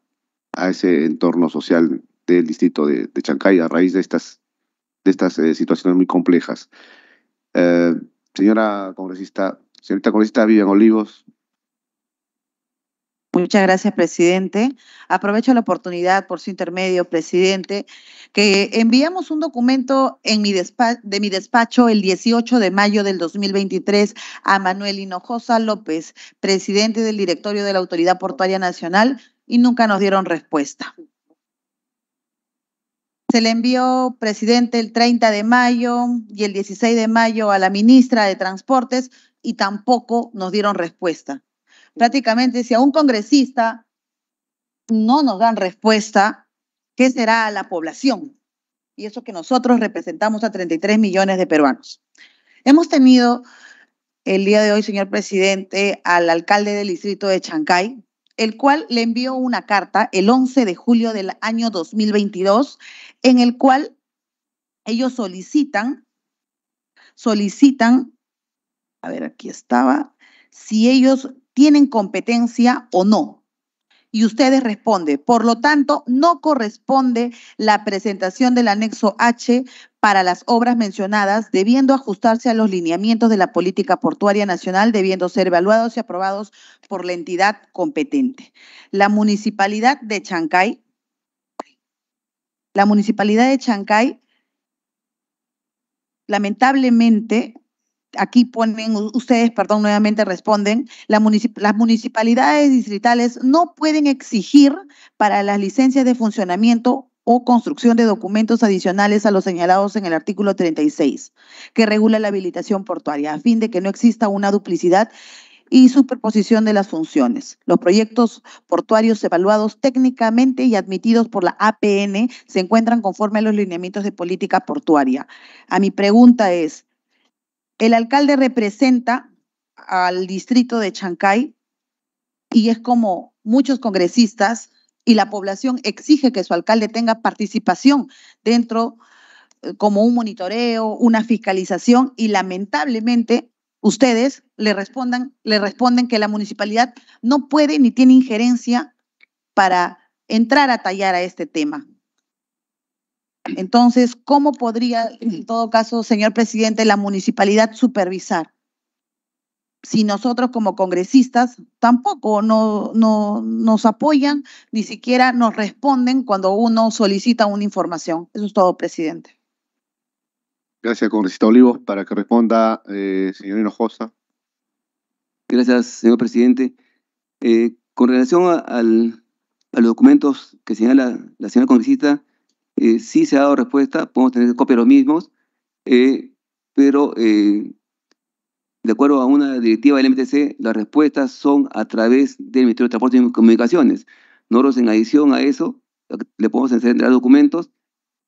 a ese entorno social del distrito de, Chancay a raíz de estas, de estas eh, situaciones muy complejas. Eh, señora congresista, señorita congresista Vivian Olivos. Muchas gracias, presidente. Aprovecho la oportunidad por su intermedio, presidente, que enviamos un documento en mi de mi despacho el 18 de mayo del 2023 a Manuel Hinojosa López, presidente del directorio de la Autoridad Portuaria Nacional, y nunca nos dieron respuesta. Se le envió, presidente, el 30 de mayo y el 16 de mayo a la ministra de Transportes y tampoco nos dieron respuesta. Prácticamente, si a un congresista no nos dan respuesta, ¿qué será a la población? Y eso que nosotros representamos a 33 millones de peruanos. Hemos tenido el día de hoy, señor presidente, al alcalde del distrito de Chancay, el cual le envió una carta el 11 de julio del año 2022, en el cual ellos solicitan, solicitan, a ver, aquí estaba, si ellos tienen competencia o no. Y ustedes responden, por lo tanto, no corresponde la presentación del anexo H para las obras mencionadas, debiendo ajustarse a los lineamientos de la política portuaria nacional, debiendo ser evaluados y aprobados por la entidad competente. La municipalidad de Chancay, la municipalidad de Chancay, lamentablemente, aquí ponen ustedes, perdón, nuevamente responden, las municipalidades distritales no pueden exigir para las licencias de funcionamiento o construcción de documentos adicionales a los señalados en el artículo 36, que regula la habilitación portuaria, a fin de que no exista una duplicidad y superposición de las funciones. Los proyectos portuarios evaluados técnicamente y admitidos por la APN se encuentran conforme a los lineamientos de política portuaria. A mi pregunta es, el alcalde representa al distrito de Chancay y es como muchos congresistas y la población exige que su alcalde tenga participación dentro eh, como un monitoreo, una fiscalización y lamentablemente ustedes le respondan, le responden que la municipalidad no puede ni tiene injerencia para entrar a tallar a este tema. Entonces, ¿cómo podría, en todo caso, señor presidente, la municipalidad supervisar? si nosotros como congresistas tampoco no, nos apoyan, ni siquiera nos responden cuando uno solicita una información. Eso es todo, presidente. Gracias, congresista Olivos. Para que responda, eh, señor Hinojosa. Gracias, señor presidente. Eh, con relación a, al, los documentos que señala la señora congresista, eh, sí se ha dado respuesta, podemos tener copia de los mismos, pero de acuerdo a una directiva del MTC, las respuestas son a través del Ministerio de Transporte y Comunicaciones. Nosotros, en adición a eso, le podemos entregar documentos.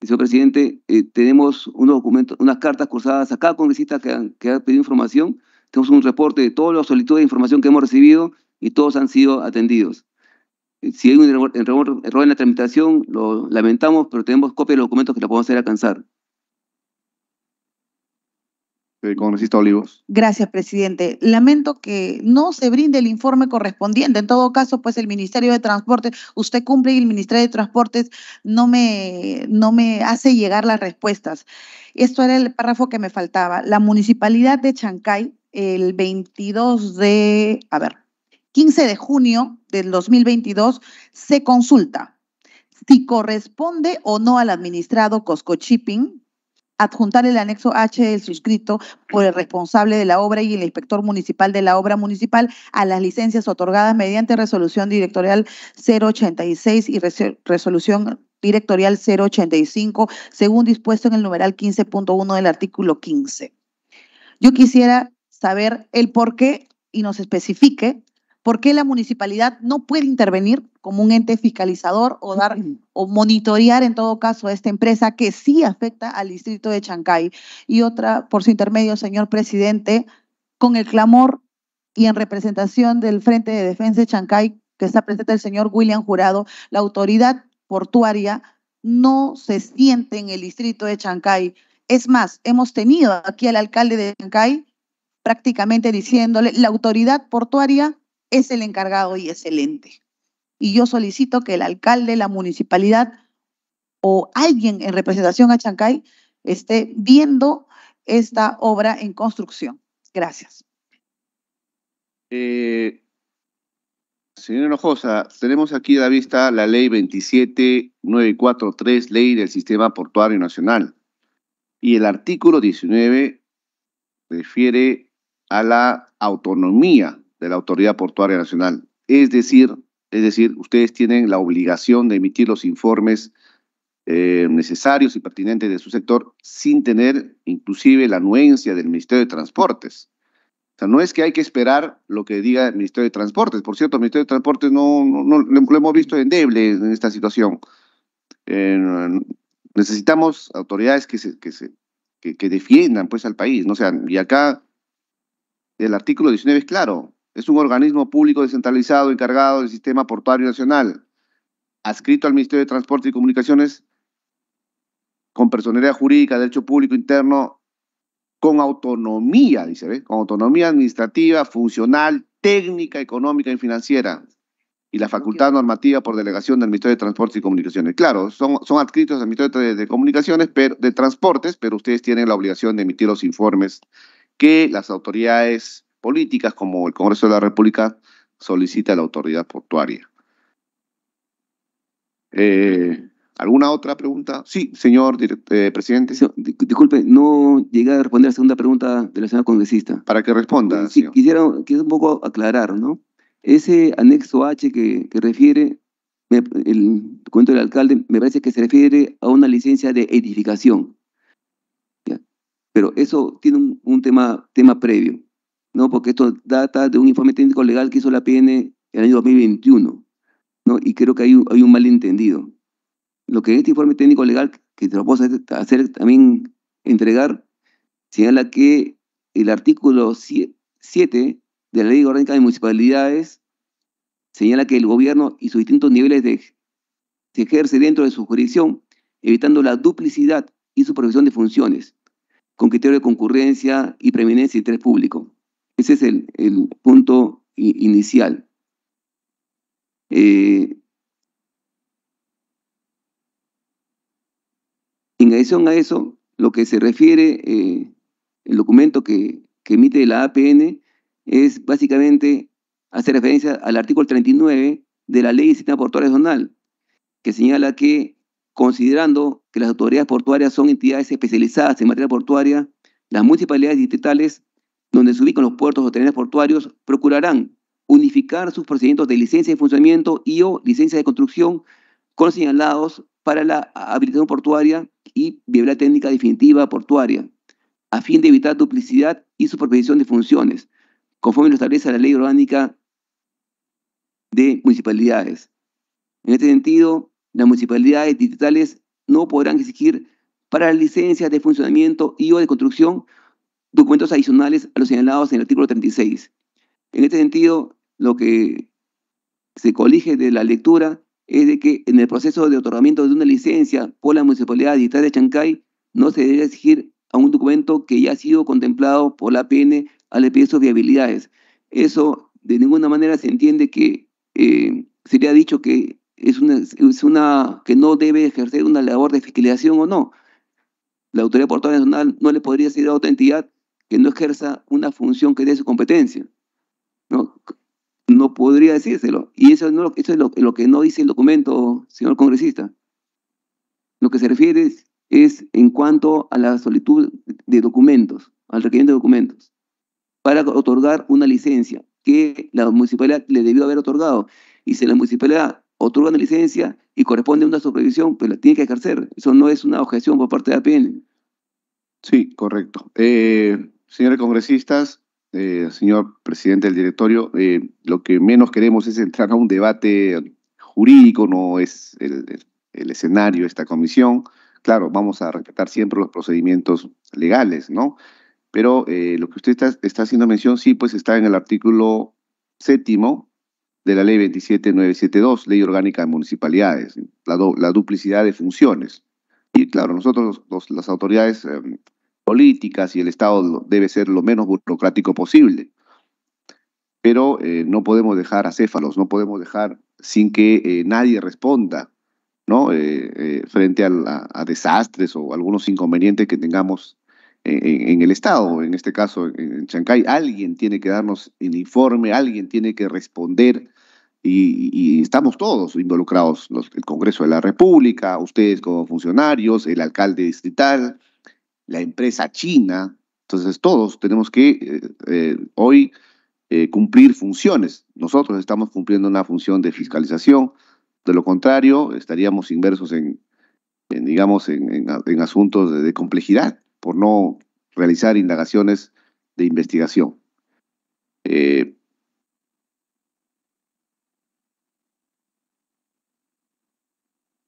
Señor presidente, eh, tenemos unos documentos, unas cartas cursadas a cada congresista que, han, que ha pedido información. Tenemos un reporte de todas las solicitudes de información que hemos recibido y todos han sido atendidos. Eh, si hay un error, en la tramitación, lo lamentamos, pero tenemos copia de los documentos que la podemos hacer alcanzar. El Olivos. Gracias, presidente. Lamento que no se brinde el informe correspondiente. En todo caso, pues el Ministerio de Transporte, usted cumple y el Ministerio de Transportes no me, no me hace llegar las respuestas. Esto era el párrafo que me faltaba. La municipalidad de Chancay, el 22 de, a ver, 15 de junio del 2022, se consulta si corresponde o no al administrado Cosco Shipping adjuntar el anexo H del suscrito por el responsable de la obra y el inspector municipal de la obra municipal a las licencias otorgadas mediante resolución directorial 086 y resolución directorial 085, según dispuesto en el numeral 15.1 del artículo 15. Yo quisiera saber el por qué y nos especifique por qué la municipalidad no puede intervenir como un ente fiscalizador o dar o monitorear en todo caso a esta empresa que sí afecta al distrito de Chancay. Y otra, por su intermedio, señor presidente, con el clamor y en representación del Frente de Defensa de Chancay, que está presente el señor William Jurado, la autoridad portuaria no se siente en el distrito de Chancay. Es más, hemos tenido aquí al alcalde de Chancay prácticamente diciéndole, la autoridad portuaria es el encargado y es el ente y yo solicito que el alcalde, la municipalidad o alguien en representación a Chancay esté viendo esta obra en construcción. Gracias. Eh, señor señora Hinojosa, tenemos aquí a la vista la ley 27943, ley del Sistema Portuario Nacional. Y el artículo 19 refiere a la autonomía de la Autoridad Portuaria Nacional. Es decir, es decir, ustedes tienen la obligación de emitir los informes eh, necesarios y pertinentes de su sector sin tener inclusive la anuencia del Ministerio de Transportes. O sea, no es que hay que esperar lo que diga el Ministerio de Transportes. Por cierto, el Ministerio de Transportes no, no, lo hemos visto endeble en esta situación. necesitamos autoridades que, se, que, defiendan pues, al país. ¿no? y acá el artículo 19 es claro es un organismo público descentralizado encargado del sistema portuario nacional, adscrito al Ministerio de Transporte y Comunicaciones, con personería jurídica, derecho público interno, con autonomía, dice, con autonomía administrativa, funcional, técnica, económica y financiera, y la facultad normativa por delegación del Ministerio de Transportes y Comunicaciones. Claro, son, adscritos al Ministerio de, Comunicaciones, pero, de Transportes, pero ustedes tienen la obligación de emitir los informes que las autoridades políticas como el Congreso de la República solicita a la autoridad portuaria. Eh, ¿Alguna otra pregunta? Sí, señor eh, presidente. disculpe, no llegué a responder a la segunda pregunta de la señora congresista. Para que responda. Sí, Quisiera, un poco aclarar, ¿no? Ese anexo H que, refiere, el cuento del alcalde, me parece que se refiere a una licencia de edificación. Pero eso tiene un, tema previo. ¿no? porque esto data de un informe técnico legal que hizo la PN en el año 2021, ¿no? y creo que hay un, hay un malentendido. Lo que este informe técnico legal que te puedo hacer también entregar señala que el artículo 7 de la Ley Orgánica de Municipalidades señala que el gobierno y sus distintos niveles de, se ejerce dentro de su jurisdicción, evitando la duplicidad y supervisión de funciones, con criterio de concurrencia y preeminencia de interés público. Ese es el, punto inicial. Eh, en adición a eso, lo que se refiere eh, el documento que, emite la APN es básicamente hacer referencia al artículo 39 de la ley de sistema portuario zonal, que señala que considerando que las autoridades portuarias son entidades especializadas en materia portuaria, las municipalidades distritales donde se ubican los puertos o terrenos portuarios, procurarán unificar sus procedimientos de licencia de funcionamiento y o licencia de construcción con señalados para la habilitación portuaria y viabilidad técnica definitiva portuaria, a fin de evitar duplicidad y superposición de funciones, conforme lo establece la Ley Orgánica de Municipalidades. En este sentido, las municipalidades digitales no podrán exigir para las licencias de funcionamiento y o de construcción documentos adicionales a los señalados en el artículo 36. En este sentido, lo que se colige de la lectura es de que en el proceso de otorgamiento de una licencia por la Municipalidad Digital de Chancay no se debe exigir a un documento que ya ha sido contemplado por la APN al pedir sus viabilidades. Eso de ninguna manera se entiende que eh, sería dicho que es una, que no debe ejercer una labor de fiscalización o no. La autoridad portuaria nacional no le podría ser a otra entidad que no ejerza una función que dé su competencia. No, no podría decírselo. Y eso, no, eso es lo, que no dice el documento, señor congresista. Lo que se refiere es, en cuanto a la solicitud de documentos, al requerimiento de documentos, para otorgar una licencia que la municipalidad le debió haber otorgado. Y si la municipalidad otorga una licencia y corresponde a una supervisión, pues la tiene que ejercer. Eso no es una objeción por parte de APN. Sí, correcto. Eh, señores congresistas, eh, señor presidente del directorio, eh, lo que menos queremos es entrar a un debate jurídico, no es el, escenario de esta comisión. Claro, vamos a respetar siempre los procedimientos legales, ¿no? Pero eh, lo que usted está, haciendo mención, sí, pues está en el artículo séptimo de la ley 27972, Ley Orgánica de Municipalidades, la, duplicidad de funciones. Y claro, nosotros, los, las autoridades em, y el Estado debe ser lo menos burocrático posible. Pero eh, no podemos dejar acéfalos, no podemos dejar sin que eh, nadie responda ¿no? Eh, frente a, desastres o algunos inconvenientes que tengamos en, el Estado, en este caso en Chancay. Alguien tiene que darnos el informe, alguien tiene que responder y, estamos todos involucrados, el Congreso de la República, ustedes como funcionarios, el alcalde distrital, la empresa china. Entonces todos tenemos que eh, eh, hoy eh, cumplir funciones. Nosotros estamos cumpliendo una función de fiscalización. De lo contrario, estaríamos inversos en, digamos, en, asuntos de, de, complejidad por no realizar indagaciones de investigación.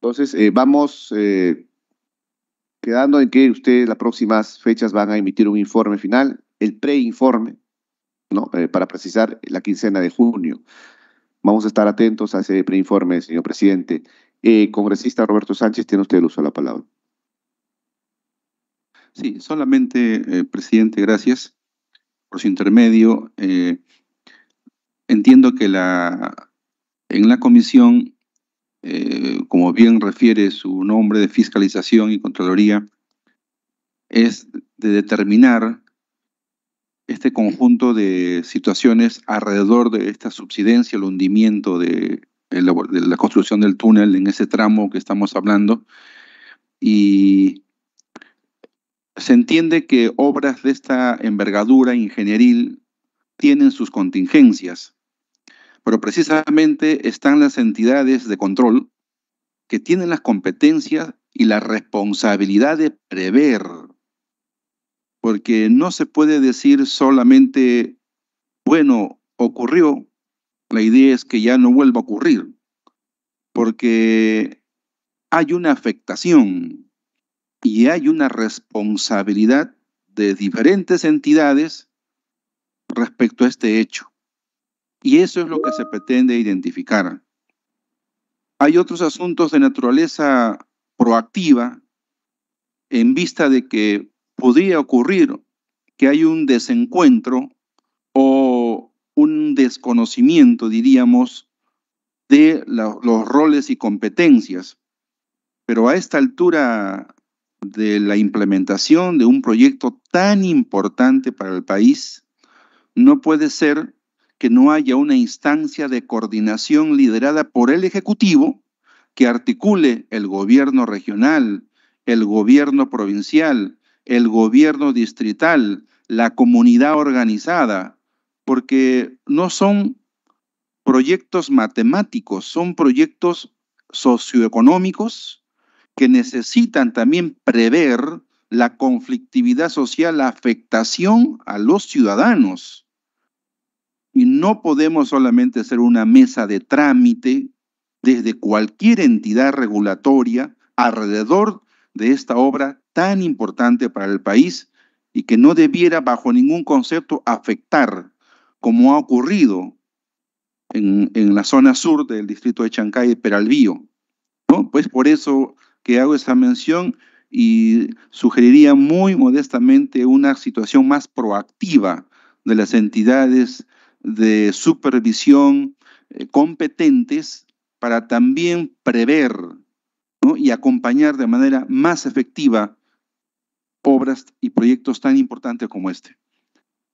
entonces, vamos quedando en que ustedes las próximas fechas van a emitir un informe final, el preinforme, ¿no? Eh, para precisar la quincena de junio. Vamos a estar atentos a ese preinforme, señor presidente. Eh, congresista Roberto Sánchez, tiene usted el uso de la palabra. Sí, solamente, eh, presidente, gracias por su intermedio. entiendo que la, en la comisión eh, como bien refiere su nombre de fiscalización y Contraloría, es de determinar este conjunto de situaciones alrededor de esta subsidencia, el hundimiento de la construcción del túnel en ese tramo que estamos hablando. Y se entiende que obras de esta envergadura ingenieril tienen sus contingencias pero precisamente están las entidades de control que tienen las competencias y la responsabilidad de prever. Porque no se puede decir solamente, bueno, ocurrió, la idea es que ya no vuelva a ocurrir. Porque hay una afectación y hay una responsabilidad de diferentes entidades respecto a este hecho. Y eso es lo que se pretende identificar. Hay otros asuntos de naturaleza proactiva en vista de que podría ocurrir que hay un desencuentro o un desconocimiento, diríamos, de los roles y competencias. Pero a esta altura de la implementación de un proyecto tan importante para el país, no puede ser que no haya una instancia de coordinación liderada por el Ejecutivo que articule el gobierno regional, el gobierno provincial, el gobierno distrital, la comunidad organizada, porque no son proyectos matemáticos, son proyectos socioeconómicos que necesitan también prever la conflictividad social, la afectación a los ciudadanos. Y no podemos solamente ser una mesa de trámite desde cualquier entidad regulatoria alrededor de esta obra tan importante para el país y que no debiera bajo ningún concepto afectar, como ha ocurrido en, la zona sur del distrito de Chancay y Peralvío. ¿no? Pues por eso que hago esa mención y sugeriría muy modestamente una situación más proactiva de las entidades de supervisión eh, competentes para también prever y acompañar de manera más efectiva obras y proyectos tan importantes como este.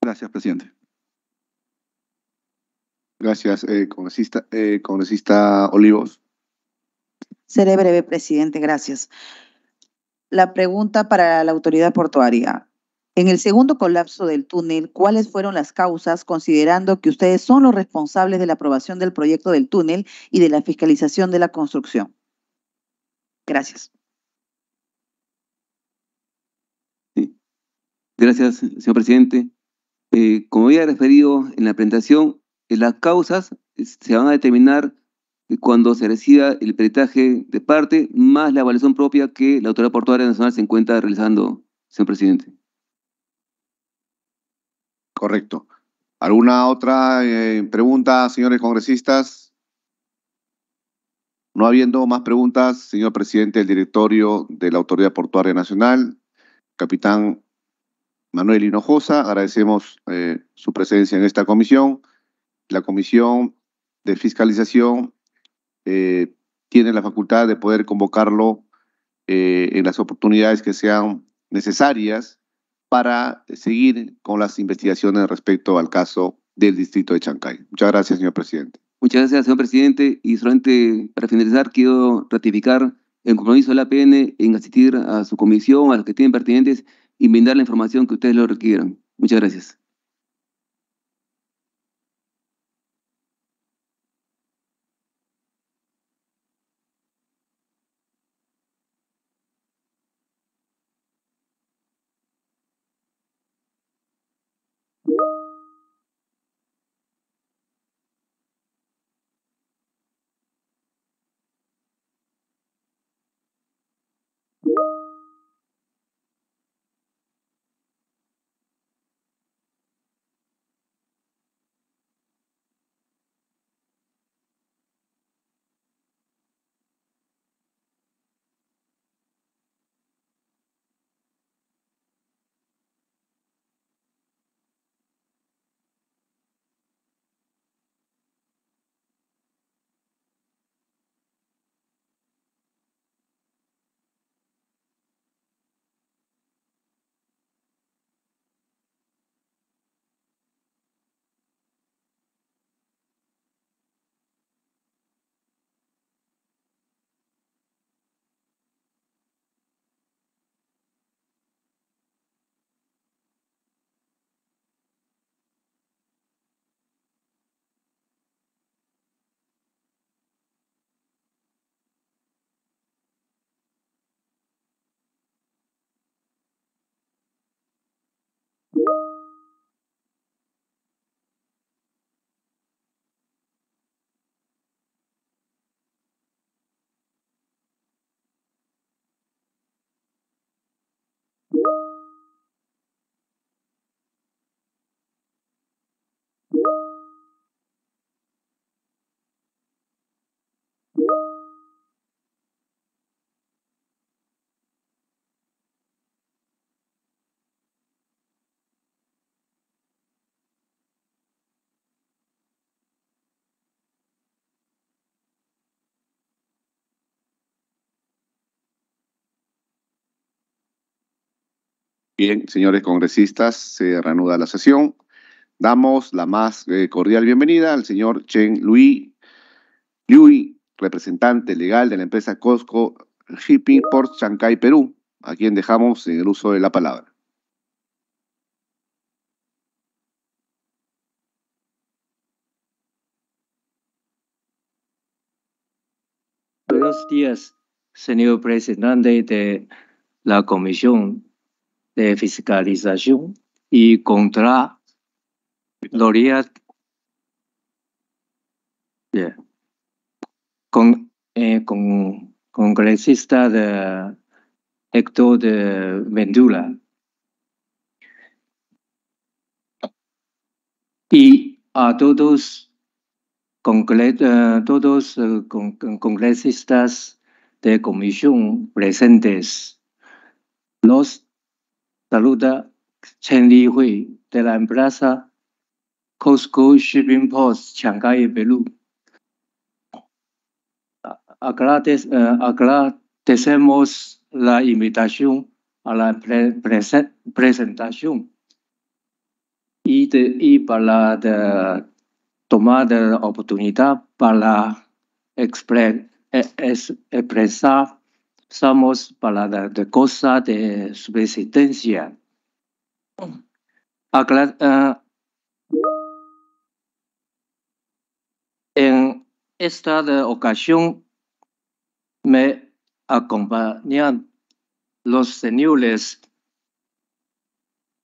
Gracias, presidente. Gracias, eh, congresista, eh, congresista Olivos. Seré breve, presidente, gracias. La pregunta para la autoridad portuaria. En el segundo colapso del túnel, ¿cuáles fueron las causas, considerando que ustedes son los responsables de la aprobación del proyecto del túnel y de la fiscalización de la construcción? Gracias. Gracias, señor presidente. Eh, como había referido en la presentación, eh, las causas eh, se van a determinar cuando se reciba el peritaje de parte más la evaluación propia que la Autoridad Portuaria Nacional se encuentra realizando, señor presidente. Correcto. ¿Alguna otra eh, pregunta, señores congresistas? No habiendo más preguntas, señor presidente del directorio de la Autoridad Portuaria Nacional, capitán Manuel Hinojosa, agradecemos eh, su presencia en esta comisión. La comisión de fiscalización eh, tiene la facultad de poder convocarlo en las oportunidades que sean necesarias para seguir con las investigaciones respecto al caso del distrito de Chancay. Muchas gracias, señor presidente. Muchas gracias, señor presidente. Y solamente para finalizar, quiero ratificar el compromiso de la PN en asistir a su comisión, a los que tienen pertinentes y brindar la información que ustedes lo requieran. Muchas gracias. Bien, señores congresistas, se reanuda la sesión. Damos la más eh, cordial bienvenida al señor Chen Lui, Lui, representante legal de la empresa Costco Shipping Port Chancay, Perú, a quien dejamos en el uso de la palabra. Buenos días, señor presidente de la Comisión de fiscalización y contra ...Gloria... con, eh, con, congresista de Héctor de Vendula. Y a todos, congres, eh, todos eh, con, congresistas de comisión presentes, los saluda Hui de la empresa Costco Shipping Post Chiang Perú. Agradec uh, eh, agradecemos la invitación a la presentación y, para de tomar la oportunidad para eh, expresar somos para de cosa de subsistencia. Acla ah, en esta ocasión me acompañan los señores,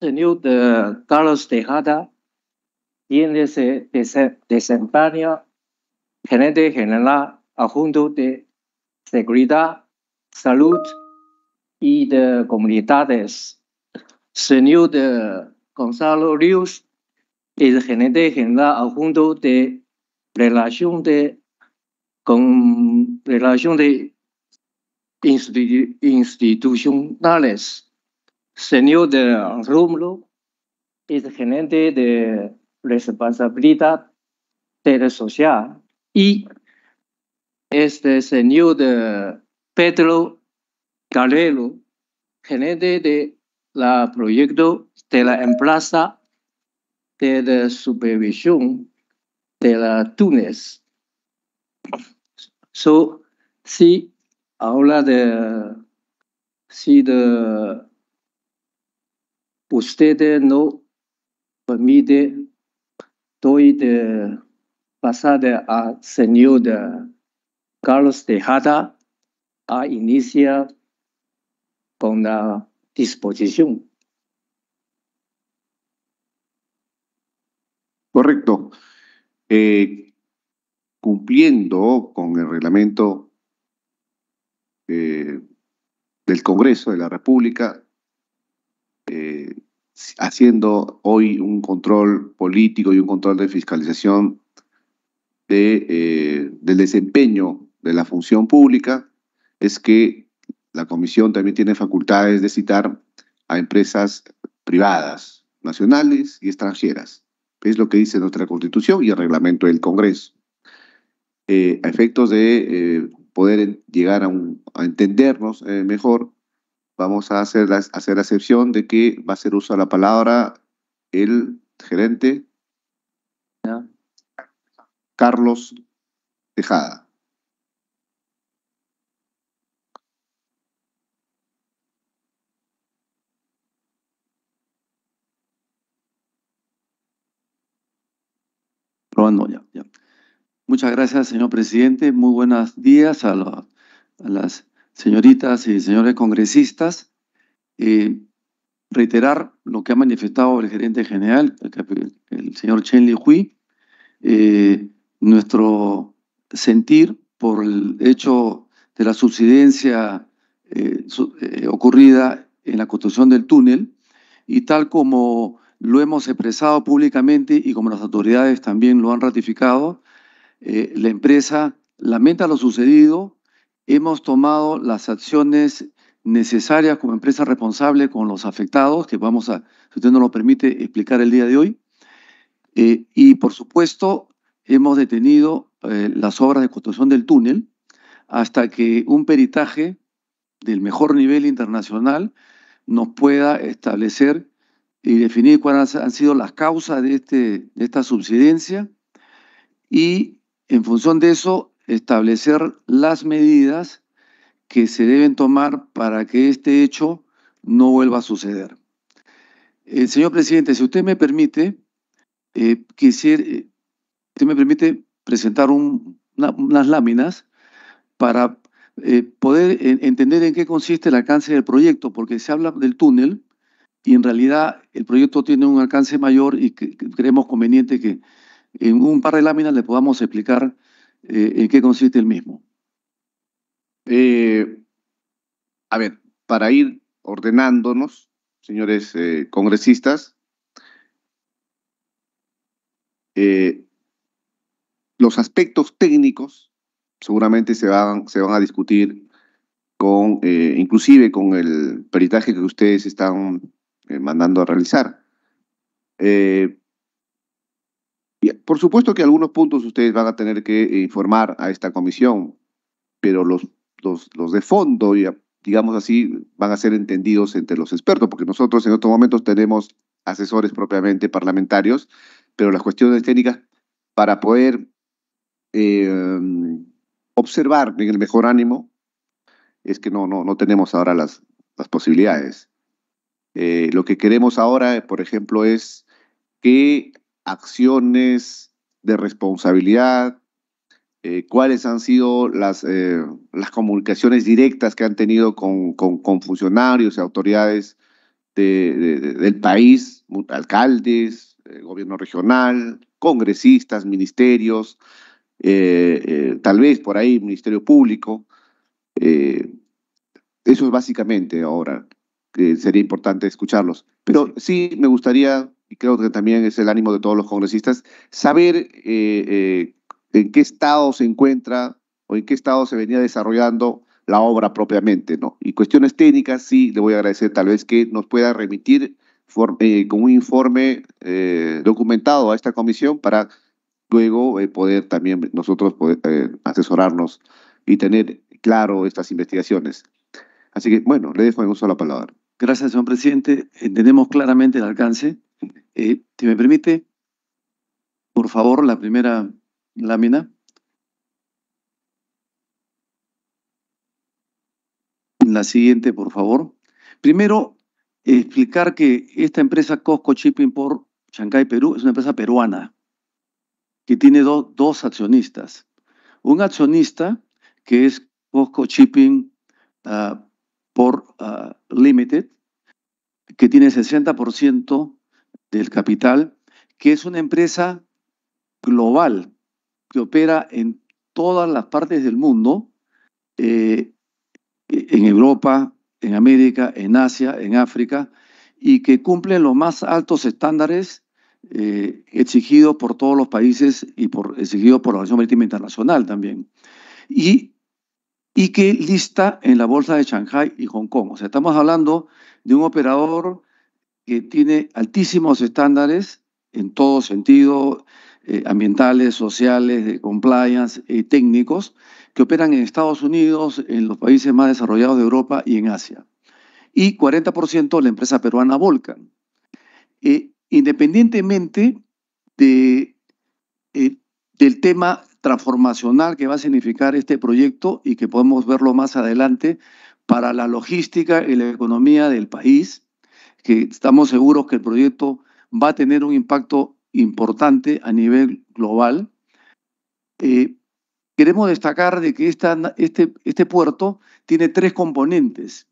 señor Carlos Tejada, quien eh, se desempeña gerente general adjunto de seguridad salud y de comunidades. Señor de Gonzalo Ríos, el gerente general adjunto de relación de con relación de institucionales. Señor de Rómulo, el gerente de responsabilidad de la social y este señor de Pedro Galero, gerente de la proyecto de la empresa de supervisión de la Túnez. So, si ahora de si de no permite doy de pasar al señor de Carlos Tejada Ah, a con la disposición. Correcto. Eh, cumpliendo con el reglamento eh, del Congreso de la República, eh, haciendo hoy un control político y un control de fiscalización del desempeño de la función pública, es que la comisión también tiene facultades de citar a empresas privadas, nacionales y extranjeras. Es lo que dice nuestra constitución y el reglamento del Congreso. Eh, a efectos de eh, poder llegar a, entendernos eh, mejor, vamos a hacer la, excepción de que va a ser uso de la palabra el gerente Carlos Tejada. Muchas gracias, señor presidente. Muy buenos días a, las señoritas y señores congresistas. Eh, reiterar lo que ha manifestado el gerente general, el, señor Chen Li Hui, eh, nuestro sentir por el hecho de la subsidencia eh, ocurrida en la construcción del túnel y tal como lo hemos expresado públicamente y como las autoridades también lo han ratificado, eh, la empresa lamenta lo sucedido, hemos tomado las acciones necesarias como empresa responsable con los afectados, que vamos a, si usted nos lo permite, explicar el día de hoy. Eh, y por supuesto, hemos detenido eh, las obras de construcción del túnel hasta que un peritaje del mejor nivel internacional nos pueda establecer y definir cuáles han sido las causas de, este, de esta subsidencia y en función de eso establecer las medidas que se deben tomar para que este hecho no vuelva a suceder. el eh, señor presidente, si usted me permite, eh, quisiera, eh, usted me permite presentar unas láminas para poder entender en qué consiste el alcance del proyecto, porque se habla del túnel, y en realidad el proyecto tiene un alcance mayor y creemos conveniente que en un par de láminas le podamos explicar eh, en qué consiste el mismo. Eh, a ver, para ir ordenándonos, señores eh, congresistas, los aspectos técnicos seguramente se van, se van a discutir con, inclusive con el peritaje que ustedes están eh, mandando a realizar. Eh, por supuesto que algunos puntos ustedes van a tener que eh, informar a esta comisión, pero los, los, de fondo, digamos así, van a ser entendidos entre los expertos, porque nosotros en estos momentos tenemos asesores propiamente parlamentarios, pero las cuestiones técnicas para poder observar en el mejor ánimo es que no, no, no tenemos ahora las, las posibilidades. Eh, lo que queremos ahora, por ejemplo, es qué acciones de responsabilidad, eh, cuáles han sido las, eh, las comunicaciones directas que han tenido con, funcionarios y autoridades del país, alcaldes, gobierno regional, congresistas, ministerios, tal vez por ahí Ministerio Público. eso es básicamente ahora que sería importante escucharlos. Pero sí me gustaría, y creo que también es el ánimo de todos los congresistas, saber eh, eh, en qué estado se encuentra o en qué estado se venía desarrollando la obra propiamente, ¿no? Y cuestiones técnicas, sí, le voy a agradecer tal vez que nos pueda remitir eh, con un informe documentado a esta comisión para luego poder también nosotros poder, asesorarnos y tener claro estas investigaciones. Así que, bueno, le dejo en uso la palabra. Gracias, señor presidente. Entendemos claramente el alcance. Eh, si me permite, por favor, la primera lámina. La siguiente, por favor. Primero, explicar que esta empresa Costco Shipping por Shanghai, Perú, es una empresa peruana que tiene dos accionistas. Un accionista que es Costco Shipping ah, por ah, Limited, que tiene 60% del capital, que es una empresa global que opera en todas las partes del mundo, eh, e-, en Europa, en América, en Asia, en África, y que cumple los más altos estándares eh, exigidos por todos los países y por, exigidos por la Organización Marítima Internacional también. Y y que lista en la bolsa de Shanghai y Hong Kong. O sea, estamos hablando de un operador que tiene altísimos estándares en todo sentido, eh, ambientales, sociales, de compliance, eh, técnicos, que operan en Estados Unidos, en los países más desarrollados de Europa y en Asia. Y 40% la empresa peruana Volcan. Eh, independientemente del tema transformacional que va a significar este proyecto y que podemos verlo más adelante para la logística y la economía del país, que estamos seguros que el proyecto va a tener un impacto importante a nivel global. Eh, queremos destacar de que esta, este, este puerto tiene tres componentes.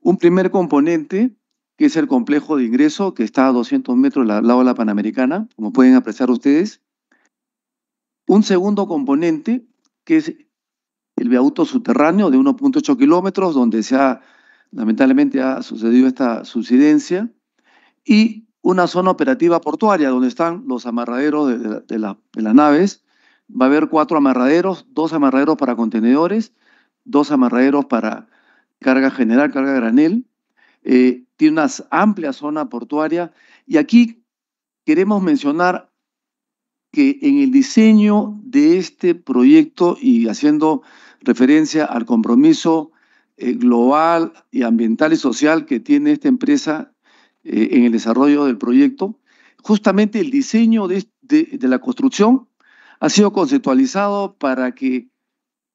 Un primer componente, que es el complejo de ingreso, que está a 200 metros al lado de la Panamericana, como pueden apreciar ustedes. Un segundo componente, que es el viaducto subterráneo de 1.8 kilómetros, donde se ha, lamentablemente ha sucedido esta subsidencia, y una zona operativa portuaria, donde están los amarraderos de, las naves. Va a haber cuatro amarraderos, dos amarraderos para contenedores, dos amarraderos para carga general, carga granel. Eh, tiene una amplia zona portuaria. Y aquí queremos mencionar que en el diseño de este proyecto y haciendo referencia al compromiso eh, global y ambiental y social que tiene esta empresa eh, en el desarrollo del proyecto, justamente el diseño de la construcción ha sido conceptualizado para que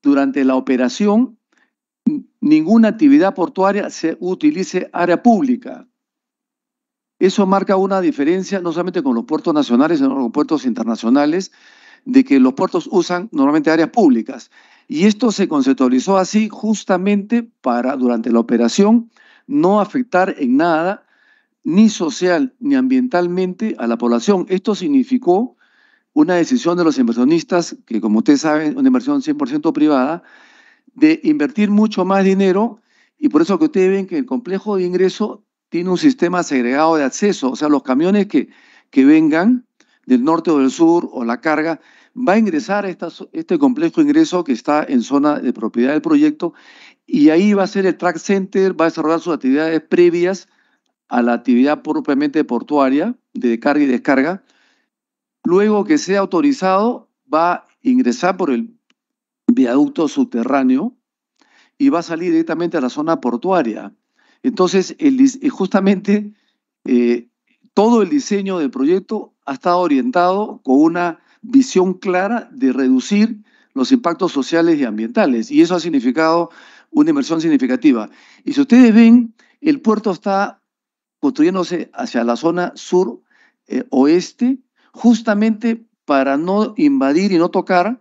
durante la operación ninguna actividad portuaria se utilice área pública, eso marca una diferencia no solamente con los puertos nacionales, sino con los puertos internacionales, de que los puertos usan normalmente áreas públicas. Y esto se conceptualizó así justamente para, durante la operación, no afectar en nada, ni social ni ambientalmente, a la población. Esto significó una decisión de los inversionistas, que como ustedes saben, una inversión 100% privada, de invertir mucho más dinero y por eso que ustedes ven que el complejo de ingreso tiene un sistema segregado de acceso, o sea, los camiones que, que vengan del norte o del sur o la carga, va a ingresar a este complejo ingreso que está en zona de propiedad del proyecto y ahí va a ser el track center, va a desarrollar sus actividades previas a la actividad propiamente portuaria de carga y descarga. Luego que sea autorizado, va a ingresar por el viaducto subterráneo y va a salir directamente a la zona portuaria. Entonces, eh, justamente eh, todo el diseño del proyecto ha estado orientado con una visión clara de reducir los impactos sociales y ambientales. Y eso ha significado una inversión significativa. Y si ustedes ven, el puerto está construyéndose hacia la zona sur eh, oeste, justamente para no invadir y no tocar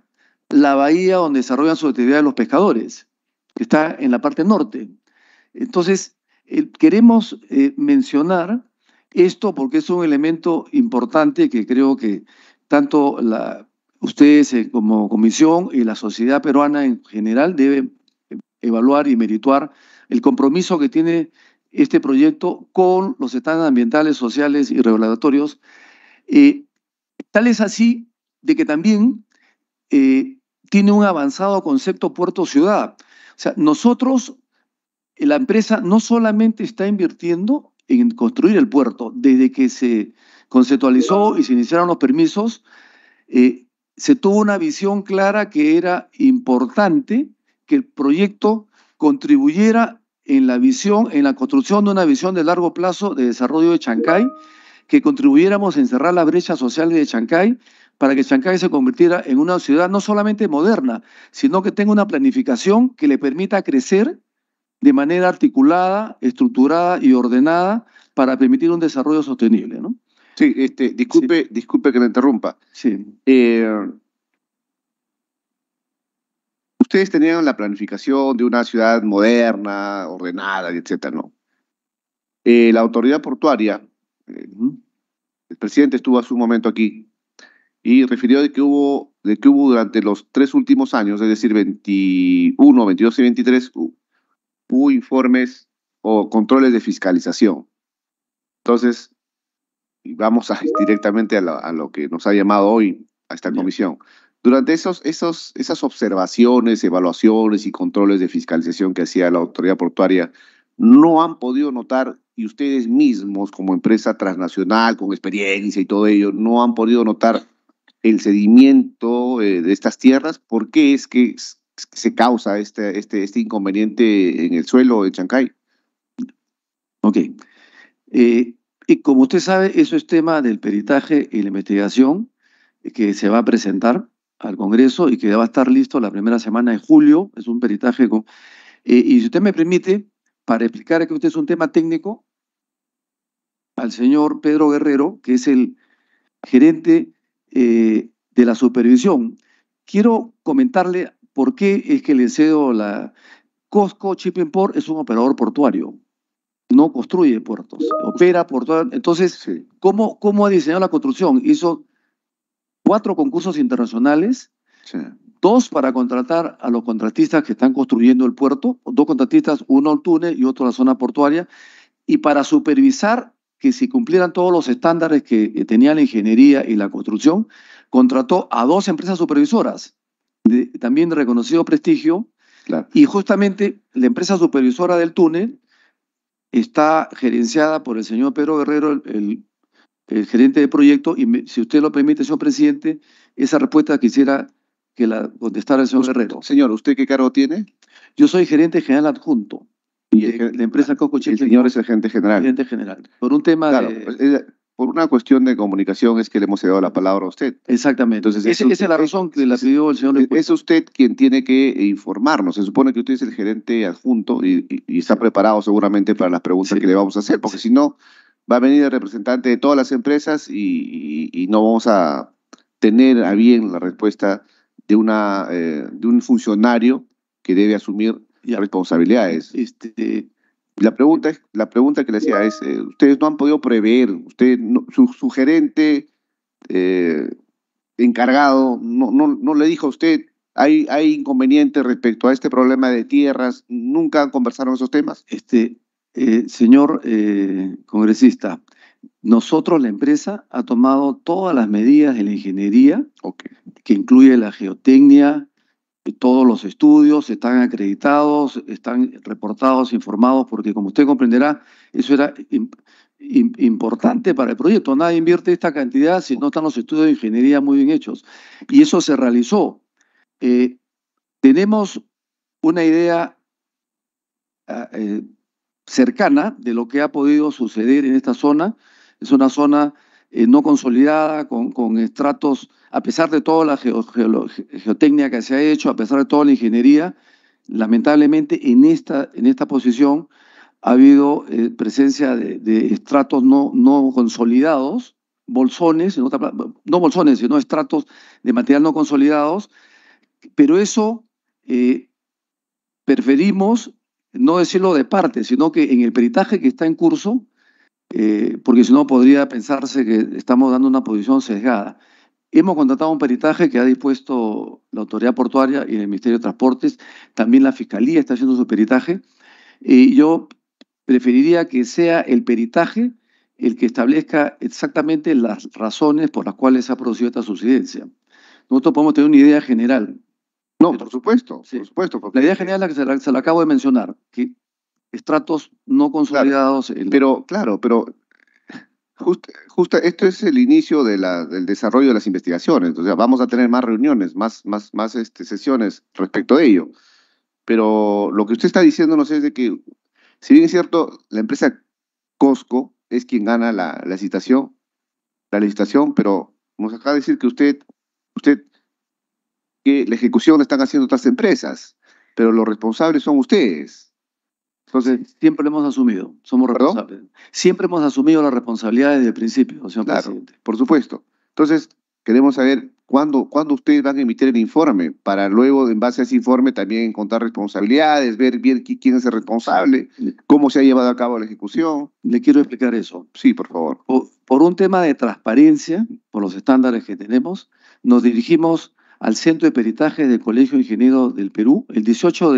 la bahía donde desarrollan su actividad los pescadores, que está en la parte norte. Entonces, eh, queremos eh, mencionar esto porque es un elemento importante que creo que tanto la, ustedes eh, como comisión y la sociedad peruana en general deben evaluar y merituar el compromiso que tiene este proyecto con los estándares ambientales, sociales y regulatorios. tal es así de que también tiene un avanzado concepto puerto-ciudad. O sea, nosotros la empresa no solamente está invirtiendo en construir el puerto, desde que se conceptualizó y se iniciaron los permisos, eh, se tuvo una visión clara que era importante que el proyecto contribuyera en la visión, en la construcción de una visión de largo plazo de desarrollo de Chancay, que contribuyéramos a cerrar las brechas sociales de Chancay para que Chancay se convirtiera en una ciudad no solamente moderna, sino que tenga una planificación que le permita crecer de manera articulada, estructurada y ordenada para permitir un desarrollo sostenible. ¿no? Sí, este, disculpe, que me interrumpa. Sí. Eh, ustedes tenían la planificación de una ciudad moderna, ordenada, etcétera, ¿no? Eh, la autoridad portuaria, el presidente estuvo hace un momento aquí y refirió de que hubo, de que hubo durante los tres últimos años, es decir, 21, 22 y 23, hubo informes o controles de fiscalización. Entonces, y vamos directamente a lo, que nos ha llamado hoy a esta comisión. Durante esos, esos, esas observaciones, evaluaciones y controles de fiscalización que hacía la autoridad portuaria, no han podido notar, y ustedes mismos como empresa transnacional con experiencia y todo ello, no han podido notar el sedimiento eh, de estas tierras, ¿por qué es que se causa este, este, este inconveniente en el suelo de Chancay. Ok. Eh, y como usted sabe, eso es tema del peritaje y la investigación que se va a presentar al Congreso y que va a estar listo la primera semana de julio. Es un peritaje. Eh, y si usted me permite, para explicar que usted es un tema técnico, al señor Pedro Guerrero, que es el gerente eh, de la supervisión, quiero comentarle ¿Por qué es que el cedo la... Costco Shipping Port es un operador portuario, no construye puertos, opera portuario. Entonces, ¿cómo, ¿cómo ha diseñado la construcción? Hizo cuatro concursos internacionales, dos para contratar a los contratistas que están construyendo el puerto, dos contratistas, uno al túnel y otro la zona portuaria, y para supervisar que se cumplieran todos los estándares que eh, tenía la ingeniería y la construcción, contrató a dos empresas supervisoras, también de reconocido prestigio. Y justamente la empresa supervisora del túnel está gerenciada por el señor Pedro Guerrero, el, gerente de proyecto, y si usted lo permite, señor presidente, esa respuesta quisiera que la contestara el señor Guerrero. Señor, ¿usted qué cargo tiene? Yo soy gerente general adjunto. Y la empresa Coco El señor es el gerente general. Gerente general. Por un tema de... Pues, por una cuestión de comunicación es que le hemos dado la palabra a usted. Exactamente. Entonces, esa es la razón que la pidió el señor. Es, usted quien tiene que informarnos. Se supone que usted es el gerente adjunto y, está preparado seguramente para las preguntas que le vamos a hacer, porque si no, va a venir el representante de todas las empresas y, no vamos a tener a bien la respuesta de, una, eh, de un funcionario que debe asumir responsabilidades. Este, la pregunta, es, la pregunta que le hacía es, eh, ustedes no han podido prever, usted, su, gerente eh, encargado no, no, no, le dijo a usted, hay, hay inconveniente respecto a este problema de tierras, nunca conversaron esos temas. Este, eh, señor congresista, nosotros, la empresa, ha tomado todas las medidas de la ingeniería, que incluye la geotecnia, todos los estudios están acreditados, están reportados, informados, porque como usted comprenderá, eso era importante para el proyecto. Nadie invierte esta cantidad si no están los estudios de ingeniería muy bien hechos. Y eso se realizó. Eh, tenemos una idea ah, eh, cercana de lo que ha podido suceder en esta zona. Es una zona eh, no consolidada, con, estratos, a pesar de toda la geotécnica que se ha hecho, a pesar de toda la ingeniería, lamentablemente en esta, en esta posición ha habido eh, presencia de, estratos no, no consolidados, bolsones, no bolsones, sino estratos de material no consolidados, pero eso eh, preferimos no decirlo de parte, sino que en el peritaje que está en curso eh, porque si no podría pensarse que estamos dando una posición sesgada. Hemos contratado un peritaje que ha dispuesto la autoridad portuaria y el Ministerio de Transportes, también la Fiscalía está haciendo su peritaje, y yo preferiría que sea el peritaje el que establezca exactamente las razones por las cuales se ha producido esta subsidencia. Nosotros podemos tener una idea general. No, por supuesto, por supuesto. La idea general es la que se la, acabo de mencionar, que estratos no consolidados. Pero claro, pero justo esto es el inicio de la, del desarrollo de las investigaciones. O sea, vamos a tener más reuniones, más, más, más este, sesiones respecto de ello. Pero lo que usted está diciéndonos es de que, si bien es cierto, la empresa Costco es quien gana la, la licitación, la licitación, pero vamos a decir que usted, usted, que la ejecución la están haciendo otras empresas, pero los responsables son ustedes. Entonces, siempre lo hemos asumido, somos responsables. Siempre hemos asumido las responsabilidades desde el principio, señor presidente. Por supuesto. Entonces, queremos saber cuándo, cuándo ustedes van a emitir el informe, para luego, en base a ese informe, también encontrar responsabilidades, ver bien quién es el responsable, cómo se ha llevado a cabo la ejecución. Le quiero explicar eso. Sí, por favor. Por, un tema de transparencia, por los estándares que tenemos, nos dirigimos al Centro de Peritaje del Colegio Ingeniero del Perú el 18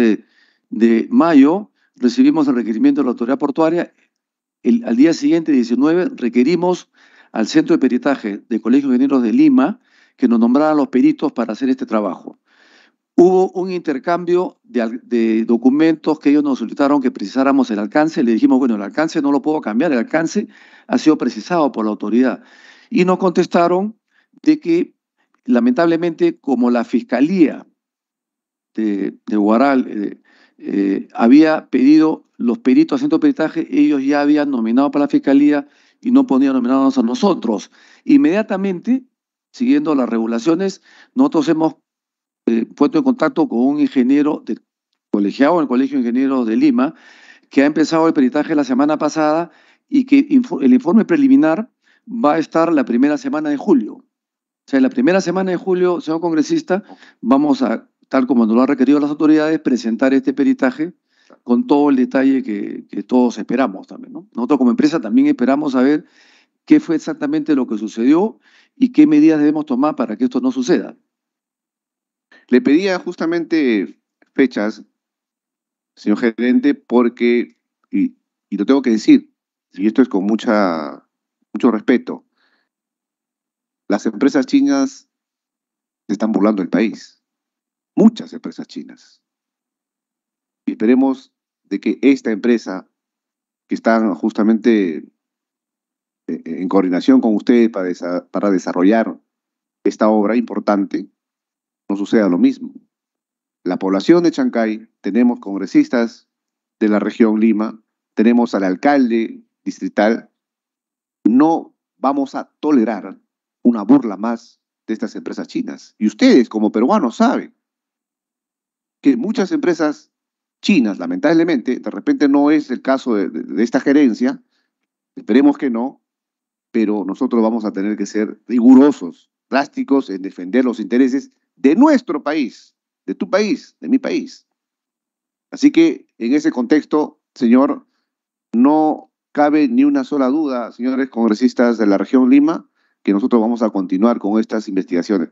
de mayo recibimos el requerimiento de la autoridad portuaria. al día siguiente, 19, requerimos al Centro de Peritaje del Colegio de Ingenieros de Lima que nos nombraran los peritos para hacer este trabajo. Hubo un intercambio de, documentos que ellos nos solicitaron que precisáramos el alcance. Le dijimos, bueno, el alcance no lo puedo cambiar, el alcance ha sido precisado por la autoridad. Y nos contestaron de que, lamentablemente, como la Fiscalía de, Guaral eh, eh, había pedido los peritos a peritaje, ellos ya habían nominado para la fiscalía y no podían nominarnos a nosotros. Inmediatamente, siguiendo las regulaciones, nosotros hemos eh, puesto en contacto con un ingeniero colegiado en el Colegio de Ingenieros de Lima, que ha empezado el peritaje la semana pasada y que el informe preliminar va a estar la primera semana de julio. O sea, la primera semana de julio, señor congresista, vamos a tal como nos lo han requerido las autoridades, presentar este peritaje con todo el detalle que, todos esperamos también. Nosotros como empresa también esperamos saber qué fue exactamente lo que sucedió y qué medidas debemos tomar para que esto no suceda. Le pedía justamente fechas, señor gerente, porque, y, lo tengo que decir, y esto es con mucha, mucho respeto, las empresas chinas se están burlando del país muchas empresas chinas. Y esperemos de que esta empresa, que está justamente eh, eh, en coordinación con ustedes para, para desarrollar esta obra importante, no suceda lo mismo. La población de Chancay, tenemos congresistas de la región Lima, tenemos al alcalde distrital, no vamos a tolerar una burla más de estas empresas chinas. Y ustedes, como peruanos, saben que muchas empresas chinas, lamentablemente, de repente no es el caso de, esta gerencia, esperemos que no, pero nosotros vamos a tener que ser rigurosos, plásticos en defender los intereses de nuestro país, de tu país, de mi país. Así que en ese contexto, señor, no cabe ni una sola duda, señores congresistas de la región Lima, que nosotros vamos a continuar con estas investigaciones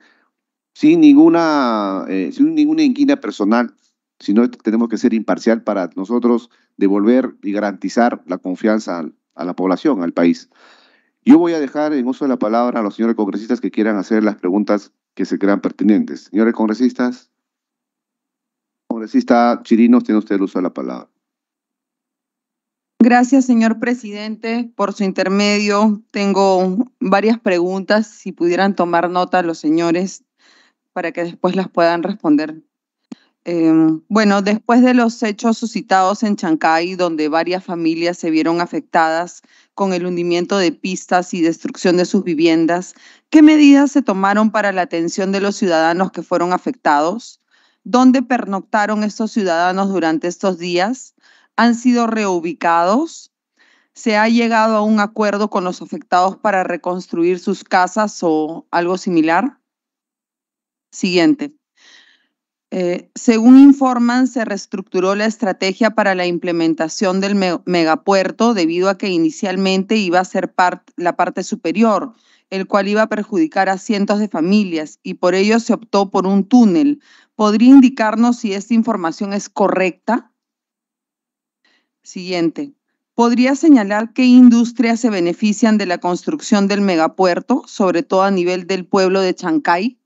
sin ninguna, eh, sin ninguna inquina personal, sino tenemos que ser imparcial para nosotros devolver y garantizar la confianza a la población, al país. Yo voy a dejar en uso de la palabra a los señores congresistas que quieran hacer las preguntas que se crean pertinentes. Señores congresistas, congresista Chirinos, tiene usted el uso de la palabra. Gracias, señor presidente, por su intermedio. Tengo varias preguntas, si pudieran tomar nota los señores para que después las puedan responder. Em, bueno, después de los hechos suscitados en Chancay, donde varias familias se vieron afectadas con el hundimiento de pistas y destrucción de sus viviendas, ¿qué medidas se tomaron para la atención de los ciudadanos que fueron afectados? ¿Dónde pernoctaron estos ciudadanos durante estos días? ¿Han sido reubicados? ¿Se ha llegado a un acuerdo con los afectados para reconstruir sus casas o algo similar? Siguiente. Eh, según informan, se reestructuró la estrategia para la implementación del megapuerto debido a que inicialmente iba a ser la parte superior, el cual iba a perjudicar a cientos de familias y por ello se optó por un túnel. ¿Podría indicarnos si esta información es correcta? Siguiente. ¿Podría señalar qué industrias se benefician de la construcción del megapuerto, sobre todo a nivel del pueblo de Chancay?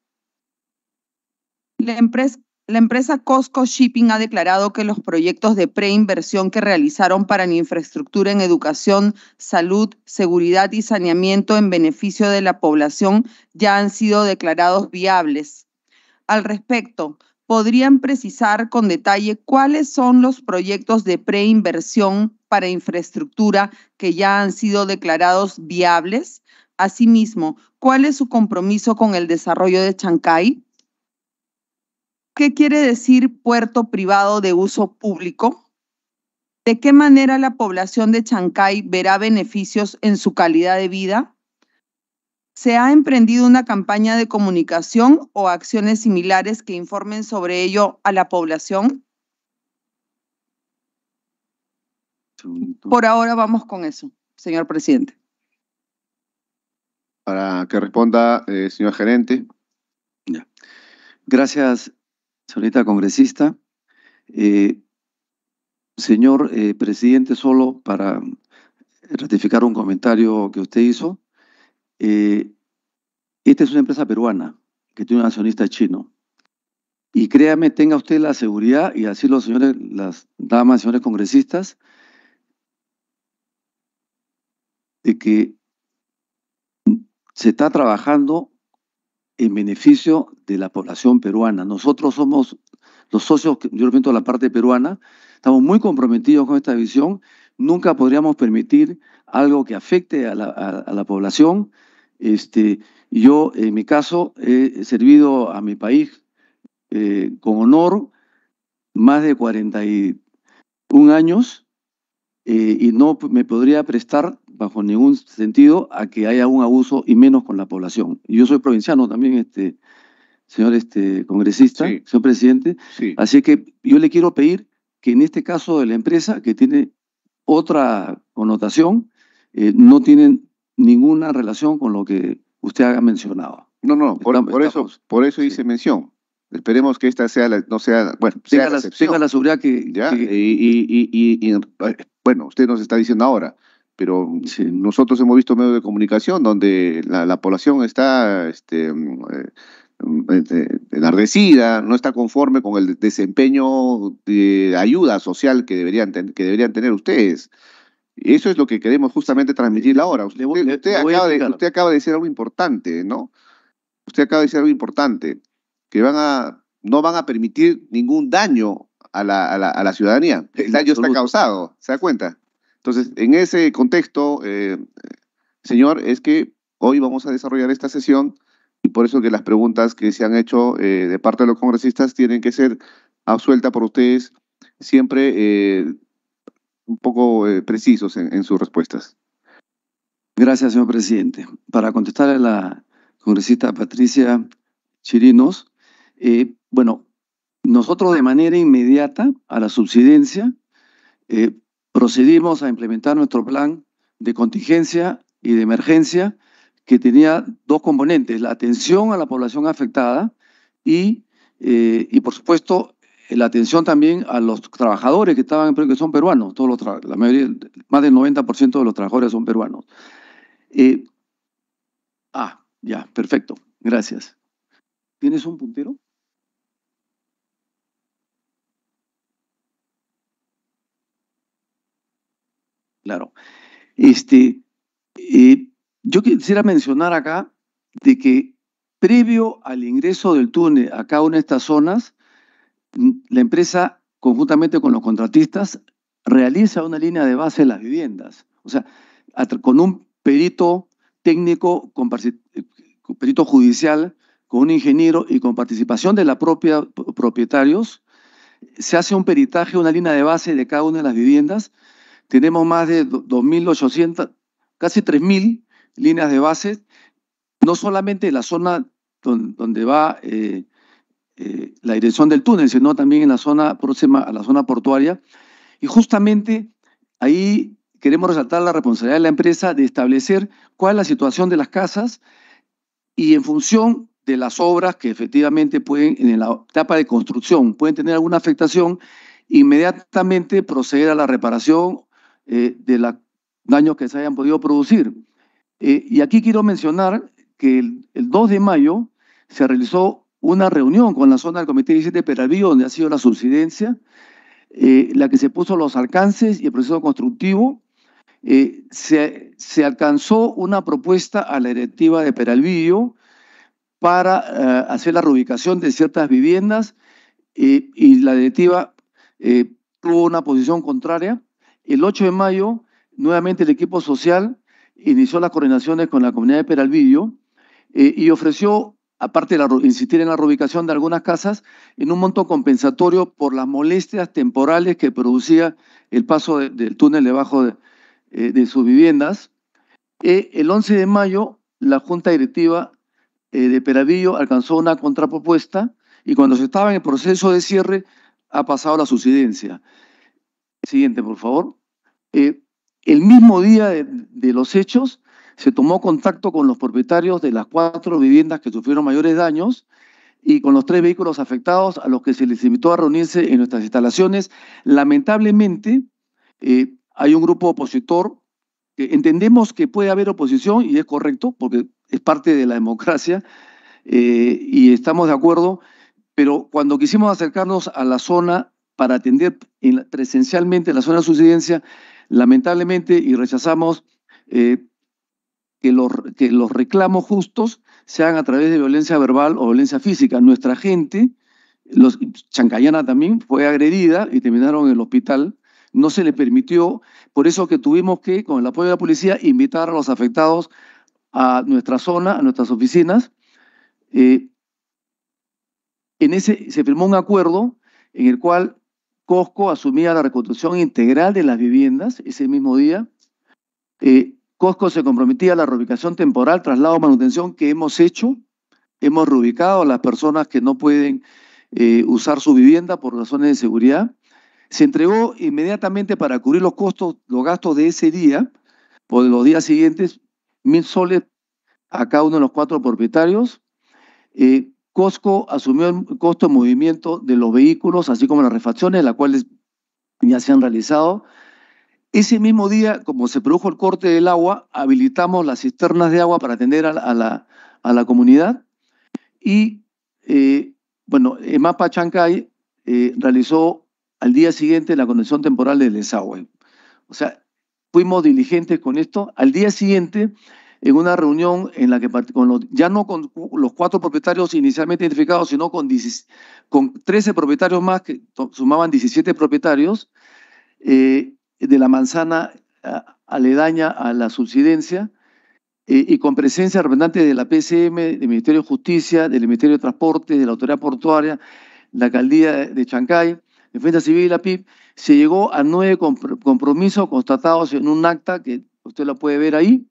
La empresa, la Costco Shipping ha declarado que los proyectos de preinversión que realizaron para la infraestructura en educación, salud, seguridad y saneamiento en beneficio de la población ya han sido declarados viables. Al respecto, ¿podrían precisar con detalle cuáles son los proyectos de preinversión para infraestructura que ya han sido declarados viables? Asimismo, ¿cuál es su compromiso con el desarrollo de Chancay? ¿Qué quiere decir puerto privado de uso público? ¿De qué manera la población de Chancay verá beneficios en su calidad de vida? ¿Se ha emprendido una campaña de comunicación o acciones similares que informen sobre ello a la población? Por ahora vamos con eso, señor presidente. Para que responda, eh, señor gerente. Gracias, señorita congresista. Eh, señor eh, presidente, solo para ratificar un comentario que usted hizo, eh, esta es una empresa peruana que tiene un accionista chino. Y créame, tenga usted la seguridad, y así los señores, las damas, señores congresistas, de que se está trabajando en beneficio de la población peruana. Nosotros somos los socios, yo represento a la parte peruana, estamos muy comprometidos con esta visión, nunca podríamos permitir algo que afecte a la, población. Este, yo, en mi caso, he servido a mi país eh, con honor más de 41 años eh, y no me podría prestar bajo ningún sentido a que haya un abuso y menos con la población. Yo soy provinciano también, este señor este congresista, señor presidente. Así que yo le quiero pedir que en este caso de la empresa, que tiene otra connotación, eh, no tienen ninguna relación con lo que usted ha mencionado. No, no, por, eso, por eso hice mención. Esperemos que esta sea la, no sea, bueno, sea la, la seguridad que... Y, bueno, usted nos está diciendo ahora, pero nosotros hemos visto medios de comunicación donde la, población está este, mm, eh, eh, enardecida, no está conforme con el desempeño de ayuda social que deberían, que deberían tener ustedes. Eso es lo que queremos justamente transmitir ahora. Usted, acaba de, usted acaba de decir algo importante, ¿no? Usted acaba de decir algo importante que van a, no van a permitir ningún daño a la, a la, a la ciudadanía. El daño está causado, ¿se da cuenta? Entonces, en ese contexto, eh, señor, es que hoy vamos a desarrollar esta sesión y por eso que las preguntas que se han hecho eh, de parte de los congresistas tienen que ser absueltas por ustedes siempre eh, un poco precisos en, en sus respuestas. Gracias, señor presidente. Para contestar a la congresista Patricia Chirinos, eh, bueno, nosotros de manera inmediata a la subsidencia eh, procedimos a implementar nuestro plan de contingencia y de emergencia que tenía dos componentes, la atención a la población afectada y, eh, y por supuesto, la atención también a los trabajadores que estaban que son peruanos, todos los la mayoría, más del 90% de los trabajadores son peruanos. ah, ya, perfecto, gracias. ¿Tienes un puntero? claro. Este, eh, yo quisiera mencionar acá de que previo al ingreso del túnel a cada una de estas zonas, mm, la empresa, conjuntamente con los contratistas, realiza una línea de base de las viviendas. O sea, con un perito técnico, eh, con, perito judicial, con un ingeniero y con participación de la propia propietarios, se hace un peritaje, una línea de base de cada una de las viviendas tenemos más de 2.800, casi 3.000 líneas de bases no solamente en la zona donde, va eh, eh, la dirección del túnel, sino también en la zona próxima a la zona portuaria. Y justamente ahí queremos resaltar la responsabilidad de la empresa de establecer cuál es la situación de las casas y en función de las obras que efectivamente pueden, en la etapa de construcción, pueden tener alguna afectación, inmediatamente proceder a la reparación eh, de los daños que se hayan podido producir. Eh, y aquí quiero mencionar que el, 2 de mayo se realizó una reunión con la zona del Comité 17 de Peralvillo, donde ha sido la subsidencia, eh, la que se puso los alcances y el proceso constructivo. Se, se, alcanzó una propuesta a la directiva de Peralvillo para hacer la reubicación de ciertas viviendas y la directiva tuvo una posición contraria el 8 de mayo, nuevamente el equipo social inició las coordinaciones con la comunidad de Peralvillo eh, y ofreció, aparte de insistir en la reubicación de algunas casas, en un monto compensatorio por las molestias temporales que producía el paso del túnel debajo de, eh, sus viviendas. Eh, el 11 de mayo, la Junta Directiva de Peralvillo alcanzó una contrapropuesta y cuando se estaba en el proceso de cierre ha pasado la subsidencia. Siguiente, por favor. Eh, el mismo día de, los hechos se tomó contacto con los propietarios de las cuatro viviendas que sufrieron mayores daños y con los tres vehículos afectados a los que se les invitó a reunirse en nuestras instalaciones. Lamentablemente, eh, hay un grupo opositor. que entendemos que puede haber oposición y es correcto porque es parte de la democracia eh, y estamos de acuerdo, pero cuando quisimos acercarnos a la zona para atender presencialmente la zona de subsidencia, lamentablemente, y rechazamos eh, que, los, que los reclamos justos sean a través de violencia verbal o violencia física. Nuestra gente, los, Chancayana también, fue agredida y terminaron en el hospital. No se le permitió, por eso que tuvimos que, con el apoyo de la policía, invitar a los afectados a nuestra zona, a nuestras oficinas. Eh, en ese se firmó un acuerdo en el cual Cosco asumía la reconstrucción integral de las viviendas ese mismo día. Eh, Cosco se comprometía a la reubicación temporal, traslado, manutención que hemos hecho. Hemos reubicado a las personas que no pueden eh, usar su vivienda por razones de seguridad. Se entregó inmediatamente para cubrir los costos, los gastos de ese día, por los días siguientes, mil soles a cada uno de los cuatro propietarios. Eh, Costco asumió el costo de movimiento de los vehículos, así como las refacciones, las cuales ya se han realizado. Ese mismo día, como se produjo el corte del agua, habilitamos las cisternas de agua para atender a la, comunidad. Y eh, bueno, MAPA Chancay eh, realizó al día siguiente la conexión temporal del desagüe. O sea, fuimos diligentes con esto. Al día siguiente en una reunión en la que ya no con los cuatro propietarios inicialmente identificados, sino con, 13 propietarios más, que sumaban 17 propietarios eh, de la manzana aledaña a la subsidencia, eh, y con presencia de de la PCM, del Ministerio de Justicia, del Ministerio de Transporte, de la Autoridad Portuaria, la Alcaldía de Chancay, Defensa Civil y la PIB, se llegó a nueve compromisos constatados en un acta que usted lo puede ver ahí,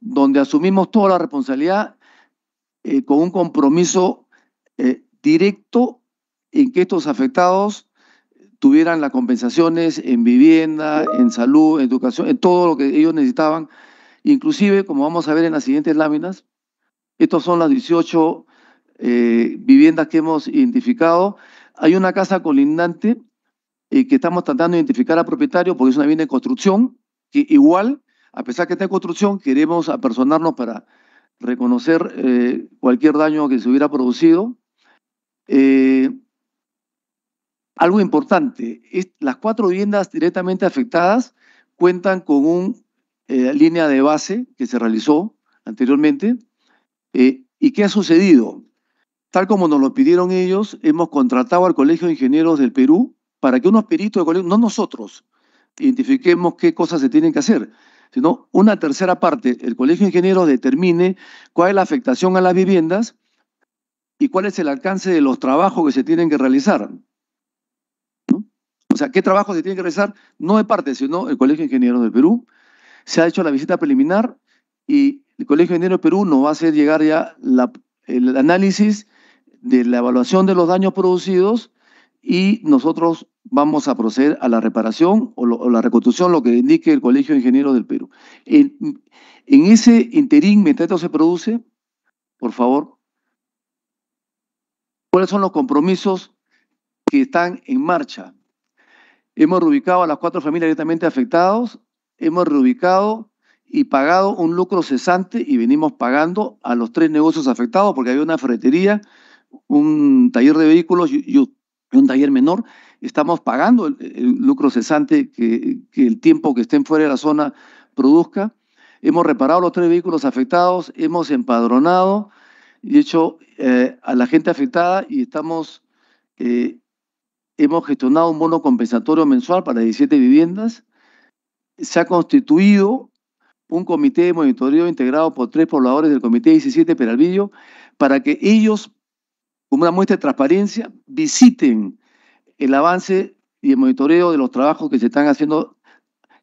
donde asumimos toda la responsabilidad eh, con un compromiso eh, directo en que estos afectados tuvieran las compensaciones en vivienda, en salud, en educación, en todo lo que ellos necesitaban. Inclusive, como vamos a ver en las siguientes láminas, estas son las 18 eh, viviendas que hemos identificado. Hay una casa colindante que estamos tratando de identificar al propietario porque es una vivienda de construcción, que igual a pesar que está en construcción, queremos apersonarnos para reconocer eh, cualquier daño que se hubiera producido. Eh, algo importante, las cuatro viviendas directamente afectadas cuentan con una eh, línea de base que se realizó anteriormente. ¿Y qué ha sucedido? Tal como nos lo pidieron ellos, hemos contratado al Colegio de Ingenieros del Perú para que unos peritos de colegio, no nosotros, identifiquemos qué cosas se tienen que hacer, sino una tercera parte, el Colegio de Ingenieros determine cuál es la afectación a las viviendas y cuál es el alcance de los trabajos que se tienen que realizar. O sea, qué trabajos se tienen que realizar, no de parte, sino el Colegio de Ingenieros del Perú. Se ha hecho la visita preliminar y el Colegio de Ingenieros del Perú nos va a hacer llegar ya el análisis de la evaluación de los daños producidos y nosotros vamos a proceder a la reparación o, la reconstrucción, lo que indique el Colegio de Ingenieros del Perú. En, ese interín, mientras esto se produce, por favor, ¿cuáles son los compromisos que están en marcha? Hemos reubicado a las cuatro familias directamente afectadas, hemos reubicado y pagado un lucro cesante y venimos pagando a los tres negocios afectados porque había una ferretería, un taller de vehículos y un taller menor estamos pagando el, lucro cesante que, el tiempo que estén fuera de la zona produzca. Hemos reparado los tres vehículos afectados, hemos empadronado y hecho eh, a la gente afectada y estamos, eh, hemos gestionado un bono compensatorio mensual para 17 viviendas. Se ha constituido un comité de monitoreo integrado por tres pobladores del Comité 17 Peralvillo para que ellos, como una muestra de transparencia, visiten el avance y el monitoreo de los trabajos que se están haciendo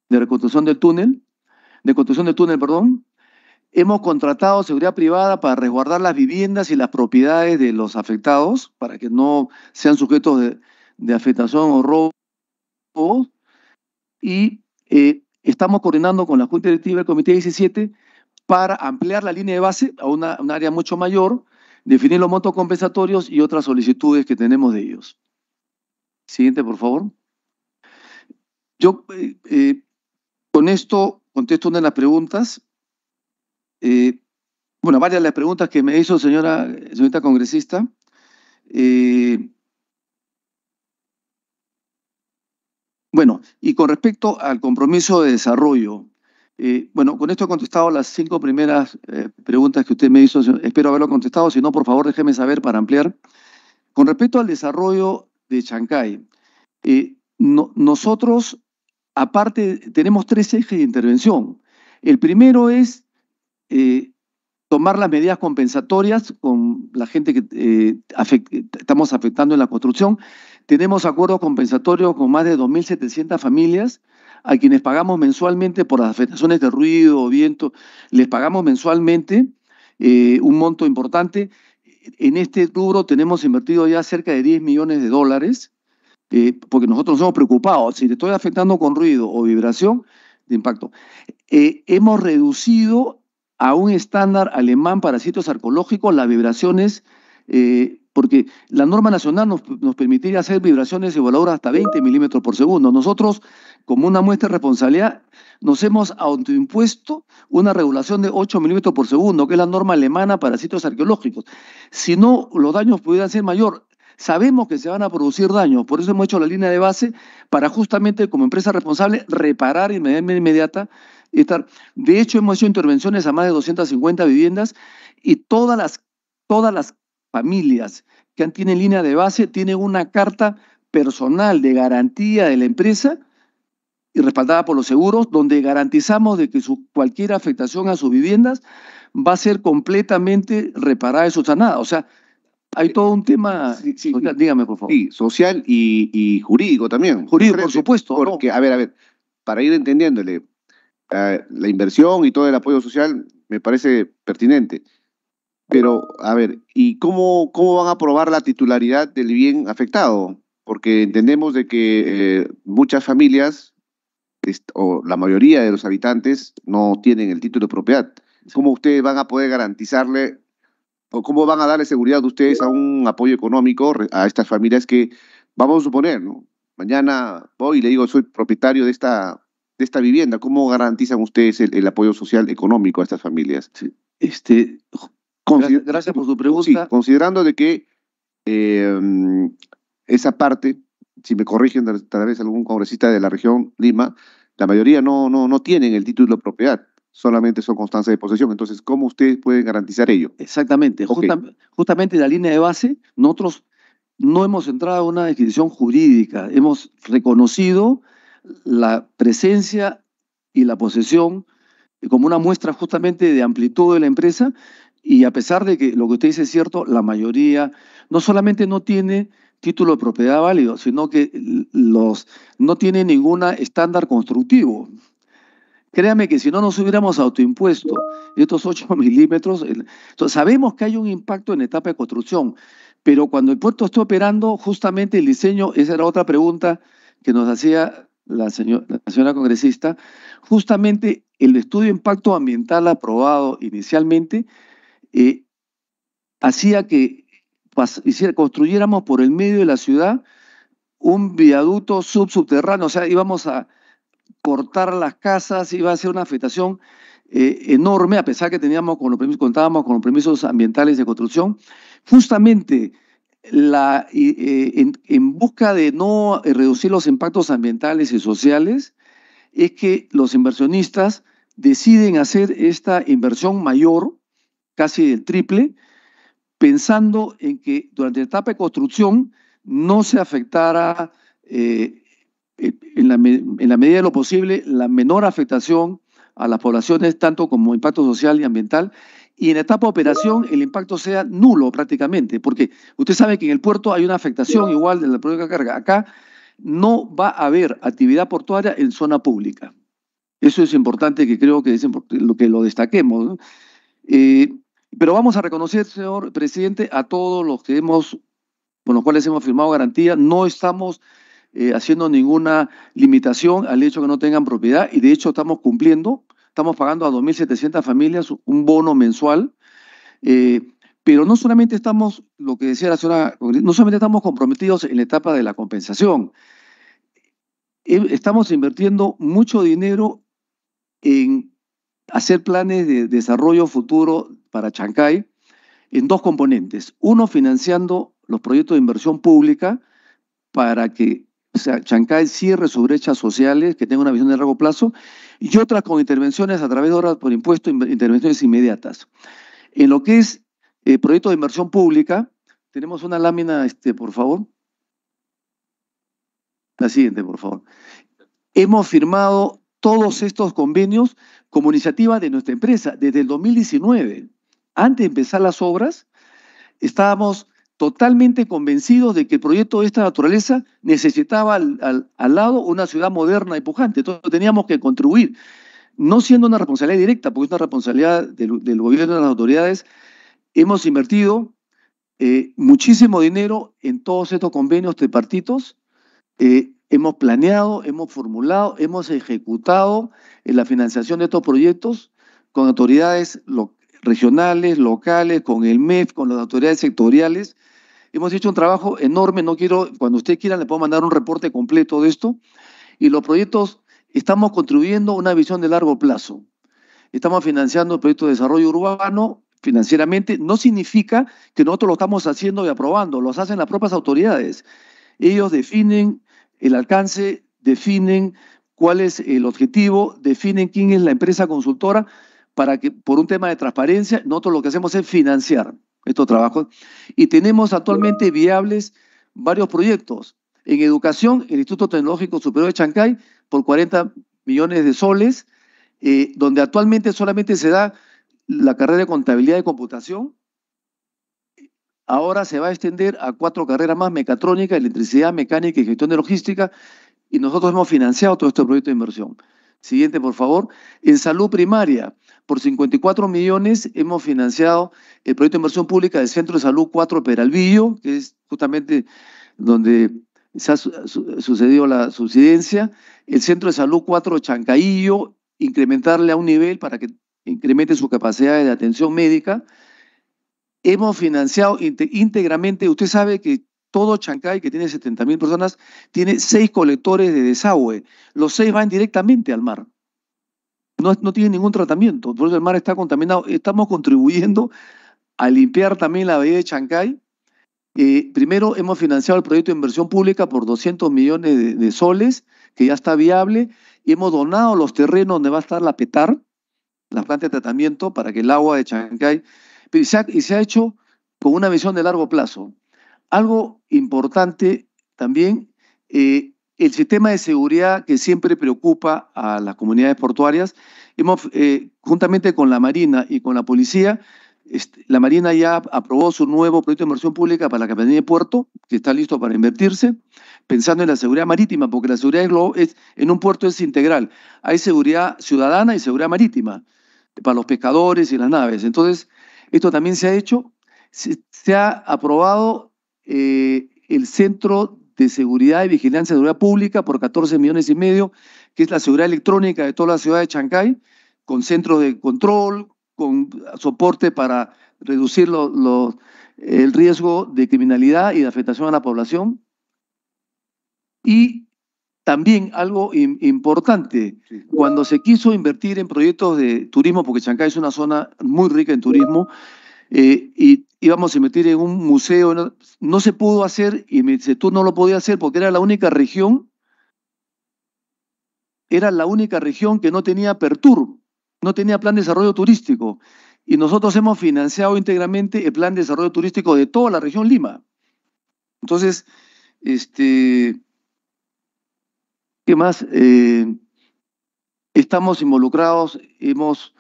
de reconstrucción del túnel, de construcción del túnel, perdón. Hemos contratado seguridad privada para resguardar las viviendas y las propiedades de los afectados para que no sean sujetos de, afectación o robo. Y eh, estamos coordinando con la Junta Directiva del Comité 17 para ampliar la línea de base a un área mucho mayor, definir los montos compensatorios y otras solicitudes que tenemos de ellos. Siguiente, por favor. Yo eh, eh, con esto contesto una de las preguntas. Eh, bueno, varias de las preguntas que me hizo señora, señorita congresista. bueno, y con respecto al compromiso de desarrollo, bueno, con esto he contestado las cinco primeras preguntas que usted me hizo. Espero haberlo contestado. Si no, por favor, déjeme saber para ampliar. Con respecto al desarrollo de Chancay. Eh, nosotros, aparte, tenemos tres ejes de intervención. El primero es eh, tomar las medidas compensatorias con la gente que eh, estamos afectando en la construcción. Tenemos acuerdos compensatorios con más de 2.700 familias a quienes pagamos mensualmente por las afectaciones de ruido o viento, les pagamos mensualmente un monto importante en este rubro tenemos invertido ya cerca de 10 millones de dólares, eh, porque nosotros nos hemos preocupado. Si te estoy afectando con ruido o vibración de impacto, eh, hemos reducido a un estándar alemán para sitios arqueológicos las vibraciones eh, porque la norma nacional nos, permitiría hacer vibraciones y evaluadoras hasta 20 milímetros por segundo. Nosotros, como una muestra de responsabilidad, nos hemos autoimpuesto una regulación de 8 milímetros por segundo, que es la norma alemana para sitios arqueológicos. Si no, los daños pudieran ser mayor. Sabemos que se van a producir daños, por eso hemos hecho la línea de base para justamente como empresa responsable reparar de inmediata. Estar. De hecho, hemos hecho intervenciones a más de 250 viviendas y todas las, todas las familias que tienen línea de base tienen una carta personal de garantía de la empresa y respaldada por los seguros, donde garantizamos de que cualquier afectación a sus viviendas va a ser completamente reparada y sustanada. O sea, hay todo un tema, social, dígame por favor. social y, jurídico también. Jurídico, por supuesto. Porque, a ver, a ver, para ir entendiéndole, eh, la inversión y todo el apoyo social me parece pertinente. Pero, a ver, ¿y cómo, cómo van a probar la titularidad del bien afectado? Porque entendemos de que eh, muchas familias, o la mayoría de los habitantes, no tienen el título de propiedad. ¿Cómo ustedes van a poder garantizarle o cómo van a darle seguridad de ustedes a un apoyo económico a estas familias que, vamos a suponer, ¿no? mañana voy y le digo, soy propietario de esta, de esta vivienda, ¿cómo garantizan ustedes el, apoyo social económico a estas familias? Este, Gracias por su pregunta. considerando de que em, esa parte, si me corrigen tal vez algún congresista de la región Lima, la mayoría no, no, no tienen el título de propiedad, solamente son constancias de posesión. Entonces, ¿cómo ustedes pueden garantizar ello? Exactamente. justamente la línea de base, nosotros no hemos entrado a una descripción jurídica, hemos reconocido la presencia y la posesión como una muestra justamente de amplitud de la empresa y a pesar de que lo que usted dice es cierto, la mayoría no solamente no tiene título de propiedad válido, sino que los, no tiene ningún estándar constructivo. Créame que si no nos hubiéramos autoimpuesto estos 8 <laughs> milímetros, sabemos que hay un impacto en etapa de construcción, pero cuando el puerto está operando, justamente el diseño, esa era otra pregunta que nos hacía la, la señora congresista, justamente el estudio de impacto ambiental aprobado inicialmente eh, hacía que construyéramos por el medio de la ciudad un viaducto subsubterráneo, o sea, íbamos a cortar las casas, iba a ser una afectación eh, enorme, a pesar que teníamos con los permisos, contábamos con los permisos ambientales de construcción. Justamente eh, en, busca de no reducir los impactos ambientales y sociales, es que los inversionistas deciden hacer esta inversión mayor casi el triple, pensando en que durante la etapa de construcción no se afectara eh, eh, en, la, medida de lo posible la menor afectación a las poblaciones, tanto como impacto social y ambiental, y en etapa de operación el impacto sea nulo prácticamente, porque usted sabe que en el puerto hay una afectación igual de la propia carga. Acá no va a haber actividad portuaria en zona pública. Eso es importante que creo que es lo que lo destaquemos. Eh, pero vamos a reconocer, señor presidente, a todos los que hemos, con los cuales hemos firmado garantía, no estamos eh, haciendo ninguna limitación al hecho que no tengan propiedad y de hecho estamos cumpliendo, estamos pagando a 2.700 familias un bono mensual. Eh, pero no solamente estamos, lo que decía la señora, no solamente estamos comprometidos en la etapa de la compensación, eh, estamos invirtiendo mucho dinero en hacer planes de desarrollo futuro para Chancay en dos componentes. Uno, financiando los proyectos de inversión pública para que Chancay cierre sus brechas sociales, que tenga una visión de largo plazo, y otras con intervenciones a través de horas por impuesto, intervenciones inmediatas. En lo que es eh, proyectos de inversión pública, tenemos una lámina, este, por favor. La siguiente, por favor. Hemos firmado todos estos convenios como iniciativa de nuestra empresa desde el 2019 antes de empezar las obras, estábamos totalmente convencidos de que el proyecto de esta naturaleza necesitaba al, lado una ciudad moderna y pujante. Entonces teníamos que contribuir, no siendo una responsabilidad directa, porque es una responsabilidad del, gobierno y de las autoridades. Hemos invertido eh, muchísimo dinero en todos estos convenios tripartitos. Eh, hemos planeado, hemos formulado, hemos ejecutado eh, la financiación de estos proyectos con autoridades locales regionales, locales, con el MEF, con las autoridades sectoriales. Hemos hecho un trabajo enorme, no quiero, cuando ustedes quieran le puedo mandar un reporte completo de esto. Y los proyectos, estamos contribuyendo a una visión de largo plazo. Estamos financiando proyectos de desarrollo urbano financieramente, no significa que nosotros lo estamos haciendo y aprobando, los hacen las propias autoridades. Ellos definen el alcance, definen cuál es el objetivo, definen quién es la empresa consultora, para que, por un tema de transparencia, nosotros lo que hacemos es financiar estos trabajos. Y tenemos actualmente viables varios proyectos. En educación, el Instituto Tecnológico Superior de Chancay, por 40 millones de soles, eh, donde actualmente solamente se da la carrera de contabilidad y computación. Ahora se va a extender a cuatro carreras más, mecatrónica, electricidad, mecánica y gestión de logística, y nosotros hemos financiado todo este proyecto de inversión. Siguiente, por favor. En salud primaria, por 54 millones hemos financiado el proyecto de inversión pública del Centro de Salud 4 Peralvillo, que es justamente donde se ha sucedido la subsidencia. El Centro de Salud 4 Chancaillo, incrementarle a un nivel para que incremente su capacidad de atención médica. Hemos financiado íntegramente, usted sabe que todo Chancay, que tiene 70.000 personas, tiene seis colectores de desagüe. Los seis van directamente al mar. No, tiene ningún tratamiento, por eso el mar está contaminado. Estamos contribuyendo a limpiar también la bahía de Chancay. Eh, primero hemos financiado el proyecto de inversión pública por 200 millones de, soles, que ya está viable, y hemos donado los terrenos donde va a estar la PETAR, la planta de tratamiento, para que el agua de Chancay... Y se ha, hecho con una visión de largo plazo. Algo importante también, eh, el sistema de seguridad que siempre preocupa a las comunidades portuarias. Hemos, eh, juntamente con la Marina y con la Policía, este, la Marina ya aprobó su nuevo proyecto de inversión pública para la Capitanía de Puerto, que está listo para invertirse, pensando en la seguridad marítima, porque la seguridad en un puerto es integral. Hay seguridad ciudadana y seguridad marítima para los pescadores y las naves. Entonces, esto también se ha hecho. Se, ha aprobado eh, el centro de Seguridad y Vigilancia de Seguridad Pública por 14 millones y medio, que es la seguridad electrónica de toda la ciudad de Chancay, con centros de control, con soporte para reducir el riesgo de criminalidad y de afectación a la población. Y también algo importante, cuando se quiso invertir en proyectos de turismo, porque Chancay es una zona muy rica en turismo, eh, y íbamos a meter en un museo, no, se pudo hacer y me dice, tú no lo podía hacer porque era la única región, era la única región que no tenía Pertur, no tenía plan de desarrollo turístico. Y nosotros hemos financiado íntegramente el plan de desarrollo turístico de toda la región Lima. Entonces, este, ¿qué más? Eh, estamos involucrados, hemos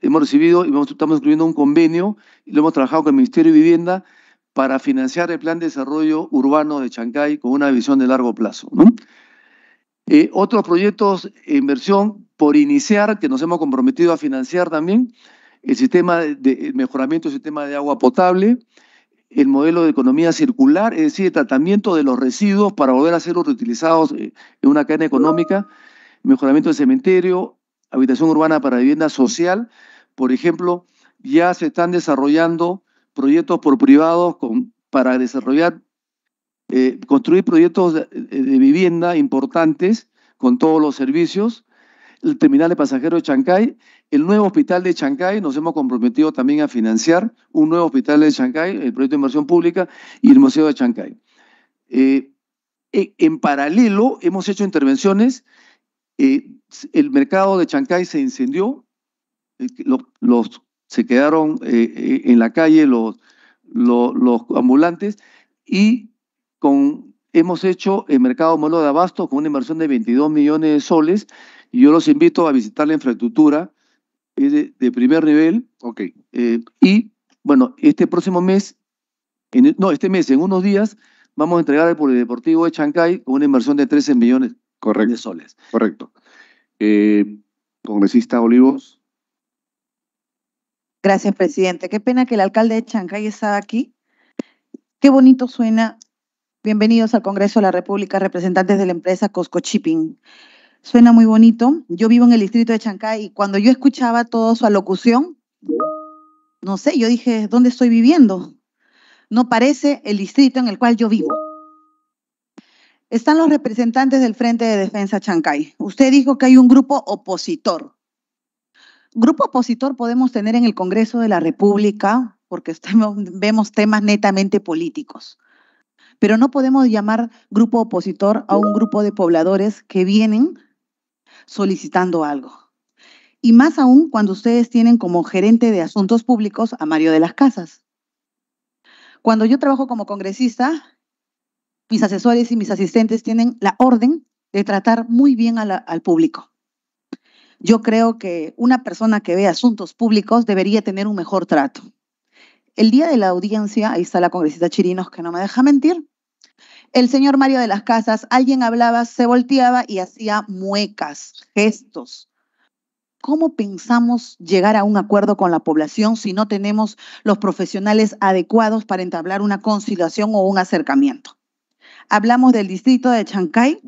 hemos recibido y estamos incluyendo un convenio y lo hemos trabajado con el Ministerio de Vivienda para financiar el plan de desarrollo urbano de Chancay con una visión de largo plazo. Eh, otros proyectos de inversión por iniciar, que nos hemos comprometido a financiar también, el sistema de mejoramiento del sistema de agua potable, el modelo de economía circular, es decir, el tratamiento de los residuos para volver a ser reutilizados eh, en una cadena económica, mejoramiento del cementerio, habitación urbana para vivienda social. Por ejemplo, ya se están desarrollando proyectos por privados con, para desarrollar, eh, construir proyectos de, vivienda importantes con todos los servicios. El terminal de pasajeros de Chancay, el nuevo hospital de Chancay, nos hemos comprometido también a financiar un nuevo hospital de Chancay, el proyecto de inversión pública y el Museo de Chancay. Eh, e, en paralelo, hemos hecho intervenciones eh, el mercado de Chancay se incendió, eh, los, se quedaron eh, eh, en la calle los, los, ambulantes y con, hemos hecho el mercado modelo de abasto con una inversión de 22 millones de soles y yo los invito a visitar la infraestructura de, primer nivel. y bueno, este próximo mes, en, no, este mes, en unos días, vamos a entregar el Polideportivo de Chancay con una inversión de 13 millones de soles. Correcto. Eh, congresista Olivos. Gracias, presidente. Qué pena que el alcalde de Chancay está aquí. Qué bonito suena. Bienvenidos al Congreso de la República, representantes de la empresa Cosco Shipping. Suena muy bonito. Yo vivo en el distrito de Chancay y cuando yo escuchaba toda su alocución, no sé, yo dije, ¿dónde estoy viviendo? No parece el distrito en el cual yo vivo están los representantes del Frente de Defensa Chancay. Usted dijo que hay un grupo opositor. Grupo opositor podemos tener en el Congreso de la República porque vemos temas netamente políticos. Pero no podemos llamar grupo opositor a un grupo de pobladores que vienen solicitando algo. Y más aún cuando ustedes tienen como gerente de asuntos públicos a Mario de las Casas. Cuando yo trabajo como congresista, mis asesores y mis asistentes tienen la orden de tratar muy bien al público. Yo creo que una persona que ve asuntos públicos debería tener un mejor trato. El día de la audiencia, ahí está la congresista Chirinos que no me deja mentir, el señor Mario de las Casas, alguien hablaba, se volteaba y hacía muecas, gestos. ¿Cómo pensamos llegar a un acuerdo con la población si no tenemos los profesionales adecuados para entablar una conciliación o un acercamiento? hablamos del distrito de Chancay.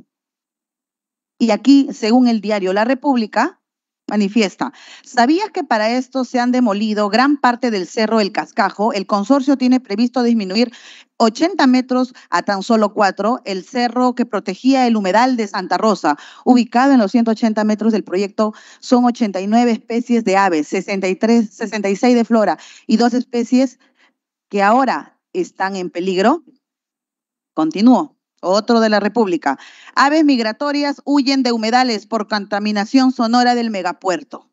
Y aquí, según el diario La República, manifiesta. ¿Sabías que para esto se han demolido gran parte del cerro El Cascajo? El consorcio tiene previsto disminuir 80 metros a tan solo 4 el cerro que protegía el humedal de Santa Rosa, ubicado en los 180 metros del proyecto. Son 89 especies de aves, 63, 66 de flora y dos especies que ahora están en peligro. Continúo. Otro de la República. Aves migratorias huyen de humedales por contaminación sonora del megapuerto.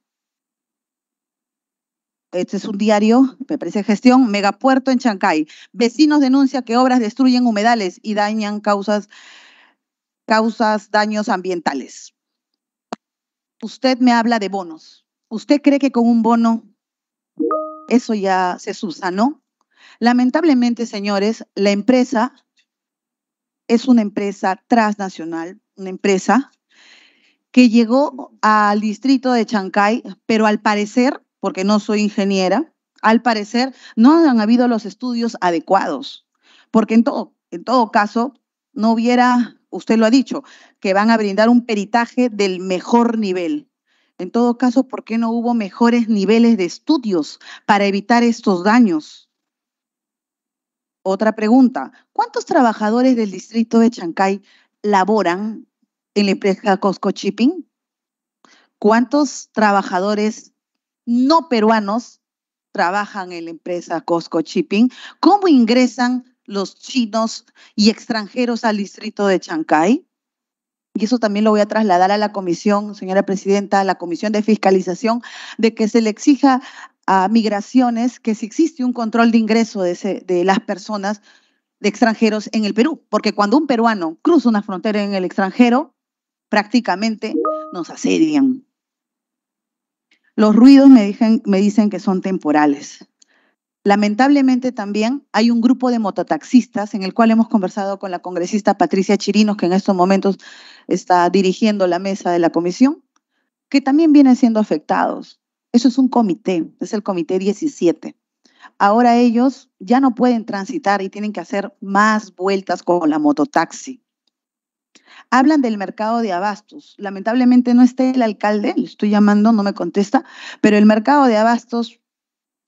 Este es un diario, me parece gestión, Megapuerto en Chancay. Vecinos denuncian que obras destruyen humedales y dañan causas, causas daños ambientales. Usted me habla de bonos. ¿Usted cree que con un bono eso ya se subsanó? Lamentablemente, señores, la empresa es una empresa transnacional, una empresa que llegó al distrito de Chancay, pero al parecer, porque no soy ingeniera, al parecer no han habido los estudios adecuados, porque en todo, en todo caso no hubiera, usted lo ha dicho, que van a brindar un peritaje del mejor nivel. En todo caso, ¿por qué no hubo mejores niveles de estudios para evitar estos daños? Otra pregunta, ¿cuántos trabajadores del distrito de Chancay laboran en la empresa Costco Shipping? ¿Cuántos trabajadores no peruanos trabajan en la empresa Costco Shipping? ¿Cómo ingresan los chinos y extranjeros al distrito de Chancay? Y eso también lo voy a trasladar a la comisión, señora presidenta, a la comisión de fiscalización, de que se le exija migraciones que si existe un control de ingreso de, las personas de extranjeros en el Perú, porque cuando un peruano cruza una frontera en el extranjero, prácticamente nos asedian. Los ruidos me dicen, me dicen que son temporales. Lamentablemente también hay un grupo de mototaxistas en el cual hemos conversado con la congresista Patricia Chirinos, que en estos momentos está dirigiendo la mesa de la comisión, que también vienen siendo afectados. Eso es un comité, es el comité 17. Ahora ellos ya no pueden transitar y tienen que hacer más vueltas con la mototaxi. Hablan del mercado de abastos. Lamentablemente no está el alcalde, le estoy llamando, no me contesta, pero el mercado de abastos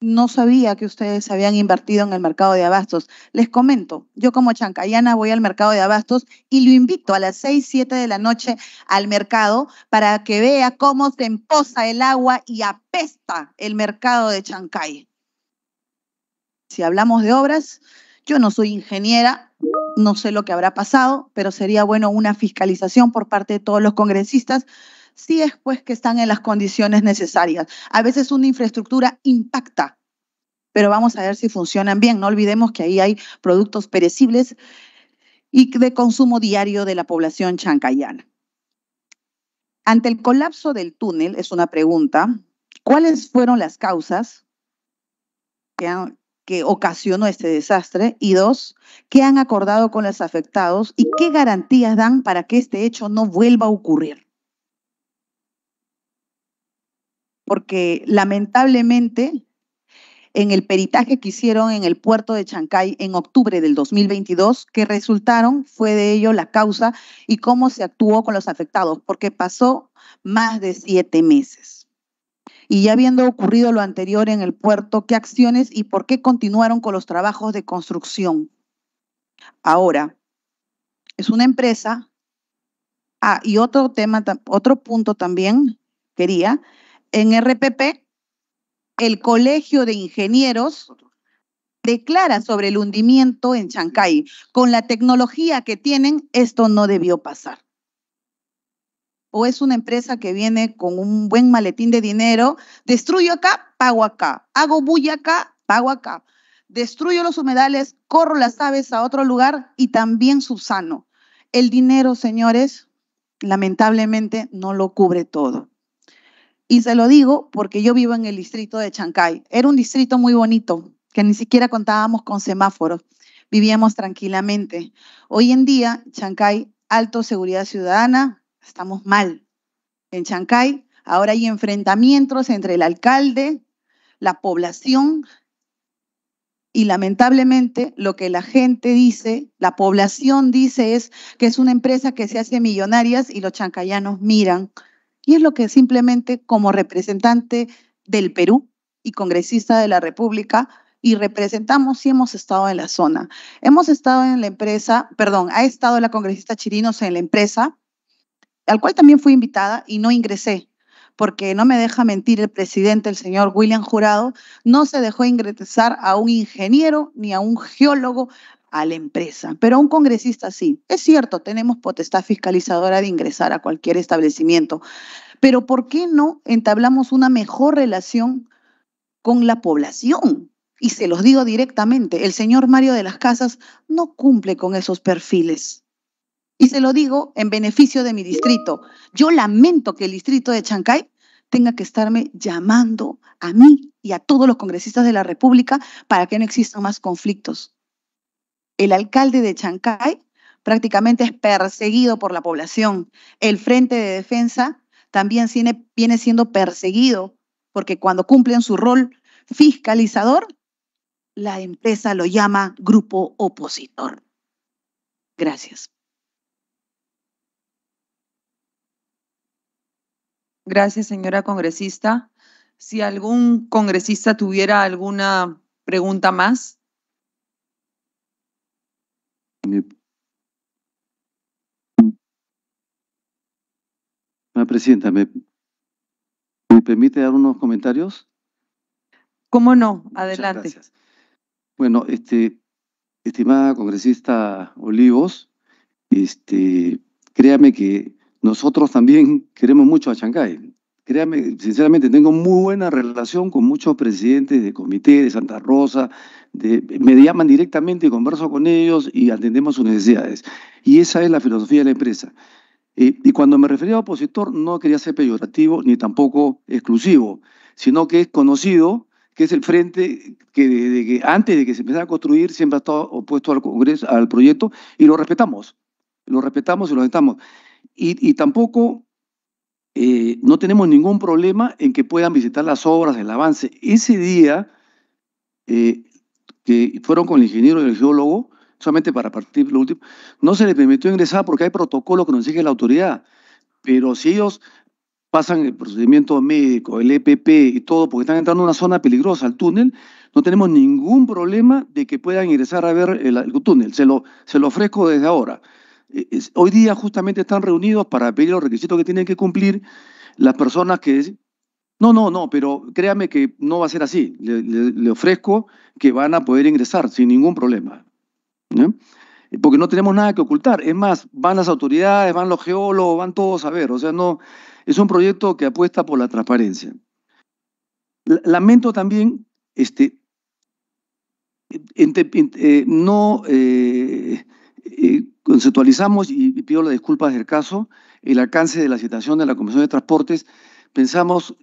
no sabía que ustedes habían invertido en el mercado de abastos. Les comento, yo como chancayana voy al mercado de abastos y lo invito a las 6, 7 de la noche al mercado para que vea cómo se emposa el agua y apesta el mercado de Chancay. Si hablamos de obras, yo no soy ingeniera, no sé lo que habrá pasado, pero sería bueno una fiscalización por parte de todos los congresistas Sí es pues que están en las condiciones necesarias. A veces una infraestructura impacta, pero vamos a ver si funcionan bien. No olvidemos que ahí hay productos perecibles y de consumo diario de la población chancayana. Ante el colapso del túnel, es una pregunta, ¿cuáles fueron las causas que, que ocasionó este desastre? Y dos, ¿qué han acordado con los afectados y qué garantías dan para que este hecho no vuelva a ocurrir? porque lamentablemente en el peritaje que hicieron en el puerto de Chancay en octubre del 2022, que resultaron fue de ello la causa y cómo se actuó con los afectados, porque pasó más de siete meses. Y ya habiendo ocurrido lo anterior en el puerto, ¿qué acciones y por qué continuaron con los trabajos de construcción? Ahora, es una empresa. Ah, y otro tema, otro punto también quería, en RPP, el Colegio de Ingenieros declara sobre el hundimiento en Chancay. Con la tecnología que tienen, esto no debió pasar. O es una empresa que viene con un buen maletín de dinero, destruyo acá, pago acá, hago bulla acá, pago acá, destruyo los humedales, corro las aves a otro lugar y también subsano. El dinero, señores, lamentablemente no lo cubre todo. Y se lo digo porque yo vivo en el distrito de Chancay. Era un distrito muy bonito, que ni siquiera contábamos con semáforos. Vivíamos tranquilamente. Hoy en día, Chancay, alto seguridad ciudadana, estamos mal. En Chancay ahora hay enfrentamientos entre el alcalde, la población, y lamentablemente lo que la gente dice, la población dice es que es una empresa que se hace millonarias y los chancayanos miran y es lo que simplemente como representante del Perú y congresista de la República y representamos y hemos estado en la zona. Hemos estado en la empresa, perdón, ha estado la congresista Chirinos en la empresa, al cual también fui invitada y no ingresé, porque no me deja mentir el presidente, el señor William Jurado, no se dejó ingresar a un ingeniero ni a un geólogo a la empresa. Pero un congresista sí. Es cierto, tenemos potestad fiscalizadora de ingresar a cualquier establecimiento, pero ¿por qué no entablamos una mejor relación con la población? Y se los digo directamente, el señor Mario de las Casas no cumple con esos perfiles. Y se lo digo en beneficio de mi distrito. Yo lamento que el distrito de Chancay tenga que estarme llamando a mí y a todos los congresistas de la República para que no existan más conflictos el alcalde de Chancay prácticamente es perseguido por la población. El Frente de Defensa también viene siendo perseguido porque cuando cumplen su rol fiscalizador, la empresa lo llama grupo opositor. Gracias. Gracias, señora congresista. Si algún congresista tuviera alguna pregunta más. Me presidenta, ¿me, permite dar unos comentarios? ¿Cómo no? Adelante. Bueno, este, estimada congresista Olivos, este, créame que nosotros también queremos mucho a Chancay créame, sinceramente, tengo muy buena relación con muchos presidentes de comité, de Santa Rosa, me llaman directamente, converso con ellos y atendemos sus necesidades. Y esa es la filosofía de la empresa. Eh, y cuando me refería a opositor, no quería ser peyorativo ni tampoco exclusivo, sino que es conocido que es el frente que, antes de que se empezara a construir siempre ha estado opuesto al Congreso, al proyecto, y lo respetamos, lo respetamos y lo aceptamos. Y, y tampoco eh, no tenemos ningún problema en que puedan visitar las obras del avance. Ese día eh, que fueron con el ingeniero y el geólogo, solamente para partir lo último, no se les permitió ingresar porque hay protocolo que nos exige la autoridad. Pero si ellos pasan el procedimiento médico, el EPP y todo, porque están entrando en una zona peligrosa, al túnel, no tenemos ningún problema de que puedan ingresar a ver el, túnel. Se lo, se lo ofrezco desde ahora. Eh, hoy día justamente están reunidos para pedir los requisitos que tienen que cumplir las personas que... No, no, no, pero créame que no va a ser así. Le, ofrezco que van a poder ingresar sin ningún problema. Porque no tenemos nada que ocultar. Es más, van las autoridades, van los geólogos, van todos a ver. O sea, no, es un proyecto que apuesta por la transparencia. Lamento también este, eh, eh, no conceptualizamos, y pido las disculpas del caso, el alcance de la citación de la Comisión de Transportes. Pensamos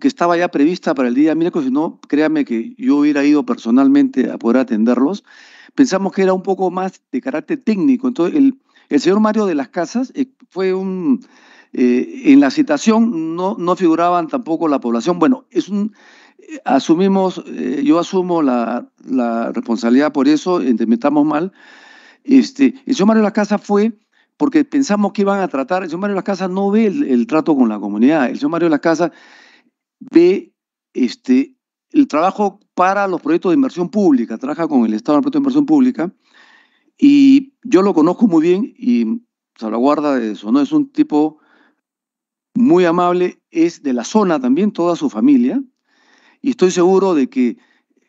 que estaba ya prevista para el día miércoles, si no, créame que yo hubiera ido personalmente a poder atenderlos. Pensamos que era un poco más de carácter técnico. Entonces, el, señor Mario de las Casas eh, fue un... Eh, en la citación no, no figuraban tampoco la población. Bueno, es un, eh, asumimos, yo asumo la, responsabilidad por eso, interpretamos mal, este, el señor Mario La Casa fue porque pensamos que iban a tratar, el señor Mario La Casa no ve el, trato con la comunidad, el señor Mario La Casa ve este, el trabajo para los proyectos de inversión pública, trabaja con el Estado en el de inversión pública, y yo lo conozco muy bien y se salvaguarda de eso, ¿no? Es un tipo muy amable, es de la zona también, toda su familia, y estoy seguro de que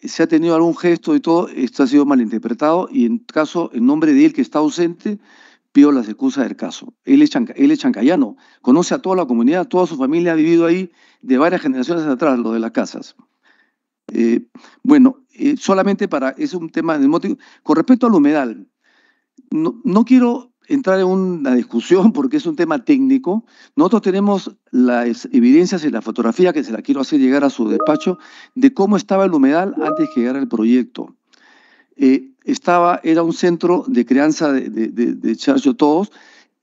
se ha tenido algún gesto y todo, esto ha sido malinterpretado y en caso, en nombre de él que está ausente, pido las excusas del caso. Él es, chancayano, conoce a toda la comunidad, toda su familia ha vivido ahí de varias generaciones atrás, lo de las casas. Eh, bueno, eh, solamente para, es un tema motivo, Con respecto al humedal, no, no quiero entrar en una discusión <laughs> porque es un tema técnico. Nosotros tenemos las evidencias y la fotografía que se la quiero hacer llegar a su despacho de cómo estaba el humedal antes que llegara el proyecto. Eh, estaba, era un centro de crianza de, de, Todos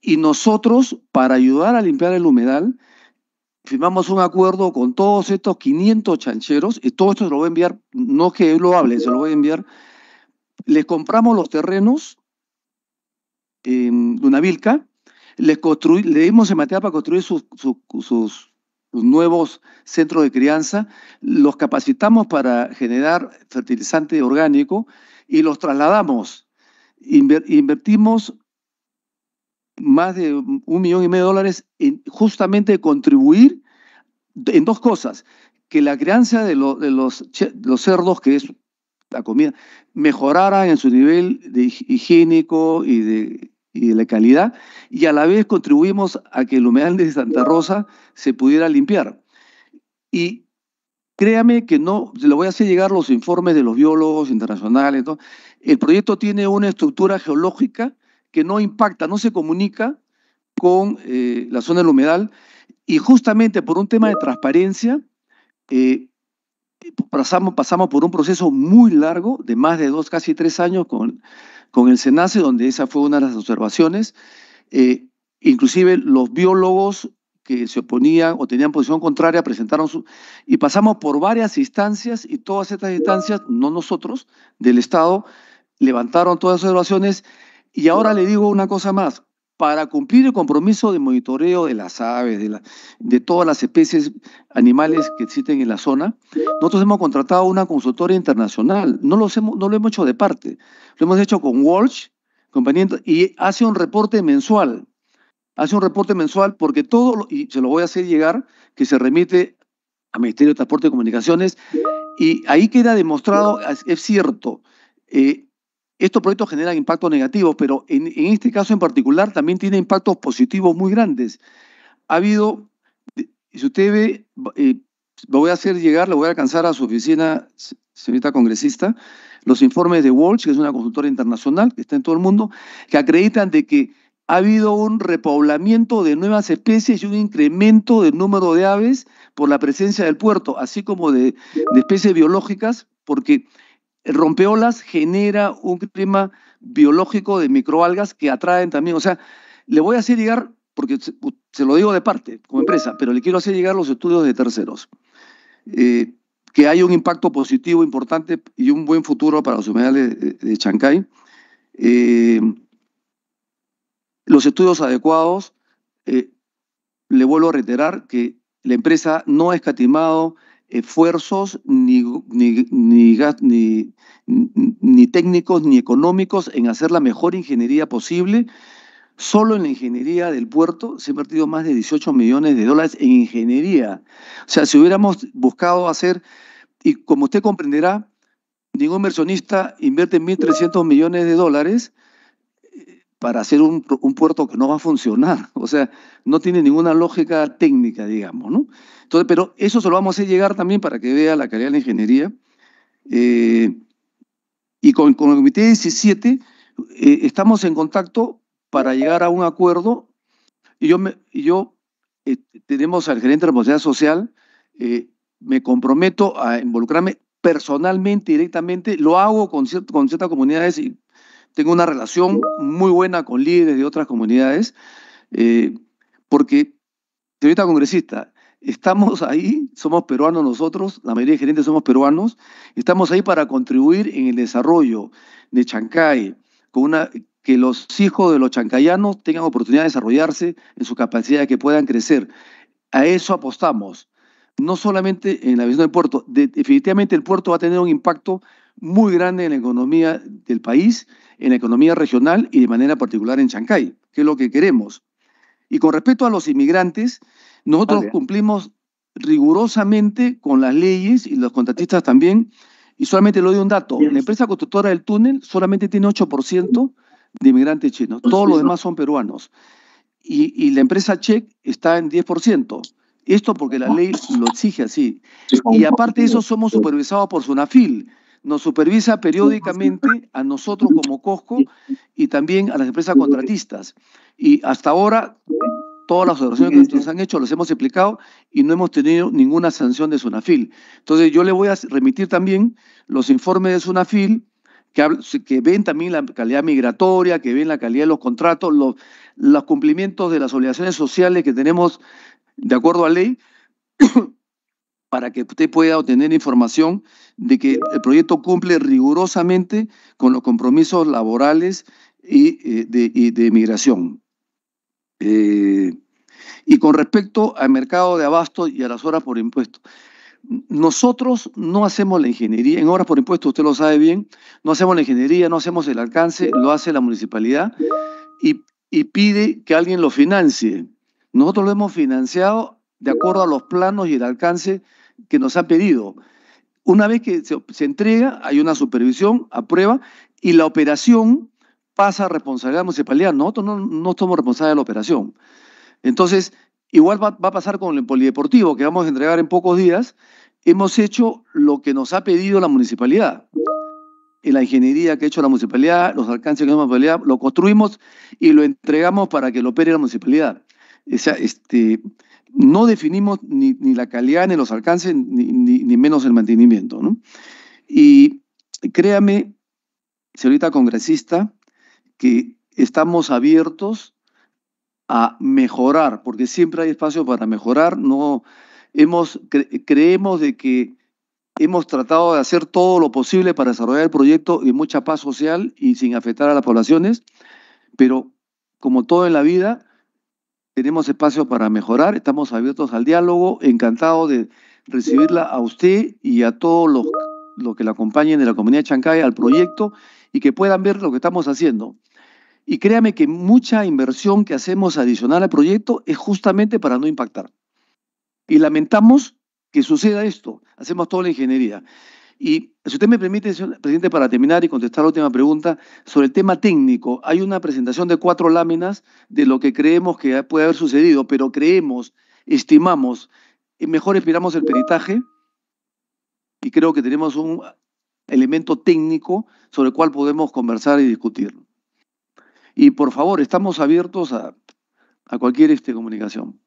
y nosotros, para ayudar a limpiar el humedal, firmamos un acuerdo con todos estos 500 chancheros y todo esto se lo voy a enviar, no que lo hable, se lo voy a enviar. Les compramos los terrenos en una vilca, le dimos el material para construir sus, nuevos centros de crianza, los capacitamos para generar fertilizante orgánico y los trasladamos. invertimos más de un millón y medio de dólares en justamente contribuir en dos cosas, que la crianza de, los, cerdos, que es la comida, mejorara en su nivel higiénico y de y de la calidad, y a la vez contribuimos a que el humedal de Santa Rosa se pudiera limpiar. Y créame que no, le voy a hacer llegar los informes de los biólogos internacionales. El proyecto tiene una estructura geológica que no impacta, no se comunica con eh, la zona del humedal, y justamente por un tema de transparencia, eh, pasamos, pasamos por un proceso muy largo, de más de dos, casi tres años, con con el SENACE, donde esa fue una de las observaciones. Eh, inclusive los biólogos que se oponían o tenían posición contraria presentaron su... Y pasamos por varias instancias y todas estas instancias, no nosotros, del Estado, levantaron todas las observaciones. Y ahora le digo una cosa más para cumplir el compromiso de monitoreo de las aves, de, todas las especies animales que existen en la zona, nosotros hemos contratado una consultoría internacional. No, lo hemos hecho de parte, lo hemos hecho con Walsh, compañía, y hace un reporte mensual. Hace un reporte mensual porque todo, y se lo voy a hacer llegar, que se remite al Ministerio de Transporte y Comunicaciones, y ahí queda demostrado, es cierto, eh, estos proyectos generan impactos negativos, pero en, este caso en particular también tiene impactos positivos muy grandes. Ha habido, si usted ve, eh, lo voy a hacer llegar, lo voy a alcanzar a su oficina, señorita congresista, los informes de Walsh, que es una consultora internacional que está en todo el mundo, que acreditan de que ha habido un repoblamiento de nuevas especies y un incremento del número de aves por la presencia del puerto, así como de especies biológicas, porque el rompeolas genera un clima biológico de microalgas que atraen también. O sea, le voy a hacer llegar, porque se, lo digo de parte como empresa, pero le quiero hacer llegar los estudios de terceros. Eh, que hay un impacto positivo importante y un buen futuro para los humedales de, Chancay. Eh, los estudios adecuados, eh, le vuelvo a reiterar que la empresa no ha escatimado esfuerzos ni, ni, técnicos ni económicos en hacer la mejor ingeniería posible. Solo en la ingeniería del puerto se han invertido más de 18 millones de dólares en ingeniería. O sea, si hubiéramos buscado hacer, y como usted comprenderá, ningún inversionista invierte 1.300 millones de dólares para hacer un, puerto que no va a funcionar. <laughs> O sea, no tiene ninguna lógica técnica, digamos, ¿no? Entonces, pero eso se lo vamos a hacer llegar también para que vea la calidad de la ingeniería. Eh, y con, el Comité 17 eh, estamos en contacto para llegar a un acuerdo. Y yo, me, yo eh, tenemos al gerente de responsabilidad social, me comprometo a involucrarme personalmente, directamente, lo hago con, con ciertas comunidades y tengo una relación muy buena con líderes de otras comunidades, eh, porque, señorita congresista, estamos ahí, somos peruanos nosotros, la mayoría de gerentes somos peruanos, estamos ahí para contribuir en el desarrollo de Chancay, que los hijos de los chancayanos tengan oportunidad de desarrollarse en su capacidad, que puedan crecer. A eso apostamos, no solamente en la visión del puerto, definitivamente el puerto va a tener un impacto muy grande en la economía del país, en la economía regional y de manera particular en Chancay, que es lo que queremos. Y con respecto a los inmigrantes, nosotros cumplimos rigurosamente con las leyes y los contratistas también. Y solamente le doy un dato, la empresa constructora del túnel solamente tiene 8% de inmigrantes chinos, todos los demás son peruanos. Y, la empresa Check está en 10%. Esto porque la ah. ley lo exige así. Y aparte de eso, somos supervisados por Sunafil, nos supervisa periódicamente a nosotros como Cosco y también a las empresas contratistas. Y hasta ahora, todas las observaciones que nos han hecho las hemos explicado y no hemos tenido ninguna sanción de Sunafil. Entonces, yo le voy a remitir también los informes de Sunafil que, que ven también la calidad migratoria, que ven la calidad de los contratos, los, los cumplimientos de las obligaciones sociales que tenemos de acuerdo a ley <coughs> para que usted pueda obtener información de que el proyecto cumple rigurosamente con los compromisos laborales y, eh, de, y migración. Eh, y con respecto al mercado de abasto y a las horas por impuesto, nosotros no hacemos la ingeniería, en horas por impuesto usted lo sabe bien, no hacemos la ingeniería, no hacemos el alcance, lo hace la municipalidad y, y pide que alguien lo financie. Nosotros lo hemos financiado de acuerdo a los planos y el alcance que nos ha pedido. Una vez que se, entrega, hay una supervisión, aprueba, y la operación pasa a responsabilidad de la municipalidad. Nosotros no, no somos responsables de la operación. Entonces, igual va, a pasar con el polideportivo, que vamos a entregar en pocos días. Hemos hecho lo que nos ha pedido la municipalidad en la ingeniería que ha hecho la municipalidad, los alcances que ha hecho la municipalidad, lo construimos y lo entregamos para que lo opere la municipalidad. O este, no definimos ni, ni la calidad, ni los alcances, ni, menos el mantenimiento. Y créame, señorita congresista, que estamos abiertos a mejorar, porque siempre hay espacio para mejorar. No hemos creemos de que hemos tratado de hacer todo lo posible para desarrollar el proyecto en mucha paz social y sin afectar a las poblaciones, pero como todo en la vida, tenemos espacio para mejorar, estamos abiertos al diálogo, encantado de recibirla a usted y a todos los, que la acompañen de la comunidad de Chancay al proyecto y que puedan ver lo que estamos haciendo. Y créame que mucha inversión que hacemos adicional al proyecto es justamente para no impactar. Y lamentamos que suceda esto. Hacemos toda la ingeniería. Y si usted me permite, señor presidente, para terminar y contestar la última pregunta sobre el tema técnico, hay una presentación de cuatro láminas de lo que creemos que puede haber sucedido, pero creemos, estimamos, y eh, mejor esperamos el peritaje y creo que tenemos un elemento técnico sobre el cual podemos conversar y discutir. Y por favor, estamos abiertos a, cualquier este, comunicación.